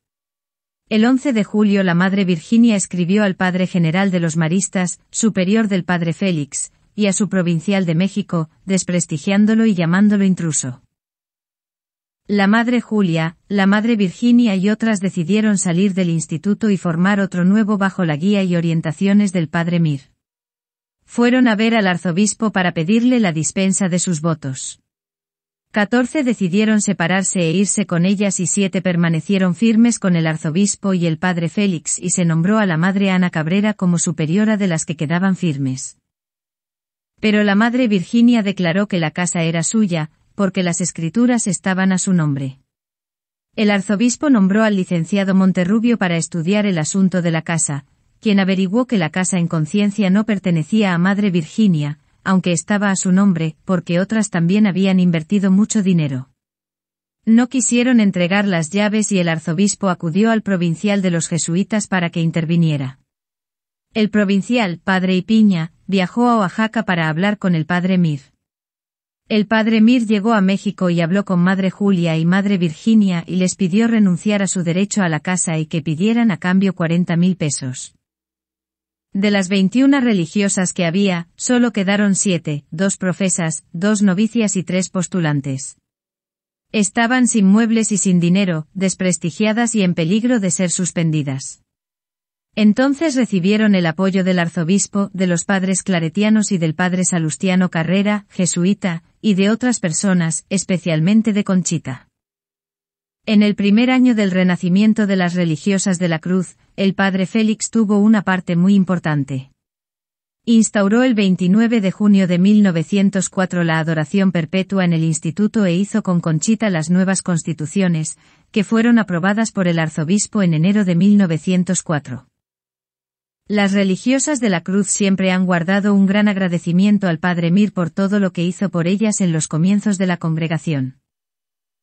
El 11 de julio la madre Virginia escribió al padre general de los maristas, superior del padre Félix, y a su provincial de México, desprestigiándolo y llamándolo intruso. La madre Julia, la madre Virginia y otras decidieron salir del instituto y formar otro nuevo bajo la guía y orientaciones del padre Mir fueron a ver al arzobispo para pedirle la dispensa de sus votos. Catorce decidieron separarse e irse con ellas y siete permanecieron firmes con el arzobispo y el padre Félix y se nombró a la madre Ana Cabrera como superiora de las que quedaban firmes. Pero la madre Virginia declaró que la casa era suya, porque las escrituras estaban a su nombre. El arzobispo nombró al licenciado Monterrubio para estudiar el asunto de la casa, quien averiguó que la casa en conciencia no pertenecía a Madre Virginia, aunque estaba a su nombre, porque otras también habían invertido mucho dinero. No quisieron entregar las llaves y el arzobispo acudió al provincial de los jesuitas para que interviniera. El provincial, padre Ipiña, viajó a Oaxaca para hablar con el padre Mir. El padre Mir llegó a México y habló con madre Julia y madre Virginia y les pidió renunciar a su derecho a la casa y que pidieran a cambio 40 mil pesos. De las 21 religiosas que había, solo quedaron siete, dos profesas, dos novicias y tres postulantes. Estaban sin muebles y sin dinero, desprestigiadas y en peligro de ser suspendidas. Entonces recibieron el apoyo del arzobispo, de los padres claretianos y del padre Salustiano Carrera, jesuita, y de otras personas, especialmente de Conchita. En el primer año del renacimiento de las religiosas de la Cruz, el padre Félix tuvo una parte muy importante. Instauró el 29 de junio de 1904 la adoración perpetua en el instituto e hizo con Conchita las nuevas constituciones, que fueron aprobadas por el arzobispo en enero de 1904. Las religiosas de la Cruz siempre han guardado un gran agradecimiento al padre Mir por todo lo que hizo por ellas en los comienzos de la congregación.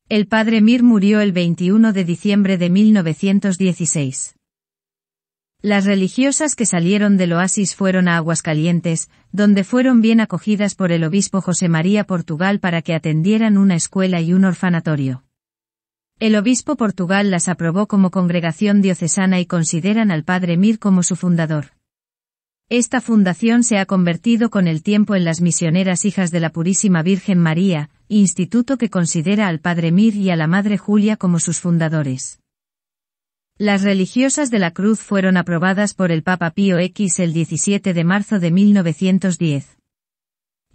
El padre Mir murió el 21 de diciembre de 1916. Las religiosas que salieron del oasis fueron a Aguascalientes, donde fueron bien acogidas por el obispo José María Portugal para que atendieran una escuela y un orfanatorio. El obispo Portugal las aprobó como congregación diocesana y consideran al padre Mir como su fundador. Esta fundación se ha convertido con el tiempo en las misioneras hijas de la Purísima Virgen María, instituto que considera al Padre Mir y a la Madre Julia como sus fundadores. Las religiosas de la Cruz fueron aprobadas por el Papa Pío X el 17 de marzo de 1910.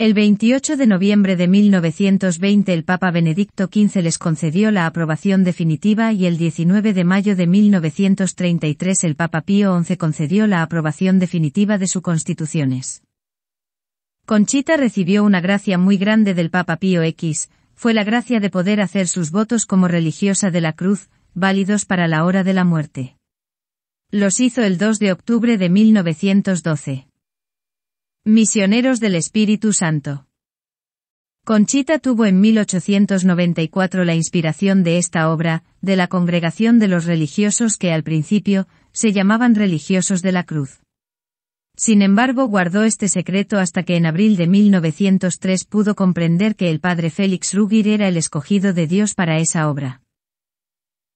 El 28 de noviembre de 1920 el Papa Benedicto XV les concedió la aprobación definitiva y el 19 de mayo de 1933 el Papa Pío XI concedió la aprobación definitiva de sus constituciones. Conchita recibió una gracia muy grande del Papa Pío X, fue la gracia de poder hacer sus votos como religiosa de la cruz, válidos para la hora de la muerte. Los hizo el 2 de octubre de 1912. Misioneros del Espíritu Santo. Conchita tuvo en 1894 la inspiración de esta obra, de la congregación de los religiosos que al principio se llamaban religiosos de la cruz. Sin embargo, guardó este secreto hasta que en abril de 1903 pudo comprender que el padre Félix Rugir era el escogido de Dios para esa obra.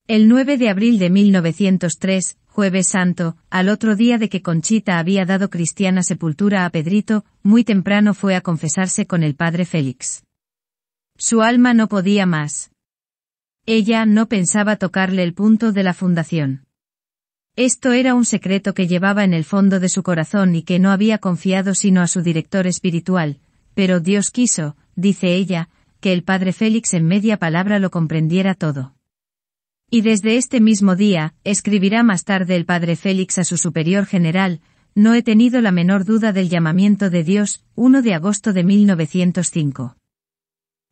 El 9 de abril de 1903, jueves santo, al otro día de que Conchita había dado cristiana sepultura a Pedrito, muy temprano fue a confesarse con el padre Félix. Su alma no podía más. Ella no pensaba tocarle el punto de la fundación. Esto era un secreto que llevaba en el fondo de su corazón y que no había confiado sino a su director espiritual, pero Dios quiso, dice ella, que el padre Félix en media palabra lo comprendiera todo. Y desde este mismo día, escribirá más tarde el padre Félix a su superior general, no he tenido la menor duda del llamamiento de Dios, 1 de agosto de 1905.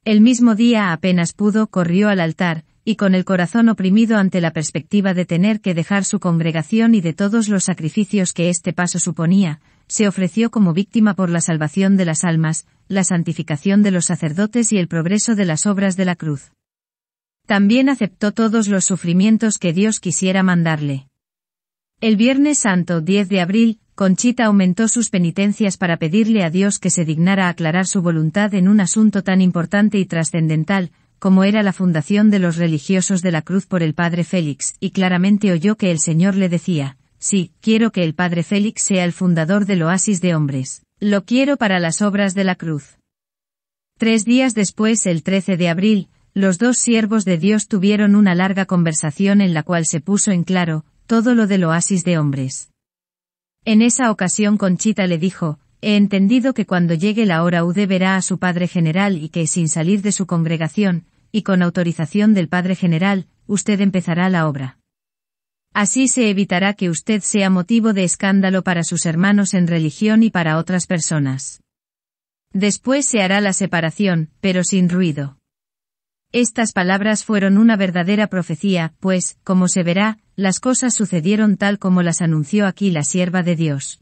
El mismo día apenas pudo, corrió al altar, y con el corazón oprimido ante la perspectiva de tener que dejar su congregación y de todos los sacrificios que este paso suponía, se ofreció como víctima por la salvación de las almas, la santificación de los sacerdotes y el progreso de las obras de la cruz. También aceptó todos los sufrimientos que Dios quisiera mandarle. El Viernes Santo 10 de abril, Conchita aumentó sus penitencias para pedirle a Dios que se dignara aclarar su voluntad en un asunto tan importante y trascendental, como era la fundación de los religiosos de la cruz por el padre Félix, y claramente oyó que el Señor le decía, sí, quiero que el padre Félix sea el fundador del oasis de hombres, lo quiero para las obras de la cruz. Tres días después, el 13 de abril, los dos siervos de Dios tuvieron una larga conversación en la cual se puso en claro, todo lo del oasis de hombres. En esa ocasión Conchita le dijo, he entendido que cuando llegue la hora Ude verá a su padre general y que sin salir de su congregación, y con autorización del padre general, usted empezará la obra. Así se evitará que usted sea motivo de escándalo para sus hermanos en religión y para otras personas. Después se hará la separación, pero sin ruido. Estas palabras fueron una verdadera profecía, pues, como se verá, las cosas sucedieron tal como las anunció aquí la sierva de Dios.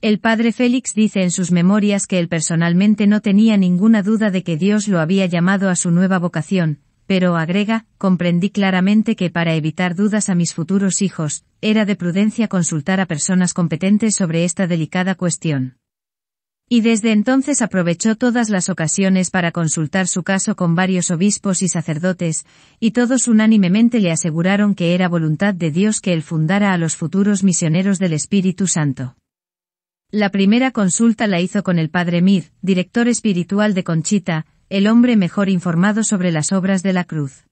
El padre Félix dice en sus memorias que él personalmente no tenía ninguna duda de que Dios lo había llamado a su nueva vocación, pero agrega, comprendí claramente que para evitar dudas a mis futuros hijos, era de prudencia consultar a personas competentes sobre esta delicada cuestión. Y desde entonces aprovechó todas las ocasiones para consultar su caso con varios obispos y sacerdotes, y todos unánimemente le aseguraron que era voluntad de Dios que él fundara a los futuros misioneros del Espíritu Santo. La primera consulta la hizo con el padre Mir, director espiritual de Conchita, el hombre mejor informado sobre las obras de la cruz.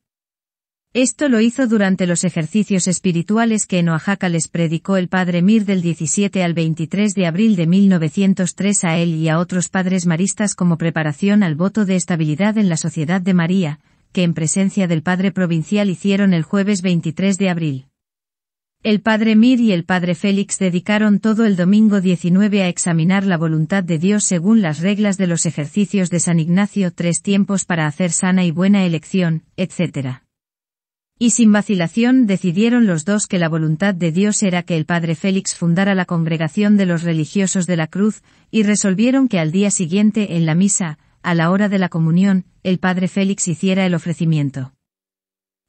Esto lo hizo durante los ejercicios espirituales que en Oaxaca les predicó el padre Mir del 17 al 23 de abril de 1903 a él y a otros padres maristas como preparación al voto de estabilidad en la Sociedad de María, que en presencia del padre provincial hicieron el jueves 23 de abril. El padre Mir y el padre Félix dedicaron todo el domingo 19 a examinar la voluntad de Dios según las reglas de los ejercicios de San Ignacio, tres tiempos para hacer sana y buena elección, etc. Y sin vacilación decidieron los dos que la voluntad de Dios era que el padre Félix fundara la congregación de los religiosos de la cruz, y resolvieron que al día siguiente, en la misa, a la hora de la comunión, el padre Félix hiciera el ofrecimiento.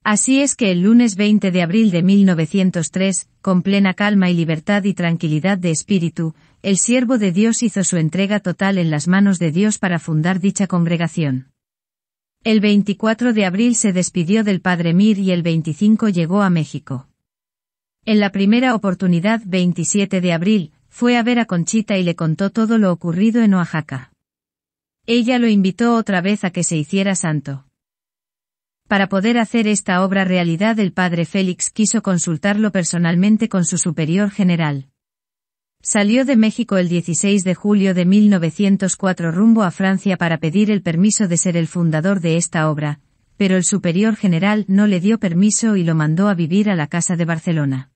Así es que el lunes 20 de abril de 1903, con plena calma y libertad y tranquilidad de espíritu, el siervo de Dios hizo su entrega total en las manos de Dios para fundar dicha congregación. El 24 de abril se despidió del padre Mir y el 25 llegó a México. En la primera oportunidad, 27 de abril, fue a ver a Conchita y le contó todo lo ocurrido en Oaxaca. Ella lo invitó otra vez a que se hiciera santo. Para poder hacer esta obra realidad el padre Félix quiso consultarlo personalmente con su superior general. Salió de México el 16 de julio de 1904 rumbo a Francia para pedir el permiso de ser el fundador de esta obra, pero el superior general no le dio permiso y lo mandó a vivir a la casa de Barcelona.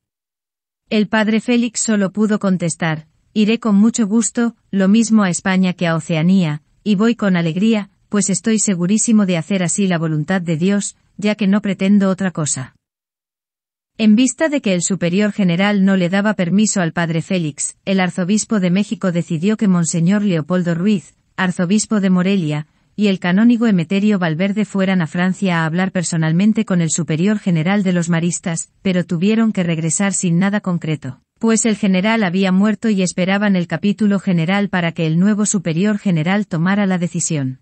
El padre Félix solo pudo contestar, iré con mucho gusto, lo mismo a España que a Oceanía, y voy con alegría, pues estoy segurísimo de hacer así la voluntad de Dios, ya que no pretendo otra cosa. En vista de que el superior general no le daba permiso al padre Félix, el arzobispo de México decidió que Monseñor Leopoldo Ruiz, arzobispo de Morelia, y el canónigo Emeterio Valverde fueran a Francia a hablar personalmente con el superior general de los maristas, pero tuvieron que regresar sin nada concreto, pues el general había muerto y esperaban el capítulo general para que el nuevo superior general tomara la decisión.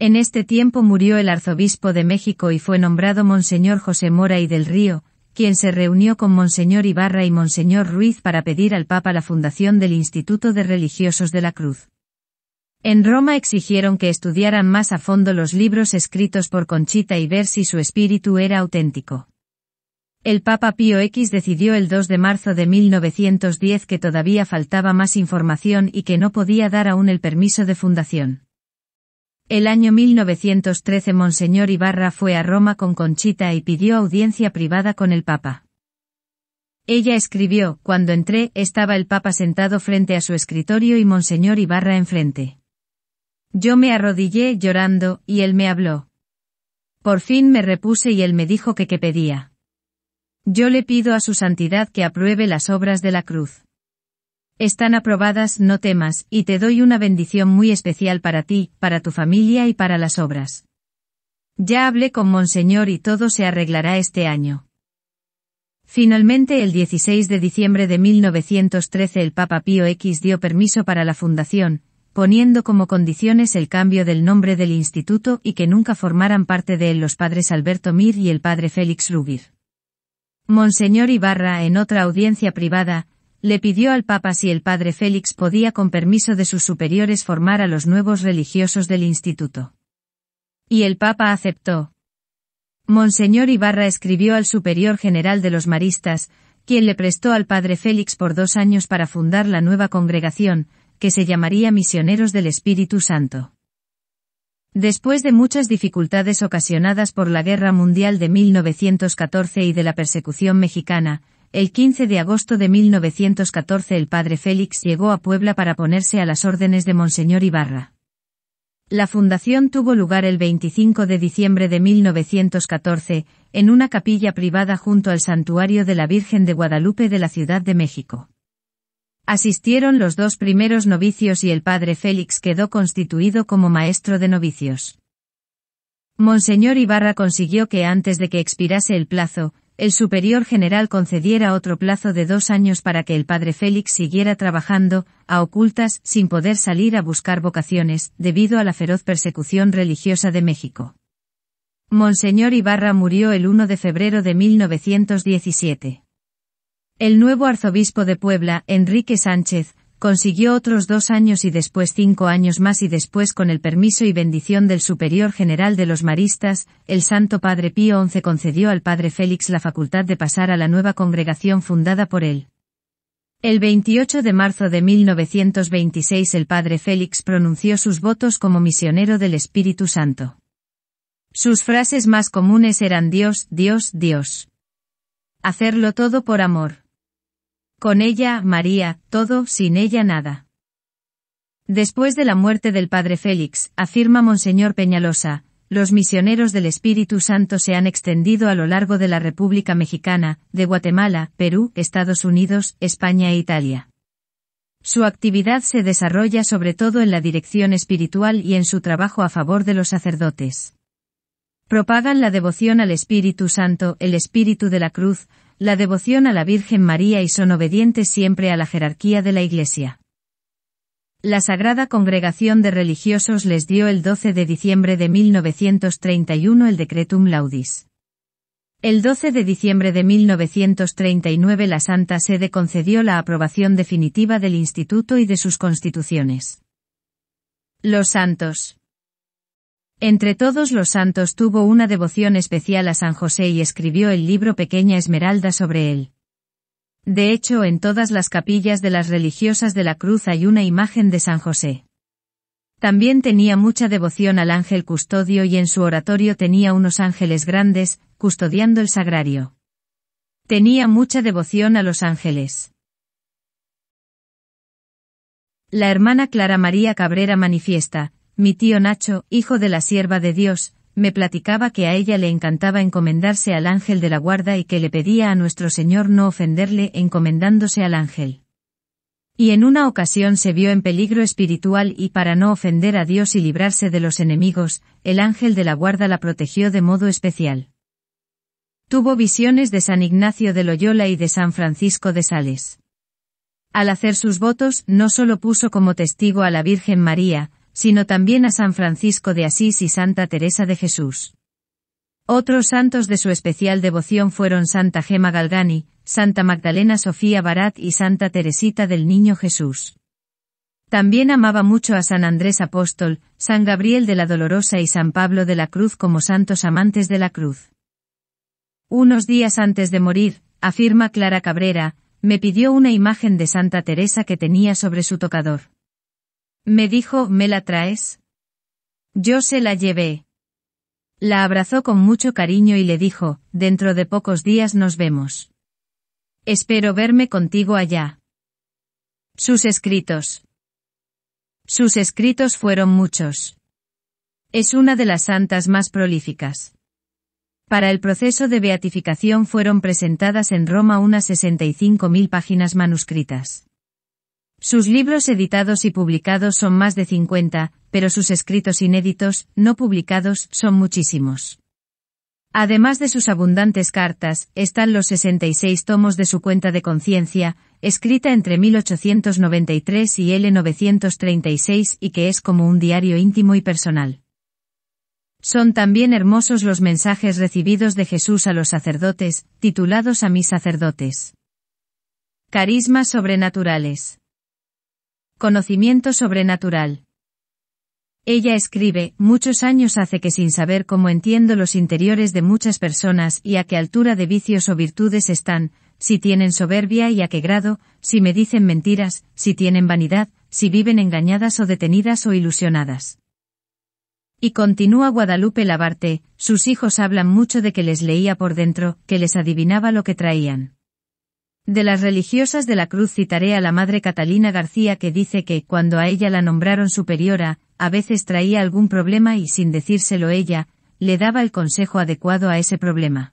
En este tiempo murió el arzobispo de México y fue nombrado Monseñor José Mora y del Río, quien se reunió con Monseñor Ibarra y Monseñor Ruiz para pedir al Papa la fundación del Instituto de Religiosos de la Cruz. En Roma exigieron que estudiaran más a fondo los libros escritos por Conchita y ver si su espíritu era auténtico. El Papa Pío X decidió el 2 de marzo de 1910 que todavía faltaba más información y que no podía dar aún el permiso de fundación. El año 1913 Monseñor Ibarra fue a Roma con Conchita y pidió audiencia privada con el Papa. Ella escribió, cuando entré, estaba el Papa sentado frente a su escritorio y Monseñor Ibarra enfrente. Yo me arrodillé llorando, y él me habló. Por fin me repuse y él me dijo que qué pedía. Yo le pido a su santidad que apruebe las obras de la cruz. Están aprobadas, no temas, y te doy una bendición muy especial para ti, para tu familia y para las obras. Ya hablé con Monseñor y todo se arreglará este año. Finalmente el 16 de diciembre de 1913 el Papa Pío X dio permiso para la fundación, poniendo como condiciones el cambio del nombre del instituto y que nunca formaran parte de él los padres Alberto Mir y el padre Félix Rubir. Monseñor Ibarra en otra audiencia privada, le pidió al Papa si el padre Félix podía con permiso de sus superiores formar a los nuevos religiosos del instituto. Y el Papa aceptó. Monseñor Ibarra escribió al superior general de los maristas, quien le prestó al padre Félix por dos años para fundar la nueva congregación, que se llamaría Misioneros del Espíritu Santo. Después de muchas dificultades ocasionadas por la Guerra Mundial de 1914 y de la persecución mexicana, el 15 de agosto de 1914 el padre Félix llegó a Puebla para ponerse a las órdenes de Monseñor Ibarra. La fundación tuvo lugar el 25 de diciembre de 1914, en una capilla privada junto al santuario de la Virgen de Guadalupe de la Ciudad de México. Asistieron los dos primeros novicios y el padre Félix quedó constituido como maestro de novicios. Monseñor Ibarra consiguió que antes de que expirase el plazo, el superior general concediera otro plazo de dos años para que el padre Félix siguiera trabajando, a ocultas, sin poder salir a buscar vocaciones, debido a la feroz persecución religiosa de México. Monseñor Ibarra murió el 1 de febrero de 1917. El nuevo arzobispo de Puebla, Enrique Sánchez, consiguió otros dos años y después cinco años más y después con el permiso y bendición del Superior General de los Maristas, el Santo Padre Pío XI concedió al Padre Félix la facultad de pasar a la nueva congregación fundada por él. El 28 de marzo de 1926 el Padre Félix pronunció sus votos como misionero del Espíritu Santo. Sus frases más comunes eran Dios, Dios, Dios. Hacerlo todo por amor. Con ella, María, todo, sin ella nada. Después de la muerte del padre Félix, afirma Monseñor Peñalosa, los misioneros del Espíritu Santo se han extendido a lo largo de la República Mexicana, de Guatemala, Perú, Estados Unidos, España e Italia. Su actividad se desarrolla sobre todo en la dirección espiritual y en su trabajo a favor de los sacerdotes. Propagan la devoción al Espíritu Santo, el Espíritu de la Cruz, la devoción a la Virgen María y son obedientes siempre a la jerarquía de la Iglesia. La Sagrada Congregación de Religiosos les dio el 12 de diciembre de 1931 el Decretum Laudis. El 12 de diciembre de 1939 la Santa Sede concedió la aprobación definitiva del Instituto y de sus constituciones. Los santos, entre todos los santos tuvo una devoción especial a San José y escribió el libro Pequeña Esmeralda sobre él. De hecho, en todas las capillas de las religiosas de la cruz hay una imagen de San José. También tenía mucha devoción al ángel custodio y en su oratorio tenía unos ángeles grandes, custodiando el sagrario. Tenía mucha devoción a los ángeles. La hermana Clara María Cabrera manifiesta, mi tío Nacho, hijo de la sierva de Dios, me platicaba que a ella le encantaba encomendarse al ángel de la guarda y que le pedía a nuestro Señor no ofenderle encomendándose al ángel. Y en una ocasión se vio en peligro espiritual y para no ofender a Dios y librarse de los enemigos, el ángel de la guarda la protegió de modo especial. Tuvo visiones de San Ignacio de Loyola y de San Francisco de Sales. Al hacer sus votos, no solo puso como testigo a la Virgen María, sino también a San Francisco de Asís y Santa Teresa de Jesús. Otros santos de su especial devoción fueron Santa Gema Galgani, Santa Magdalena Sofía Barat y Santa Teresita del Niño Jesús. También amaba mucho a San Andrés Apóstol, San Gabriel de la Dolorosa y San Pablo de la Cruz como santos amantes de la cruz. Unos días antes de morir, afirma Clara Cabrera, me pidió una imagen de Santa Teresa que tenía sobre su tocador. Me dijo, ¿me la traes? Yo se la llevé. La abrazó con mucho cariño y le dijo, dentro de pocos días nos vemos. Espero verme contigo allá. Sus escritos. Sus escritos fueron muchos. Es una de las santas más prolíficas. Para el proceso de beatificación fueron presentadas en Roma unas 65.000 páginas manuscritas. Sus libros editados y publicados son más de 50, pero sus escritos inéditos, no publicados, son muchísimos. Además de sus abundantes cartas, están los 66 tomos de su cuenta de conciencia, escrita entre 1893 y L936 y que es como un diario íntimo y personal. Son también hermosos los mensajes recibidos de Jesús a los sacerdotes, titulados a mis sacerdotes. Carismas sobrenaturales. Conocimiento sobrenatural. Ella escribe, muchos años hace que sin saber cómo entiendo los interiores de muchas personas y a qué altura de vicios o virtudes están, si tienen soberbia y a qué grado, si me dicen mentiras, si tienen vanidad, si viven engañadas o detenidas o ilusionadas. Y continúa Guadalupe Labarte, sus hijos hablan mucho de que les leía por dentro, que les adivinaba lo que traían. De las religiosas de la cruz citaré a la madre Catalina García que dice que, cuando a ella la nombraron superiora, a veces traía algún problema y sin decírselo ella, le daba el consejo adecuado a ese problema.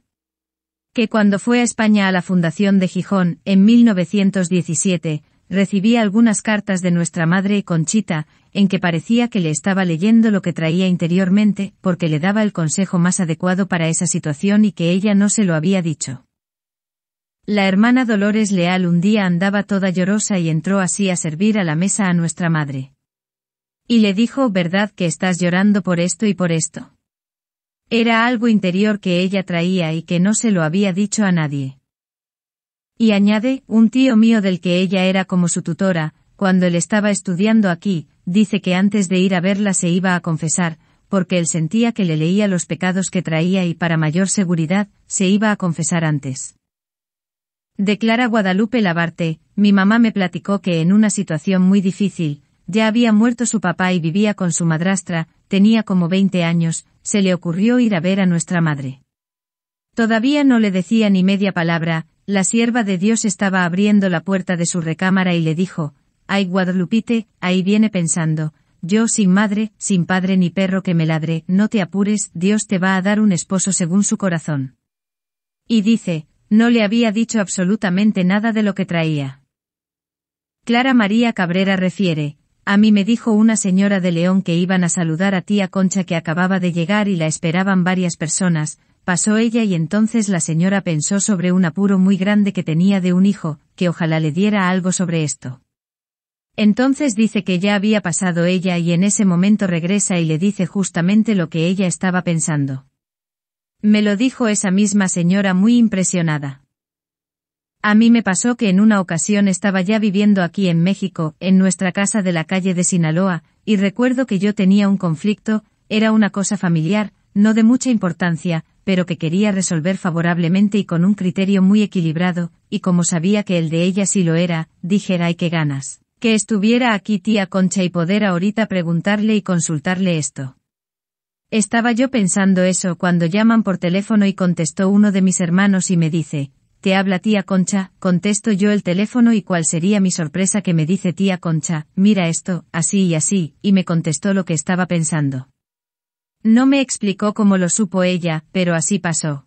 Que cuando fue a España a la fundación de Gijón, en 1917, recibía algunas cartas de nuestra madre Conchita, en que parecía que le estaba leyendo lo que traía interiormente, porque le daba el consejo más adecuado para esa situación y que ella no se lo había dicho. La hermana Dolores Leal un día andaba toda llorosa y entró así a servir a la mesa a nuestra madre. Y le dijo, ¿verdad que estás llorando por esto y por esto? Era algo interior que ella traía y que no se lo había dicho a nadie. Y añade, un tío mío del que ella era como su tutora, cuando él estaba estudiando aquí, dice que antes de ir a verla se iba a confesar, porque él sentía que le leía los pecados que traía y para mayor seguridad, se iba a confesar antes. Declara Guadalupe Labarte, mi mamá me platicó que en una situación muy difícil, ya había muerto su papá y vivía con su madrastra, tenía como 20 años, se le ocurrió ir a ver a nuestra madre. Todavía no le decía ni media palabra, la sierva de Dios estaba abriendo la puerta de su recámara y le dijo, Ay Guadalupite, ahí viene pensando, yo sin madre, sin padre ni perro que me ladre, no te apures, Dios te va a dar un esposo según su corazón. Y dice, no le había dicho absolutamente nada de lo que traía. Clara María Cabrera refiere, a mí me dijo una señora de León que iban a saludar a tía Concha que acababa de llegar y la esperaban varias personas, pasó ella y entonces la señora pensó sobre un apuro muy grande que tenía de un hijo, que ojalá le diera algo sobre esto. Entonces dice que ya había pasado ella y en ese momento regresa y le dice justamente lo que ella estaba pensando. Me lo dijo esa misma señora muy impresionada. A mí me pasó que en una ocasión estaba ya viviendo aquí en México, en nuestra casa de la calle de Sinaloa, y recuerdo que yo tenía un conflicto, era una cosa familiar, no de mucha importancia, pero que quería resolver favorablemente y con un criterio muy equilibrado, y como sabía que el de ella sí lo era, dijera ay, qué ganas. Que estuviera aquí tía Concha y poder ahorita preguntarle y consultarle esto. Estaba yo pensando eso cuando llaman por teléfono y contestó uno de mis hermanos y me dice, te habla tía Concha, contesto yo el teléfono y cuál sería mi sorpresa que me dice tía Concha, mira esto, así y así, y me contestó lo que estaba pensando. No me explicó cómo lo supo ella, pero así pasó.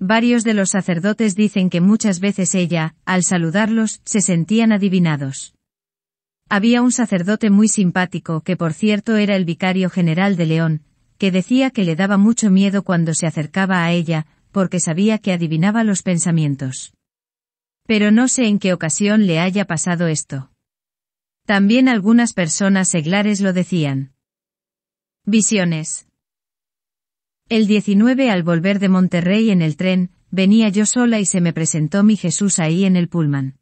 Varios de los sacerdotes dicen que muchas veces ella, al saludarlos, se sentían adivinados. Había un sacerdote muy simpático, que por cierto era el vicario general de León, que decía que le daba mucho miedo cuando se acercaba a ella, porque sabía que adivinaba los pensamientos. Pero no sé en qué ocasión le haya pasado esto. También algunas personas seglares lo decían. Visiones. El 19 al volver de Monterrey en el tren, venía yo sola y se me presentó mi Jesús ahí en el pullman.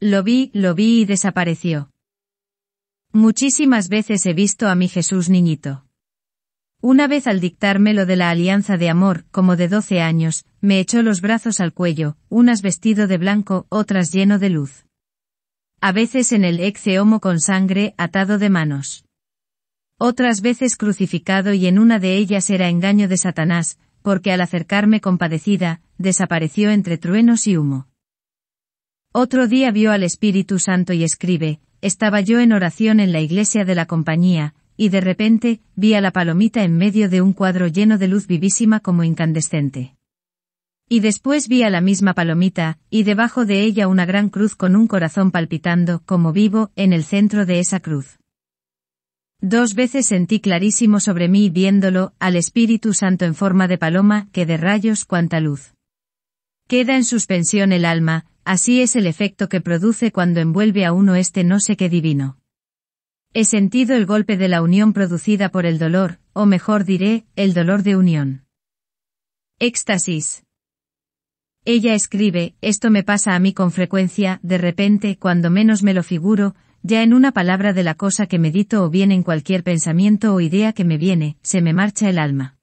Lo vi, lo vi y desapareció. Muchísimas veces he visto a mi Jesús niñito. Una vez al dictarme lo de la alianza de amor, como de doce años, me echó los brazos al cuello, unas vestido de blanco, otras lleno de luz. A veces en el Exce homo con sangre, atado de manos. Otras veces crucificado y en una de ellas era engaño de Satanás, porque al acercarme compadecida, desapareció entre truenos y humo. Otro día vio al Espíritu Santo y escribe, estaba yo en oración en la iglesia de la compañía, y de repente, vi a la palomita en medio de un cuadro lleno de luz vivísima como incandescente. Y después vi a la misma palomita, y debajo de ella una gran cruz con un corazón palpitando, como vivo, en el centro de esa cruz. Dos veces sentí clarísimo sobre mí viéndolo, al Espíritu Santo en forma de paloma, que de rayos cuanta luz. Queda en suspensión el alma, Así es el efecto que produce cuando envuelve a uno este no sé qué divino. He sentido el golpe de la unión producida por el dolor, o mejor diré, el dolor de unión. Éxtasis. Ella escribe, esto me pasa a mí con frecuencia, de repente, cuando menos me lo figuro, ya en una palabra de la cosa que medito o bien en cualquier pensamiento o idea que me viene, se me marcha el alma.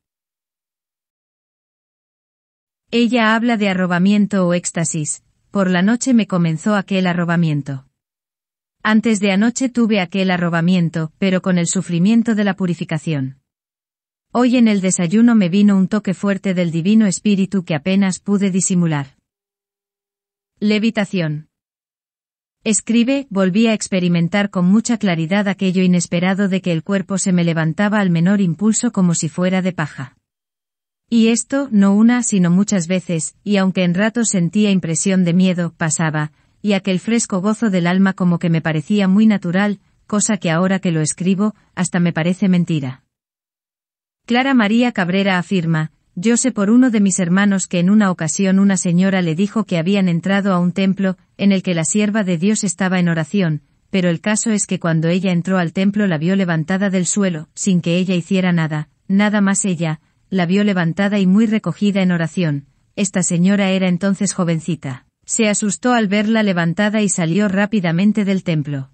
Ella habla de arrobamiento o éxtasis, por la noche me comenzó aquel arrobamiento. Antes de anoche tuve aquel arrobamiento, pero con el sufrimiento de la purificación. Hoy en el desayuno me vino un toque fuerte del Divino Espíritu que apenas pude disimular. Levitación. Escribe, volví a experimentar con mucha claridad aquello inesperado de que el cuerpo se me levantaba al menor impulso como si fuera de paja. Y esto, no una, sino muchas veces, y aunque en ratos sentía impresión de miedo, pasaba, y aquel fresco gozo del alma como que me parecía muy natural, cosa que ahora que lo escribo, hasta me parece mentira. Clara María Cabrera afirma, yo sé por uno de mis hermanos que en una ocasión una señora le dijo que habían entrado a un templo, en el que la sierva de Dios estaba en oración, pero el caso es que cuando ella entró al templo la vio levantada del suelo, sin que ella hiciera nada, nada más ella, la vio levantada y muy recogida en oración. Esta señora era entonces jovencita. Se asustó al verla levantada y salió rápidamente del templo.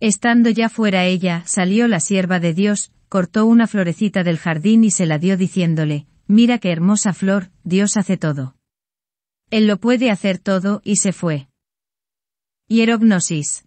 Estando ya fuera ella, salió la sierva de Dios, cortó una florecita del jardín y se la dio diciéndole, Mira qué hermosa flor, Dios hace todo. Él lo puede hacer todo, y se fue. Hierognosis.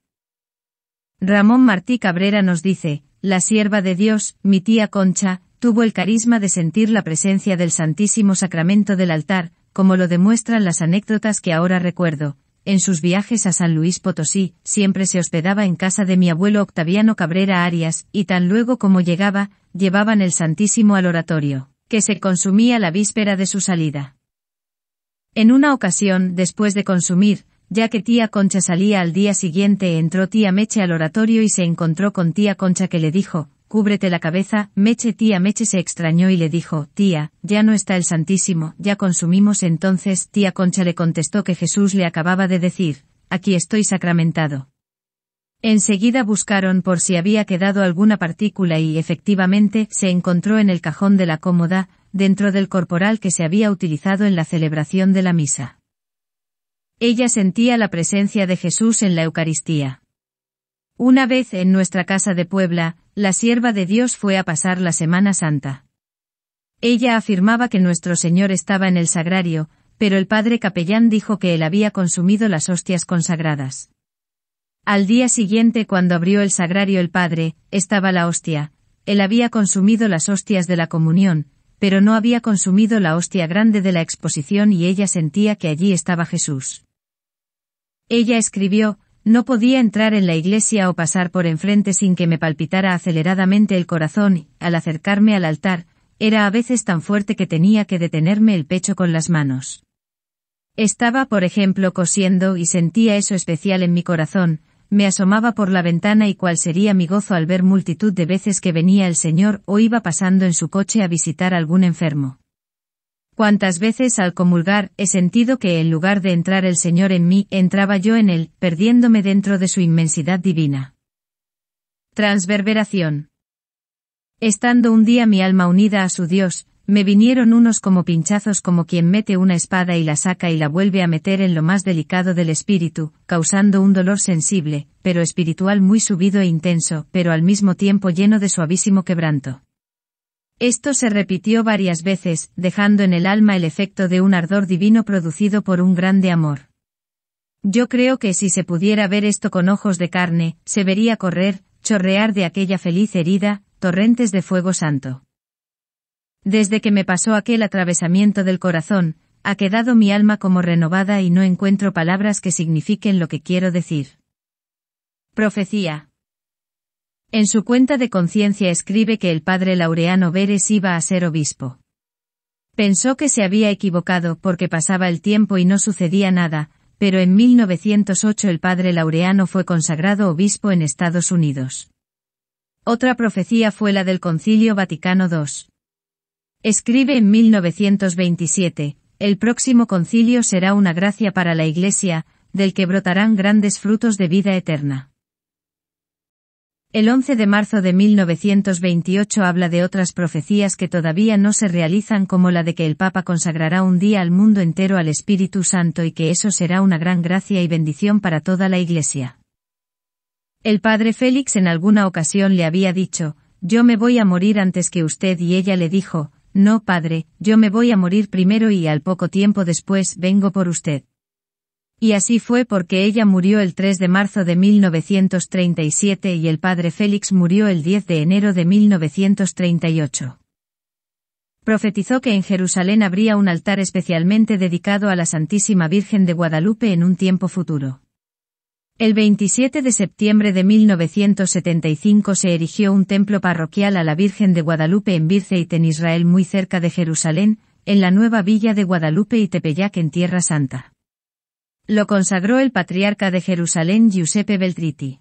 Ramón Martí Cabrera nos dice, la sierva de Dios, mi tía Concha, tuvo el carisma de sentir la presencia del Santísimo Sacramento del altar, como lo demuestran las anécdotas que ahora recuerdo. En sus viajes a San Luis Potosí, siempre se hospedaba en casa de mi abuelo Octaviano Cabrera Arias, y tan luego como llegaba, llevaban el Santísimo al oratorio, que se consumía la víspera de su salida. En una ocasión, después de consumir, ya que tía Concha salía al día siguiente, entró tía Meche al oratorio y se encontró con tía Concha que le dijo, Cúbrete la cabeza, Meche tía Meche se extrañó y le dijo, tía, ya no está el Santísimo, ya consumimos entonces, tía Concha le contestó que Jesús le acababa de decir, aquí estoy sacramentado. Enseguida buscaron por si había quedado alguna partícula y efectivamente se encontró en el cajón de la cómoda, dentro del corporal que se había utilizado en la celebración de la misa. Ella sentía la presencia de Jesús en la Eucaristía. Una vez en nuestra casa de Puebla, la sierva de Dios fue a pasar la Semana Santa. Ella afirmaba que nuestro Señor estaba en el sagrario, pero el padre capellán dijo que él había consumido las hostias consagradas. Al día siguiente cuando abrió el sagrario el padre, estaba la hostia, él había consumido las hostias de la comunión, pero no había consumido la hostia grande de la exposición y ella sentía que allí estaba Jesús. Ella escribió, no podía entrar en la iglesia o pasar por enfrente sin que me palpitara aceleradamente el corazón, y, al acercarme al altar, era a veces tan fuerte que tenía que detenerme el pecho con las manos. Estaba, por ejemplo, cosiendo y sentía eso especial en mi corazón, me asomaba por la ventana y cuál sería mi gozo al ver multitud de veces que venía el Señor o iba pasando en su coche a visitar algún enfermo. Cuántas veces al comulgar he sentido que en lugar de entrar el Señor en mí, entraba yo en Él, perdiéndome dentro de su inmensidad divina. Transverberación. Estando un día mi alma unida a su Dios, me vinieron unos como pinchazos como quien mete una espada y la saca y la vuelve a meter en lo más delicado del espíritu, causando un dolor sensible, pero espiritual muy subido e intenso, pero al mismo tiempo lleno de suavísimo quebranto. Esto se repitió varias veces, dejando en el alma el efecto de un ardor divino producido por un grande amor. Yo creo que si se pudiera ver esto con ojos de carne, se vería correr, chorrear de aquella feliz herida, torrentes de fuego santo. Desde que me pasó aquel atravesamiento del corazón, ha quedado mi alma como renovada y no encuentro palabras que signifiquen lo que quiero decir. Profecía. En su cuenta de conciencia escribe que el padre Laureano Veres iba a ser obispo. Pensó que se había equivocado porque pasaba el tiempo y no sucedía nada, pero en 1908 el padre Laureano fue consagrado obispo en Estados Unidos. Otra profecía fue la del Concilio Vaticano II. Escribe en 1927, el próximo concilio será una gracia para la Iglesia, del que brotarán grandes frutos de vida eterna. El 11 de marzo de 1928 habla de otras profecías que todavía no se realizan como la de que el Papa consagrará un día al mundo entero al Espíritu Santo y que eso será una gran gracia y bendición para toda la Iglesia. El padre Félix en alguna ocasión le había dicho, yo me voy a morir antes que usted y ella le dijo, no padre, yo me voy a morir primero y al poco tiempo después vengo por usted. Y así fue porque ella murió el 3 de marzo de 1937 y el padre Félix murió el 10 de enero de 1938. Profetizó que en Jerusalén habría un altar especialmente dedicado a la Santísima Virgen de Guadalupe en un tiempo futuro. El 27 de septiembre de 1975 se erigió un templo parroquial a la Virgen de Guadalupe en Birzeit en Israel muy cerca de Jerusalén, en la nueva villa de Guadalupe y Tepeyac en Tierra Santa. Lo consagró el patriarca de Jerusalén Giuseppe Beltriti.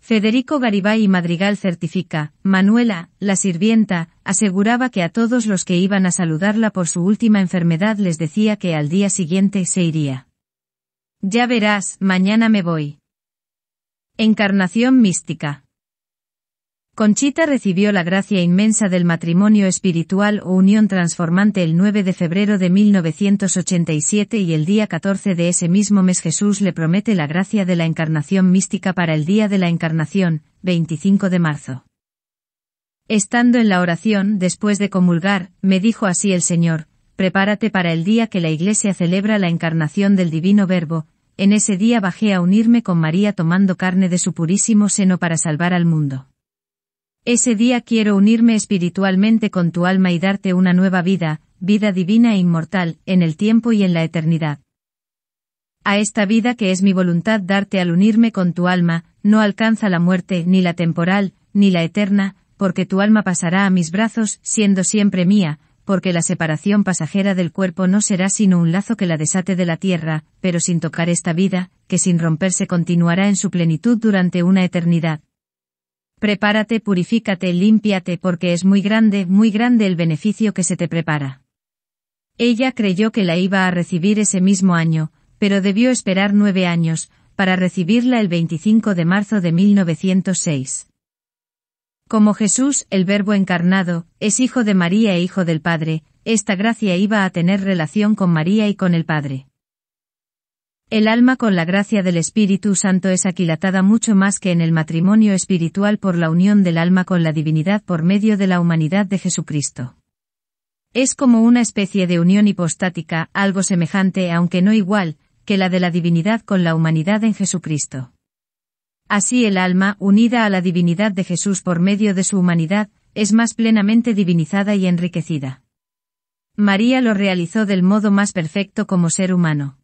Federico Garibay y Madrigal certifica, Manuela, la sirvienta, aseguraba que a todos los que iban a saludarla por su última enfermedad les decía que al día siguiente se iría. Ya verás, mañana me voy. Encarnación mística. Conchita recibió la gracia inmensa del matrimonio espiritual o unión transformante el 9 de febrero de 1987 y el día 14 de ese mismo mes Jesús le promete la gracia de la encarnación mística para el día de la encarnación, 25 de marzo. Estando en la oración, después de comulgar, me dijo así el Señor, prepárate para el día que la Iglesia celebra la encarnación del Divino Verbo, en ese día bajé a unirme con María tomando carne de su purísimo seno para salvar al mundo. Ese día quiero unirme espiritualmente con tu alma y darte una nueva vida, vida divina e inmortal, en el tiempo y en la eternidad. A esta vida que es mi voluntad darte al unirme con tu alma, no alcanza la muerte, ni la temporal, ni la eterna, porque tu alma pasará a mis brazos, siendo siempre mía, porque la separación pasajera del cuerpo no será sino un lazo que la desate de la tierra, pero sin tocar esta vida, que sin romperse continuará en su plenitud durante una eternidad. Prepárate, purifícate, límpiate, porque es muy grande, muy grande el beneficio que se te prepara. Ella creyó que la iba a recibir ese mismo año, pero debió esperar nueve años, para recibirla el 25 de marzo de 1906. Como Jesús, el Verbo encarnado, es hijo de María e hijo del Padre, esta gracia iba a tener relación con María y con el Padre. El alma con la gracia del Espíritu Santo es aquilatada mucho más que en el matrimonio espiritual por la unión del alma con la divinidad por medio de la humanidad de Jesucristo. Es como una especie de unión hipostática, algo semejante aunque no igual, que la de la divinidad con la humanidad en Jesucristo. Así el alma, unida a la divinidad de Jesús por medio de su humanidad, es más plenamente divinizada y enriquecida. María lo realizó del modo más perfecto como ser humano.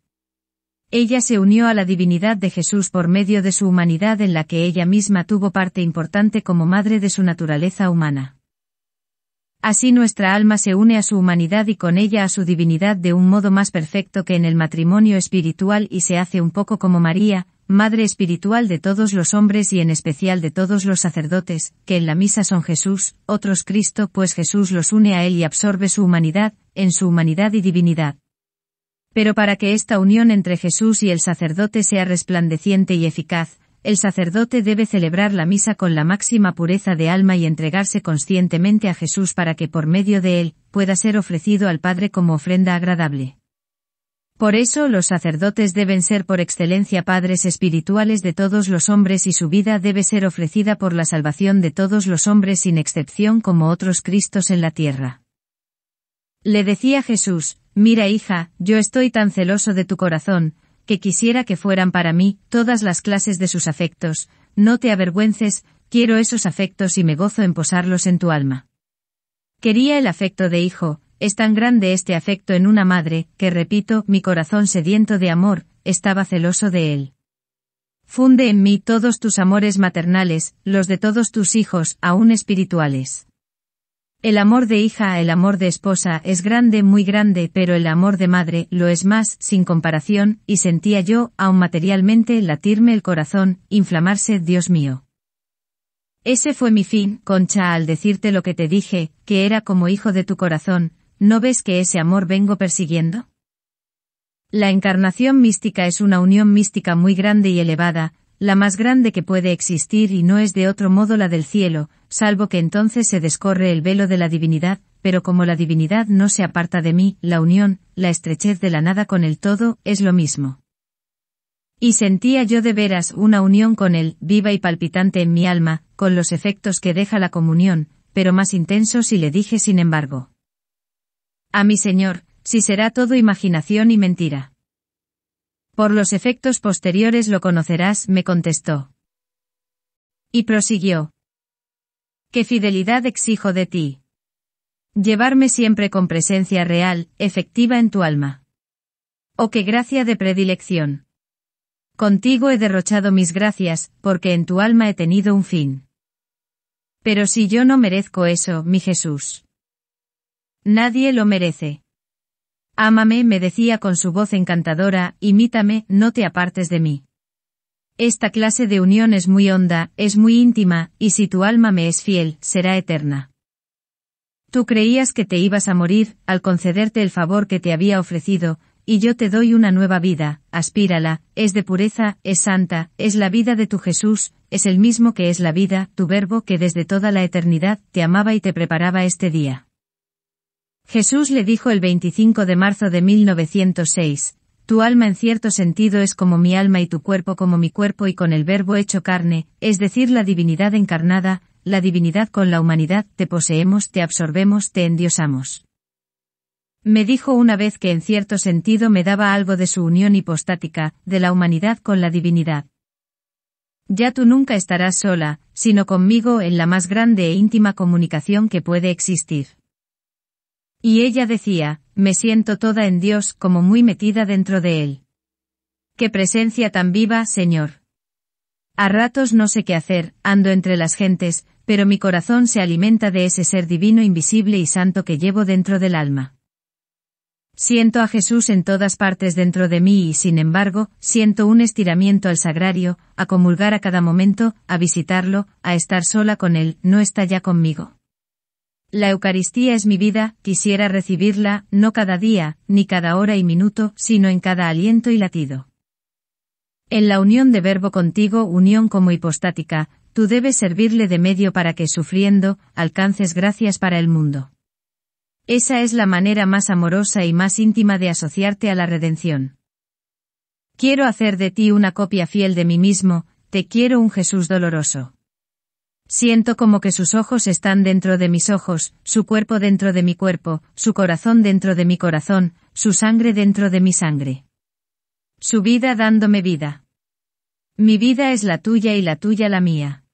Ella se unió a la divinidad de Jesús por medio de su humanidad en la que ella misma tuvo parte importante como madre de su naturaleza humana. Así nuestra alma se une a su humanidad y con ella a su divinidad de un modo más perfecto que en el matrimonio espiritual y se hace un poco como María, Madre espiritual de todos los hombres y en especial de todos los sacerdotes, que en la misa son Jesús, otros Cristo, pues Jesús los une a Él y absorbe su humanidad, en su humanidad y divinidad. Pero para que esta unión entre Jesús y el sacerdote sea resplandeciente y eficaz, el sacerdote debe celebrar la misa con la máxima pureza de alma y entregarse conscientemente a Jesús para que por medio de él pueda ser ofrecido al Padre como ofrenda agradable. Por eso los sacerdotes deben ser por excelencia padres espirituales de todos los hombres y su vida debe ser ofrecida por la salvación de todos los hombres sin excepción como otros Cristos en la tierra. Le decía Jesús, Mira hija, yo estoy tan celoso de tu corazón, que quisiera que fueran para mí todas las clases de sus afectos, no te avergüences, quiero esos afectos y me gozo en posarlos en tu alma. Quería el afecto de hijo, es tan grande este afecto en una madre, que repito, mi corazón sediento de amor, estaba celoso de él. Funde en mí todos tus amores maternales, los de todos tus hijos, aún espirituales. El amor de hija el amor de esposa es grande, muy grande, pero el amor de madre lo es más, sin comparación, y sentía yo, aun materialmente, latirme el corazón, inflamarse, Dios mío. Ese fue mi fin, Concha, al decirte lo que te dije, que era como hijo de tu corazón, ¿no ves que ese amor vengo persiguiendo? La encarnación mística es una unión mística muy grande y elevada, la más grande que puede existir y no es de otro modo la del cielo, salvo que entonces se descorre el velo de la divinidad, pero como la divinidad no se aparta de mí, la unión, la estrechez de la nada con el todo, es lo mismo. Y sentía yo de veras una unión con él, viva y palpitante en mi alma, con los efectos que deja la comunión, pero más intensos y le dije sin embargo. A mi Señor, si será todo imaginación y mentira. Por los efectos posteriores lo conocerás, me contestó. Y prosiguió. ¿Qué fidelidad exijo de ti? Llevarme siempre con presencia real, efectiva en tu alma. ¿O oh, qué gracia de predilección. Contigo he derrochado mis gracias, porque en tu alma he tenido un fin. Pero si yo no merezco eso, mi Jesús. Nadie lo merece. Ámame, me decía con su voz encantadora, imítame, no te apartes de mí. Esta clase de unión es muy honda, es muy íntima, y si tu alma me es fiel, será eterna. Tú creías que te ibas a morir, al concederte el favor que te había ofrecido, y yo te doy una nueva vida, aspírala, es de pureza, es santa, es la vida de tu Jesús, es el mismo que es la vida, tu verbo que desde toda la eternidad te amaba y te preparaba este día. Jesús le dijo el 25 de marzo de 1906, Tu alma en cierto sentido es como mi alma y tu cuerpo como mi cuerpo y con el verbo hecho carne, es decir, la divinidad encarnada, la divinidad con la humanidad, te poseemos, te absorbemos, te endiosamos. Me dijo una vez que en cierto sentido me daba algo de su unión hipostática, de la humanidad con la divinidad. Ya tú nunca estarás sola, sino conmigo en la más grande e íntima comunicación que puede existir. Y ella decía, me siento toda en Dios como muy metida dentro de Él. Qué presencia tan viva, Señor. A ratos no sé qué hacer, ando entre las gentes, pero mi corazón se alimenta de ese ser divino invisible y santo que llevo dentro del alma. Siento a Jesús en todas partes dentro de mí y sin embargo, siento un estiramiento al sagrario, a comulgar a cada momento, a visitarlo, a estar sola con él, no está ya conmigo. La Eucaristía es mi vida, quisiera recibirla, no cada día, ni cada hora y minuto, sino en cada aliento y latido. En la unión de verbo contigo, unión como hipostática, tú debes servirle de medio para que, sufriendo, alcances gracias para el mundo. Esa es la manera más amorosa y más íntima de asociarte a la redención. Quiero hacer de ti una copia fiel de mí mismo, te quiero un Jesús doloroso. Siento como que sus ojos están dentro de mis ojos, su cuerpo dentro de mi cuerpo, su corazón dentro de mi corazón, su sangre dentro de mi sangre. Su vida dándome vida. Mi vida es la tuya y la tuya la mía.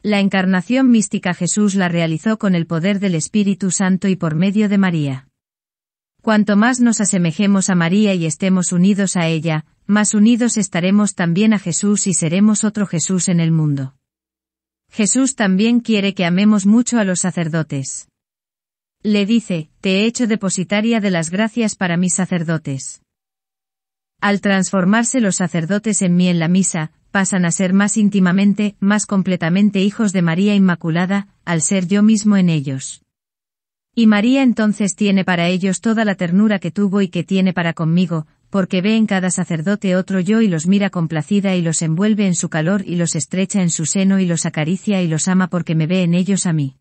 La encarnación mística Jesús la realizó con el poder del Espíritu Santo y por medio de María. Cuanto más nos asemejemos a María y estemos unidos a ella, más unidos estaremos también a Jesús y seremos otro Jesús en el mundo. Jesús también quiere que amemos mucho a los sacerdotes. Le dice, te he hecho depositaria de las gracias para mis sacerdotes. Al transformarse los sacerdotes en mí en la misa, pasan a ser más íntimamente, más completamente hijos de María Inmaculada, al ser yo mismo en ellos. Y María entonces tiene para ellos toda la ternura que tuvo y que tiene para conmigo, porque ve en cada sacerdote otro yo y los mira complacida y los envuelve en su calor y los estrecha en su seno y los acaricia y los ama porque me ve en ellos a mí.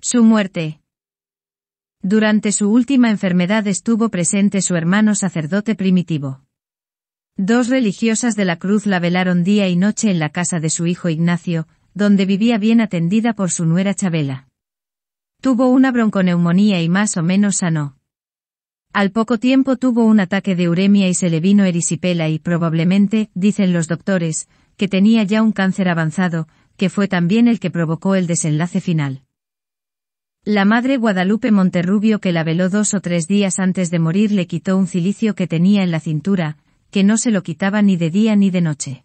Su muerte. Durante su última enfermedad estuvo presente su hermano sacerdote primitivo. Dos religiosas de la cruz la velaron día y noche en la casa de su hijo Ignacio, donde vivía bien atendida por su nuera Chabela. Tuvo una bronconeumonía y más o menos sanó. Al poco tiempo tuvo un ataque de uremia y se le vino erisipela y probablemente, dicen los doctores, que tenía ya un cáncer avanzado, que fue también el que provocó el desenlace final. La madre Guadalupe Monterrubio que la veló dos o tres días antes de morir le quitó un cilicio que tenía en la cintura, que no se lo quitaba ni de día ni de noche.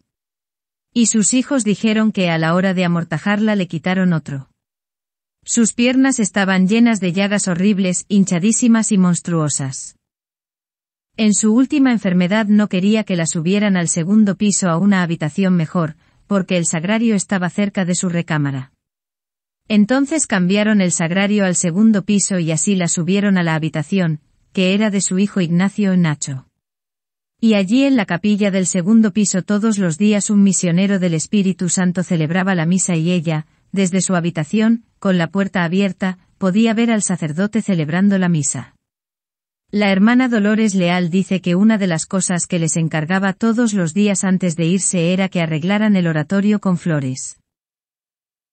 Y sus hijos dijeron que a la hora de amortajarla le quitaron otro. Sus piernas estaban llenas de llagas horribles, hinchadísimas y monstruosas. En su última enfermedad no quería que la subieran al segundo piso a una habitación mejor, porque el sagrario estaba cerca de su recámara. Entonces cambiaron el sagrario al segundo piso y así la subieron a la habitación, que era de su hijo Ignacio Nacho. Y allí en la capilla del segundo piso todos los días un misionero del Espíritu Santo celebraba la misa y ella, desde su habitación, con la puerta abierta, podía ver al sacerdote celebrando la misa. La hermana Dolores Leal dice que una de las cosas que les encargaba todos los días antes de irse era que arreglaran el oratorio con flores.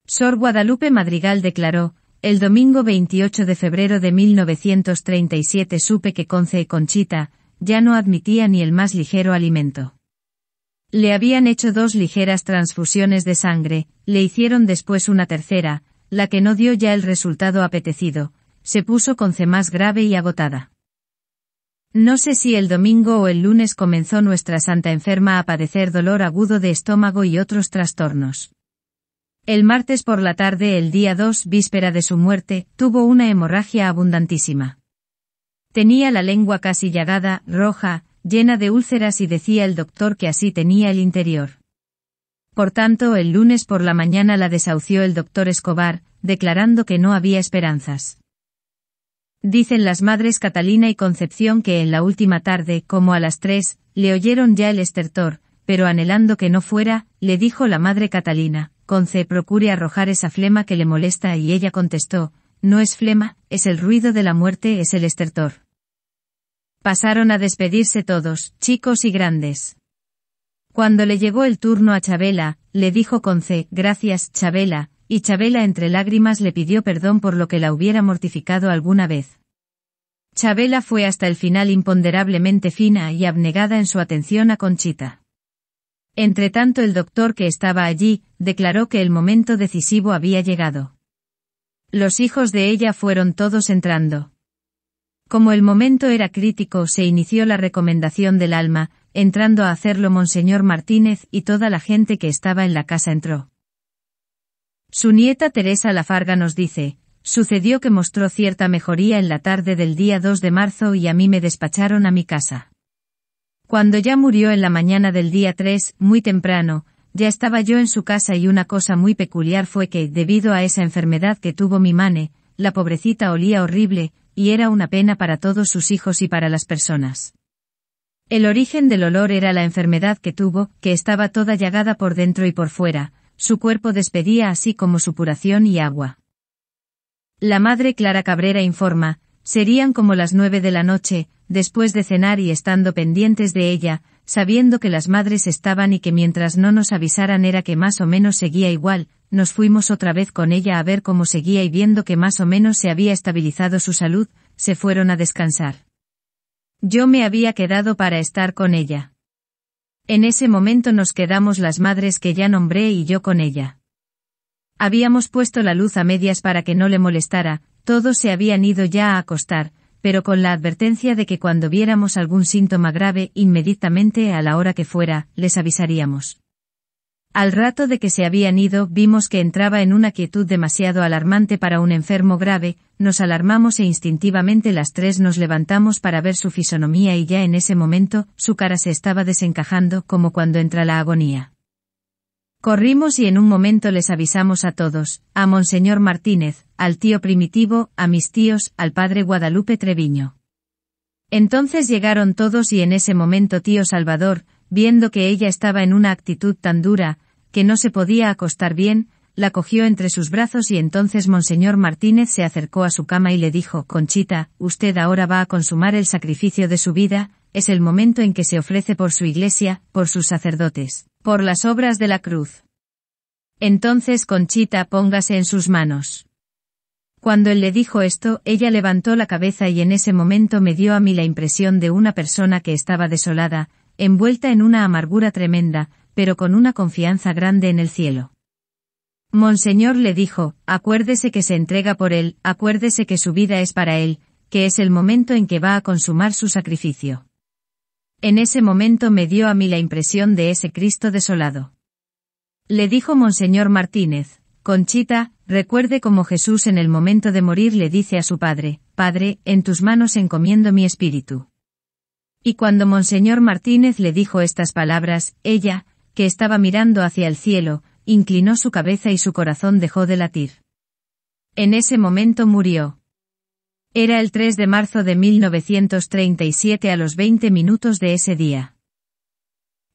Sor Guadalupe Madrigal declaró, el domingo 28 de febrero de 1937 supe que Conce y Conchita, ya no admitía ni el más ligero alimento. Le habían hecho dos ligeras transfusiones de sangre, le hicieron después una tercera, la que no dio ya el resultado apetecido, se puso con C más grave y agotada. No sé si el domingo o el lunes comenzó nuestra santa enferma a padecer dolor agudo de estómago y otros trastornos. El martes por la tarde, el día 2, víspera de su muerte, tuvo una hemorragia abundantísima. Tenía la lengua casi llagada, roja, llena de úlceras y decía el doctor que así tenía el interior. Por tanto, el lunes por la mañana la desahució el doctor Escobar, declarando que no había esperanzas. Dicen las madres Catalina y Concepción que en la última tarde, como a las tres, le oyeron ya el estertor, pero anhelando que no fuera, le dijo la madre Catalina, Conce procure arrojar esa flema que le molesta y ella contestó, no es flema, es el ruido de la muerte, es el estertor. Pasaron a despedirse todos, chicos y grandes. Cuando le llegó el turno a Chabela, le dijo con C, gracias, Chabela, y Chabela entre lágrimas le pidió perdón por lo que la hubiera mortificado alguna vez. Chabela fue hasta el final imponderablemente fina y abnegada en su atención a Conchita. Entretanto el doctor que estaba allí, declaró que el momento decisivo había llegado. Los hijos de ella fueron todos entrando. Como el momento era crítico, se inició la recomendación del alma, entrando a hacerlo Monseñor Martínez y toda la gente que estaba en la casa entró. Su nieta Teresa Lafarga nos dice, sucedió que mostró cierta mejoría en la tarde del día 2 de marzo y a mí me despacharon a mi casa. Cuando ya murió en la mañana del día 3, muy temprano, ya estaba yo en su casa y una cosa muy peculiar fue que, debido a esa enfermedad que tuvo mi mane, la pobrecita olía horrible, y era una pena para todos sus hijos y para las personas. El origen del olor era la enfermedad que tuvo, que estaba toda llagada por dentro y por fuera, su cuerpo despedía así como supuración y agua. La madre Clara Cabrera informa, serían como las nueve de la noche, después de cenar y estando pendientes de ella, sabiendo que las madres estaban y que mientras no nos avisaran era que más o menos seguía igual, nos fuimos otra vez con ella a ver cómo seguía y viendo que más o menos se había estabilizado su salud, se fueron a descansar. Yo me había quedado para estar con ella. En ese momento nos quedamos las madres que ya nombré y yo con ella. Habíamos puesto la luz a medias para que no le molestara, todos se habían ido ya a acostar, pero con la advertencia de que cuando viéramos algún síntoma grave, inmediatamente a la hora que fuera, les avisaríamos. Al rato de que se habían ido, vimos que entraba en una quietud demasiado alarmante para un enfermo grave, nos alarmamos e instintivamente las tres nos levantamos para ver su fisonomía y ya en ese momento, su cara se estaba desencajando como cuando entra la agonía. Corrimos y en un momento les avisamos a todos, a Monseñor Martínez, al tío Primitivo, a mis tíos, al padre Guadalupe Treviño. Entonces llegaron todos y en ese momento tío Salvador, viendo que ella estaba en una actitud tan dura, que no se podía acostar bien, la cogió entre sus brazos y entonces Monseñor Martínez se acercó a su cama y le dijo, Conchita, usted ahora va a consumar el sacrificio de su vida, es el momento en que se ofrece por su iglesia, por sus sacerdotes, por las obras de la cruz. Entonces Conchita póngase en sus manos. Cuando él le dijo esto, ella levantó la cabeza y en ese momento me dio a mí la impresión de una persona que estaba desolada, envuelta en una amargura tremenda, pero con una confianza grande en el cielo. Monseñor le dijo, acuérdese que se entrega por él, acuérdese que su vida es para él, que es el momento en que va a consumar su sacrificio. En ese momento me dio a mí la impresión de ese Cristo desolado. Le dijo Monseñor Martínez, Conchita, recuerde como Jesús en el momento de morir le dice a su padre, Padre, en tus manos encomiendo mi espíritu. Y cuando Monseñor Martínez le dijo estas palabras, ella, que estaba mirando hacia el cielo, inclinó su cabeza y su corazón dejó de latir. En ese momento murió. Era el 3 de marzo de 1937 a los 20 minutos de ese día.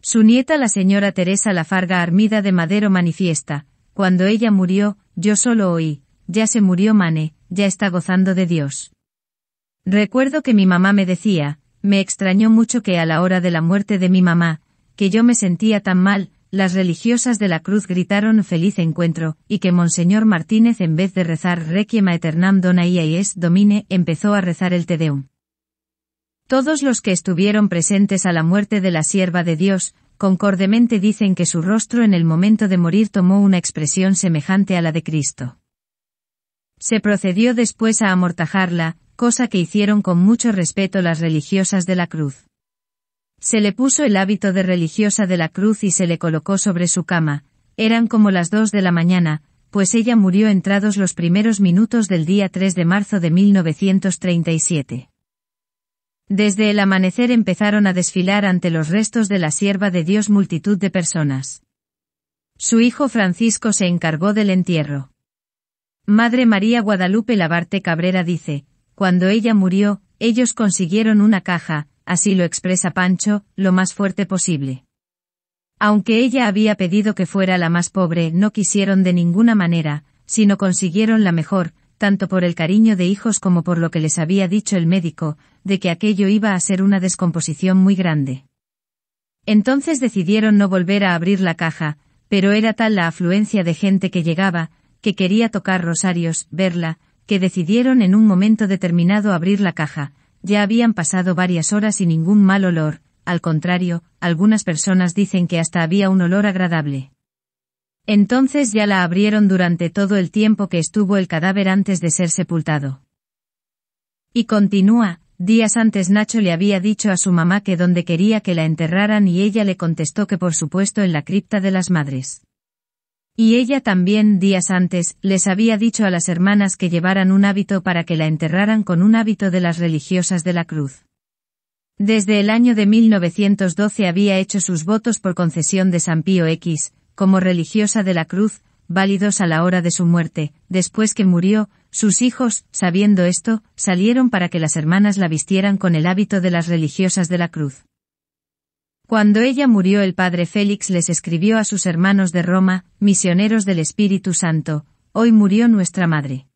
Su nieta la señora Teresa Lafarga Armida de Madero manifiesta, cuando ella murió, yo solo oí, ya se murió Mane, ya está gozando de Dios. Recuerdo que mi mamá me decía, me extrañó mucho que a la hora de la muerte de mi mamá, que yo me sentía tan mal, las religiosas de la cruz gritaron feliz encuentro, y que Monseñor Martínez en vez de rezar Requiem aeternam dona es domine, empezó a rezar el Te Deum. Todos los que estuvieron presentes a la muerte de la sierva de Dios, concordemente dicen que su rostro en el momento de morir tomó una expresión semejante a la de Cristo. Se procedió después a amortajarla, cosa que hicieron con mucho respeto las religiosas de la cruz. Se le puso el hábito de religiosa de la cruz y se le colocó sobre su cama, eran como las dos de la mañana, pues ella murió entrados los primeros minutos del día 3 de marzo de 1937. Desde el amanecer empezaron a desfilar ante los restos de la sierva de Dios multitud de personas. Su hijo Francisco se encargó del entierro. Madre María Guadalupe Labarte Cabrera dice, cuando ella murió, ellos consiguieron una caja, así lo expresa Pancho, lo más fuerte posible. Aunque ella había pedido que fuera la más pobre, no quisieron de ninguna manera, sino consiguieron la mejor, tanto por el cariño de hijos como por lo que les había dicho el médico, de que aquello iba a ser una descomposición muy grande. Entonces decidieron no volver a abrir la caja, pero era tal la afluencia de gente que llegaba, que quería tocar rosarios, verla, que decidieron en un momento determinado abrir la caja, ya habían pasado varias horas y ningún mal olor, al contrario, algunas personas dicen que hasta había un olor agradable. Entonces ya la abrieron durante todo el tiempo que estuvo el cadáver antes de ser sepultado. Y continúa, días antes Nacho le había dicho a su mamá que donde quería que la enterraran y ella le contestó que por supuesto en la cripta de las madres. Y ella también, días antes, les había dicho a las hermanas que llevaran un hábito para que la enterraran con un hábito de las religiosas de la cruz. Desde el año de 1912 había hecho sus votos por concesión de San Pío X, como religiosa de la cruz, válidos a la hora de su muerte. Después que murió, sus hijos, sabiendo esto, salieron para que las hermanas la vistieran con el hábito de las religiosas de la cruz. Cuando ella murió el padre Félix les escribió a sus hermanos de Roma, misioneros del Espíritu Santo, hoy murió nuestra madre.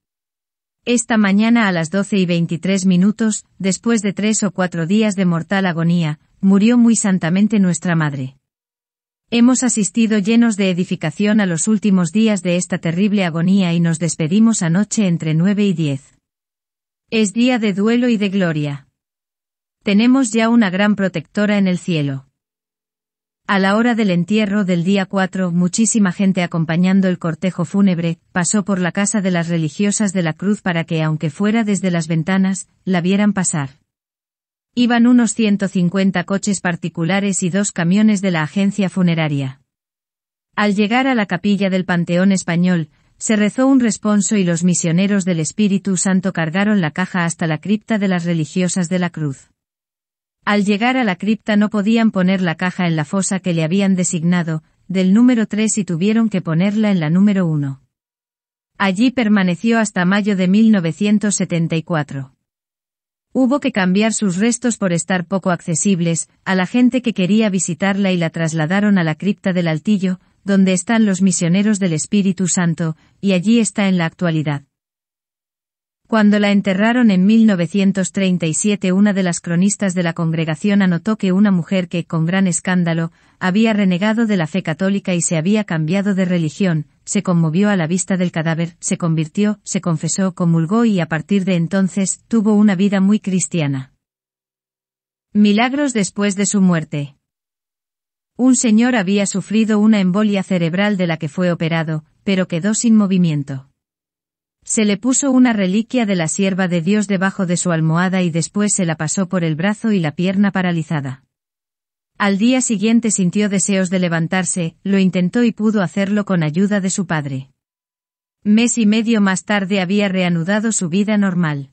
Esta mañana a las 12 y 23 minutos, después de tres o cuatro días de mortal agonía, murió muy santamente nuestra madre. Hemos asistido llenos de edificación a los últimos días de esta terrible agonía y nos despedimos anoche entre 9 y 10. Es día de duelo y de gloria. Tenemos ya una gran protectora en el cielo. A la hora del entierro del día 4, muchísima gente acompañando el cortejo fúnebre, pasó por la casa de las religiosas de la cruz para que, aunque fuera desde las ventanas, la vieran pasar. Iban unos 150 coches particulares y dos camiones de la agencia funeraria. Al llegar a la capilla del Panteón Español, se rezó un responso y los misioneros del Espíritu Santo cargaron la caja hasta la cripta de las religiosas de la cruz. Al llegar a la cripta no podían poner la caja en la fosa que le habían designado, del número 3 y tuvieron que ponerla en la número 1. Allí permaneció hasta mayo de 1974. Hubo que cambiar sus restos por estar poco accesibles a la gente que quería visitarla y la trasladaron a la cripta del Altillo, donde están los misioneros del Espíritu Santo, y allí está en la actualidad. Cuando la enterraron en 1937 una de las cronistas de la congregación anotó que una mujer que, con gran escándalo, había renegado de la fe católica y se había cambiado de religión, se conmovió a la vista del cadáver, se convirtió, se confesó, comulgó y a partir de entonces tuvo una vida muy cristiana. Milagros después de su muerte. Un señor había sufrido una embolia cerebral de la que fue operado, pero quedó sin movimiento. Se le puso una reliquia de la sierva de Dios debajo de su almohada y después se la pasó por el brazo y la pierna paralizada. Al día siguiente sintió deseos de levantarse, lo intentó y pudo hacerlo con ayuda de su padre. Mes y medio más tarde había reanudado su vida normal.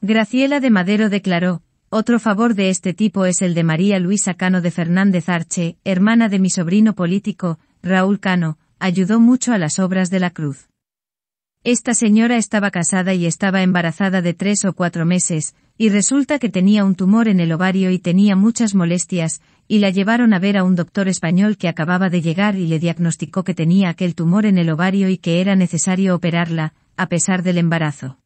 Graciela de Madero declaró, otro favor de este tipo es el de María Luisa Cano de Fernández Arche, hermana de mi sobrino político, Raúl Cano, ayudó mucho a las obras de la cruz. Esta señora estaba casada y estaba embarazada de tres o cuatro meses, y resulta que tenía un tumor en el ovario y tenía muchas molestias, y la llevaron a ver a un doctor español que acababa de llegar y le diagnosticó que tenía aquel tumor en el ovario y que era necesario operarla, a pesar del embarazo.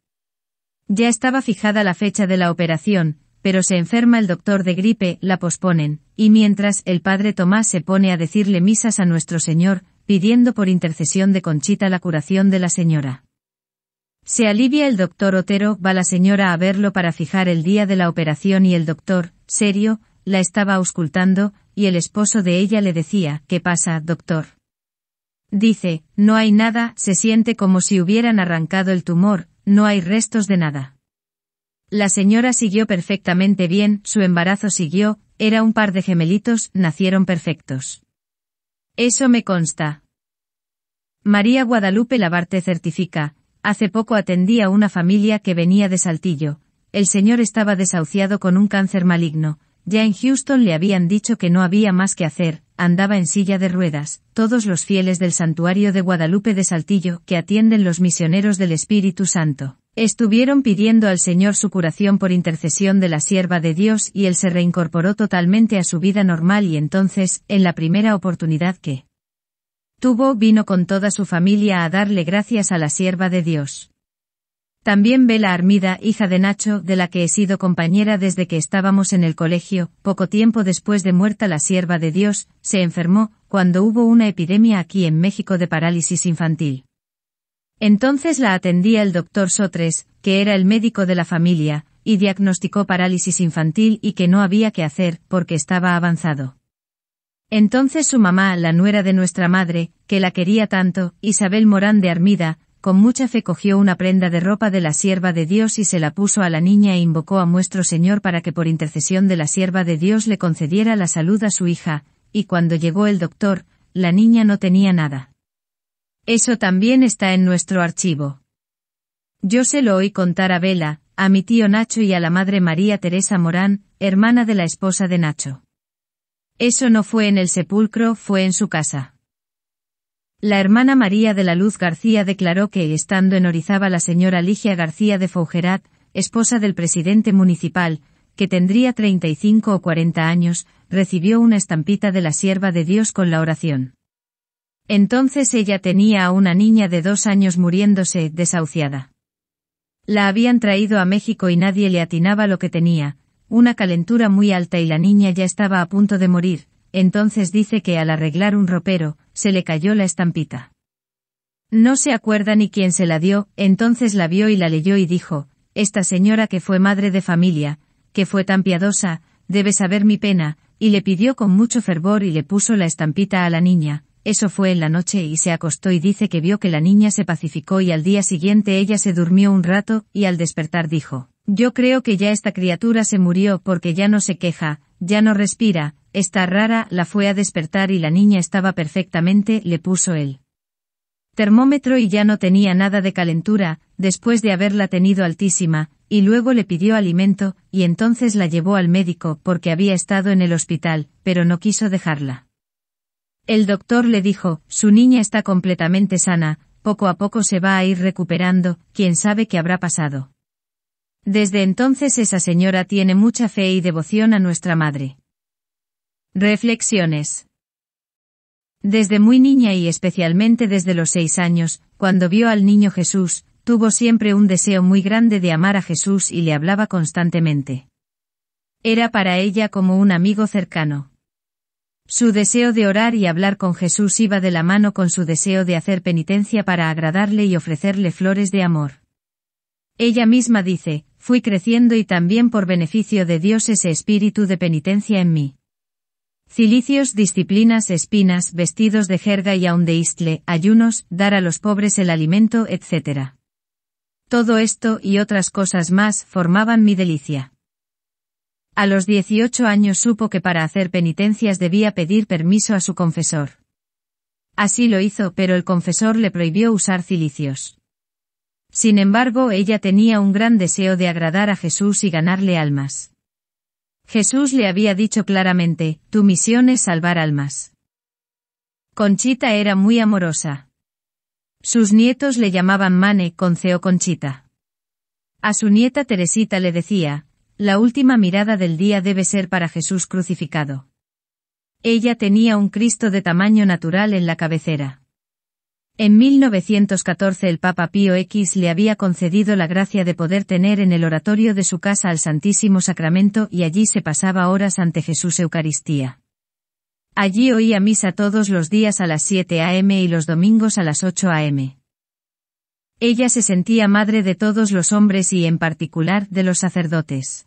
Ya estaba fijada la fecha de la operación, pero se enferma el doctor de gripe, la posponen, y mientras el padre Tomás se pone a decirle misas a nuestro Señor, pidiendo por intercesión de Conchita la curación de la señora. Se alivia el doctor Otero, va la señora a verlo para fijar el día de la operación y el doctor, serio, la estaba auscultando, y el esposo de ella le decía, ¿qué pasa, doctor? Dice, no hay nada, se siente como si hubieran arrancado el tumor, no hay restos de nada. La señora siguió perfectamente bien, su embarazo siguió, era un par de gemelitos, nacieron perfectos. Eso me consta. María Guadalupe Labarte certifica, Hace poco atendí a una familia que venía de Saltillo. El señor estaba desahuciado con un cáncer maligno. Ya en Houston le habían dicho que no había más que hacer, andaba en silla de ruedas. Todos los fieles del santuario de Guadalupe de Saltillo, que atienden los misioneros del Espíritu Santo, estuvieron pidiendo al Señor su curación por intercesión de la sierva de Dios y él se reincorporó totalmente a su vida normal y entonces, en la primera oportunidad que tuvo vino con toda su familia a darle gracias a la sierva de Dios. También Bela Armida, hija de Nacho, de la que he sido compañera desde que estábamos en el colegio, poco tiempo después de muerta la sierva de Dios, se enfermó, cuando hubo una epidemia aquí en México de parálisis infantil. Entonces la atendía el doctor Sotres, que era el médico de la familia, y diagnosticó parálisis infantil y que no había que hacer, porque estaba avanzado. Entonces su mamá, la nuera de nuestra madre, que la quería tanto, Isabel Morán de Armida, con mucha fe cogió una prenda de ropa de la sierva de Dios y se la puso a la niña e invocó a nuestro Señor para que por intercesión de la sierva de Dios le concediera la salud a su hija, y cuando llegó el doctor, la niña no tenía nada. Eso también está en nuestro archivo. Yo se lo oí contar a Vela, a mi tío Nacho y a la madre María Teresa Morán, hermana de la esposa de Nacho. Eso no fue en el sepulcro, fue en su casa. La hermana María de la Luz García declaró que, estando en Orizaba la señora Ligia García de Fougerat, esposa del presidente municipal, que tendría 35 o 40 años, recibió una estampita de la sierva de Dios con la oración. Entonces ella tenía a una niña de dos años muriéndose, desahuciada. La habían traído a México y nadie le atinaba lo que tenía, una calentura muy alta y la niña ya estaba a punto de morir, entonces dice que al arreglar un ropero, se le cayó la estampita. No se acuerda ni quién se la dio, entonces la vio y la leyó y dijo, Esta señora que fue madre de familia, que fue tan piadosa, debe saber mi pena, y le pidió con mucho fervor y le puso la estampita a la niña, eso fue en la noche y se acostó y dice que vio que la niña se pacificó y al día siguiente ella se durmió un rato, y al despertar dijo, yo creo que ya esta criatura se murió porque ya no se queja, ya no respira, está rara, la fue a despertar y la niña estaba perfectamente, le puso el termómetro y ya no tenía nada de calentura, después de haberla tenido altísima, y luego le pidió alimento, y entonces la llevó al médico porque había estado en el hospital, pero no quiso dejarla. El doctor le dijo, su niña está completamente sana, poco a poco se va a ir recuperando, quién sabe qué habrá pasado. Desde entonces esa señora tiene mucha fe y devoción a nuestra madre. Reflexiones. Desde muy niña y especialmente desde los seis años, cuando vio al niño Jesús, tuvo siempre un deseo muy grande de amar a Jesús y le hablaba constantemente. Era para ella como un amigo cercano. Su deseo de orar y hablar con Jesús iba de la mano con su deseo de hacer penitencia para agradarle y ofrecerle flores de amor. Ella misma dice, fui creciendo y también por beneficio de Dios ese espíritu de penitencia en mí. Cilicios, disciplinas, espinas, vestidos de jerga y aun de istle, ayunos, dar a los pobres el alimento, etc. Todo esto y otras cosas más formaban mi delicia. A los 18 años supo que para hacer penitencias debía pedir permiso a su confesor. Así lo hizo, pero el confesor le prohibió usar cilicios. Sin embargo, ella tenía un gran deseo de agradar a Jesús y ganarle almas. Jesús le había dicho claramente, tu misión es salvar almas. Conchita era muy amorosa. Sus nietos le llamaban Mane, Conceo Conchita. A su nieta Teresita le decía, la última mirada del día debe ser para Jesús crucificado. Ella tenía un Cristo de tamaño natural en la cabecera. En 1914 el Papa Pío X le había concedido la gracia de poder tener en el oratorio de su casa al Santísimo Sacramento y allí se pasaba horas ante Jesús Eucaristía. Allí oía misa todos los días a las 7 a.m. y los domingos a las 8 a.m. Ella se sentía madre de todos los hombres y en particular de los sacerdotes.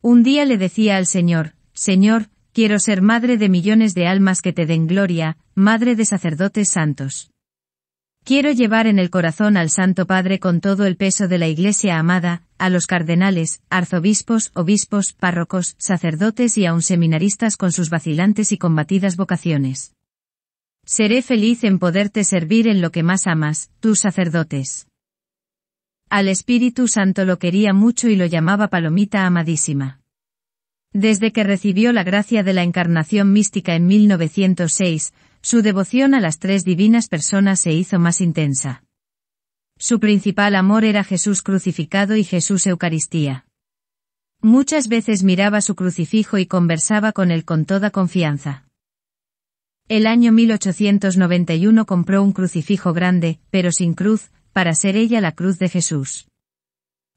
Un día le decía al Señor, Señor, quiero ser madre de millones de almas que te den gloria, madre de sacerdotes santos. Quiero llevar en el corazón al Santo Padre con todo el peso de la Iglesia amada, a los cardenales, arzobispos, obispos, párrocos, sacerdotes y aun seminaristas con sus vacilantes y combatidas vocaciones. Seré feliz en poderte servir en lo que más amas, tus sacerdotes. Al Espíritu Santo lo quería mucho y lo llamaba Palomita amadísima. Desde que recibió la gracia de la encarnación mística en 1906, su devoción a las tres divinas personas se hizo más intensa. Su principal amor era Jesús crucificado y Jesús Eucaristía. Muchas veces miraba su crucifijo y conversaba con él con toda confianza. El año 1891 compró un crucifijo grande, pero sin cruz, para ser ella la cruz de Jesús.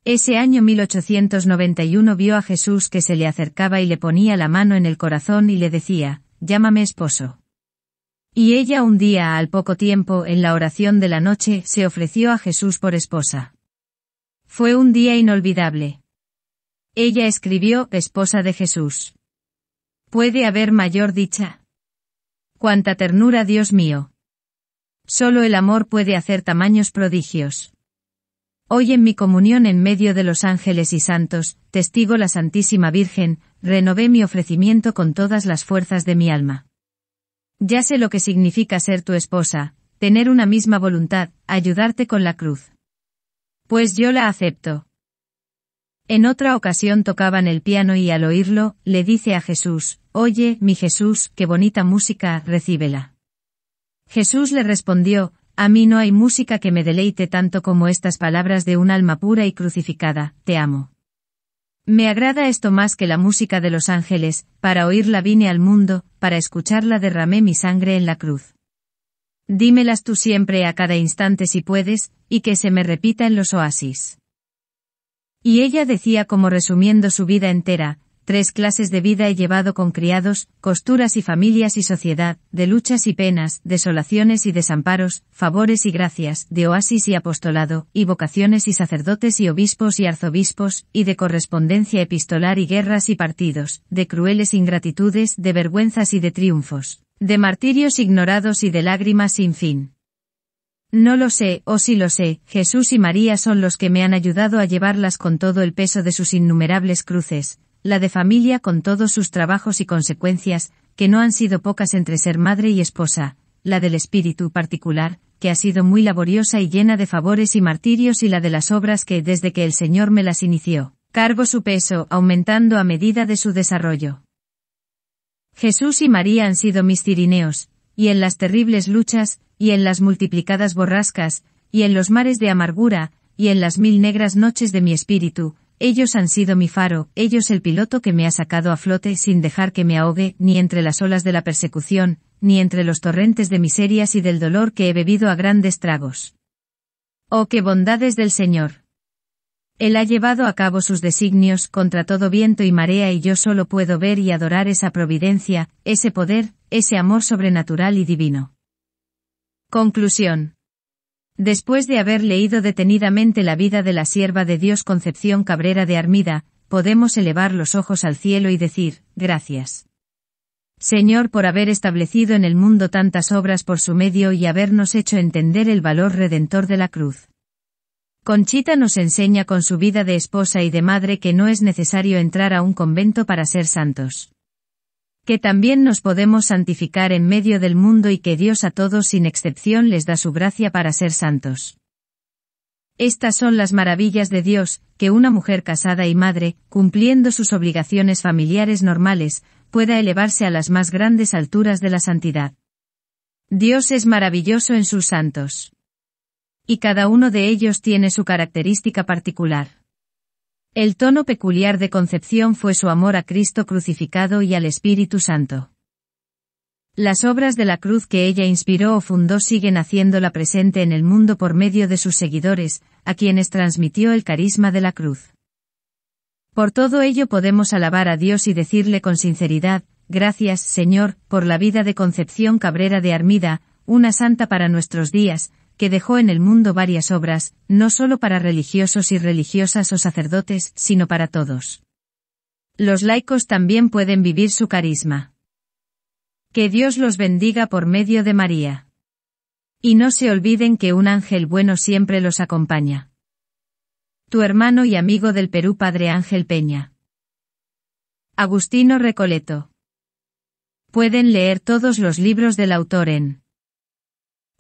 Ese año 1891 vio a Jesús que se le acercaba y le ponía la mano en el corazón y le decía, llámame esposo. Y ella un día al poco tiempo, en la oración de la noche, se ofreció a Jesús por esposa. Fue un día inolvidable. Ella escribió, esposa de Jesús. ¿Puede haber mayor dicha? Cuánta ternura, Dios mío. Solo el amor puede hacer tamaños prodigios. Hoy en mi comunión en medio de los ángeles y santos, testigo la Santísima Virgen, renové mi ofrecimiento con todas las fuerzas de mi alma. Ya sé lo que significa ser tu esposa, tener una misma voluntad, ayudarte con la cruz. Pues yo la acepto. En otra ocasión tocaban el piano y al oírlo, le dice a Jesús, Oye, mi Jesús, qué bonita música, recíbela. Jesús le respondió, A mí no hay música que me deleite tanto como estas palabras de un alma pura y crucificada, te amo. Me agrada esto más que la música de los ángeles, para oírla vine al mundo, para escucharla derramé mi sangre en la cruz. Dímelas tú siempre a cada instante si puedes, y que se me repita en los oasis. Y ella decía como resumiendo su vida entera, tres clases de vida he llevado con criados, costuras y familias y sociedad, de luchas y penas, desolaciones y desamparos, favores y gracias, de oasis y apostolado, y vocaciones y sacerdotes y obispos y arzobispos, y de correspondencia epistolar y guerras y partidos, de crueles ingratitudes, de vergüenzas y de triunfos, de martirios ignorados y de lágrimas sin fin. No lo sé, o si lo sé, Jesús y María son los que me han ayudado a llevarlas con todo el peso de sus innumerables cruces, la de familia con todos sus trabajos y consecuencias, que no han sido pocas entre ser madre y esposa, la del espíritu particular, que ha sido muy laboriosa y llena de favores y martirios y la de las obras que desde que el Señor me las inició, cargo su peso aumentando a medida de su desarrollo. Jesús y María han sido mis cirineos, y en las terribles luchas, y en las multiplicadas borrascas, y en los mares de amargura, y en las mil negras noches de mi espíritu, ellos han sido mi faro, ellos el piloto que me ha sacado a flote sin dejar que me ahogue, ni entre las olas de la persecución, ni entre los torrentes de miserias y del dolor que he bebido a grandes tragos. Oh, qué bondades del Señor. Él ha llevado a cabo sus designios contra todo viento y marea y yo solo puedo ver y adorar esa providencia, ese poder, ese amor sobrenatural y divino. Conclusión. Después de haber leído detenidamente la vida de la sierva de Dios Concepción Cabrera de Armida, podemos elevar los ojos al cielo y decir, gracias. Señor por haber establecido en el mundo tantas obras por su medio y habernos hecho entender el valor redentor de la cruz. Conchita nos enseña con su vida de esposa y de madre que no es necesario entrar a un convento para ser santos que también nos podemos santificar en medio del mundo y que Dios a todos sin excepción les da su gracia para ser santos. Estas son las maravillas de Dios, que una mujer casada y madre, cumpliendo sus obligaciones familiares normales, pueda elevarse a las más grandes alturas de la santidad. Dios es maravilloso en sus santos. Y cada uno de ellos tiene su característica particular. El tono peculiar de Concepción fue su amor a Cristo crucificado y al Espíritu Santo. Las obras de la cruz que ella inspiró o fundó siguen haciéndola presente en el mundo por medio de sus seguidores, a quienes transmitió el carisma de la cruz. Por todo ello podemos alabar a Dios y decirle con sinceridad, gracias, Señor, por la vida de Concepción Cabrera de Armida, una santa para nuestros días, que dejó en el mundo varias obras, no solo para religiosos y religiosas o sacerdotes, sino para todos. Los laicos también pueden vivir su carisma. Que Dios los bendiga por medio de María. Y no se olviden que un ángel bueno siempre los acompaña. Tu hermano y amigo del Perú Padre Ángel Peña. Agustino Recoleto. Pueden leer todos los libros del autor en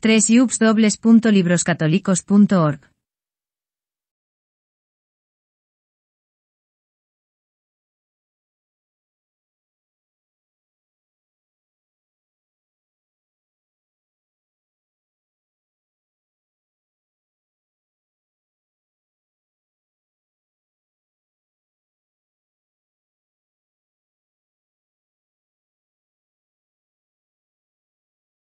3 dobles.libroscatolicos.org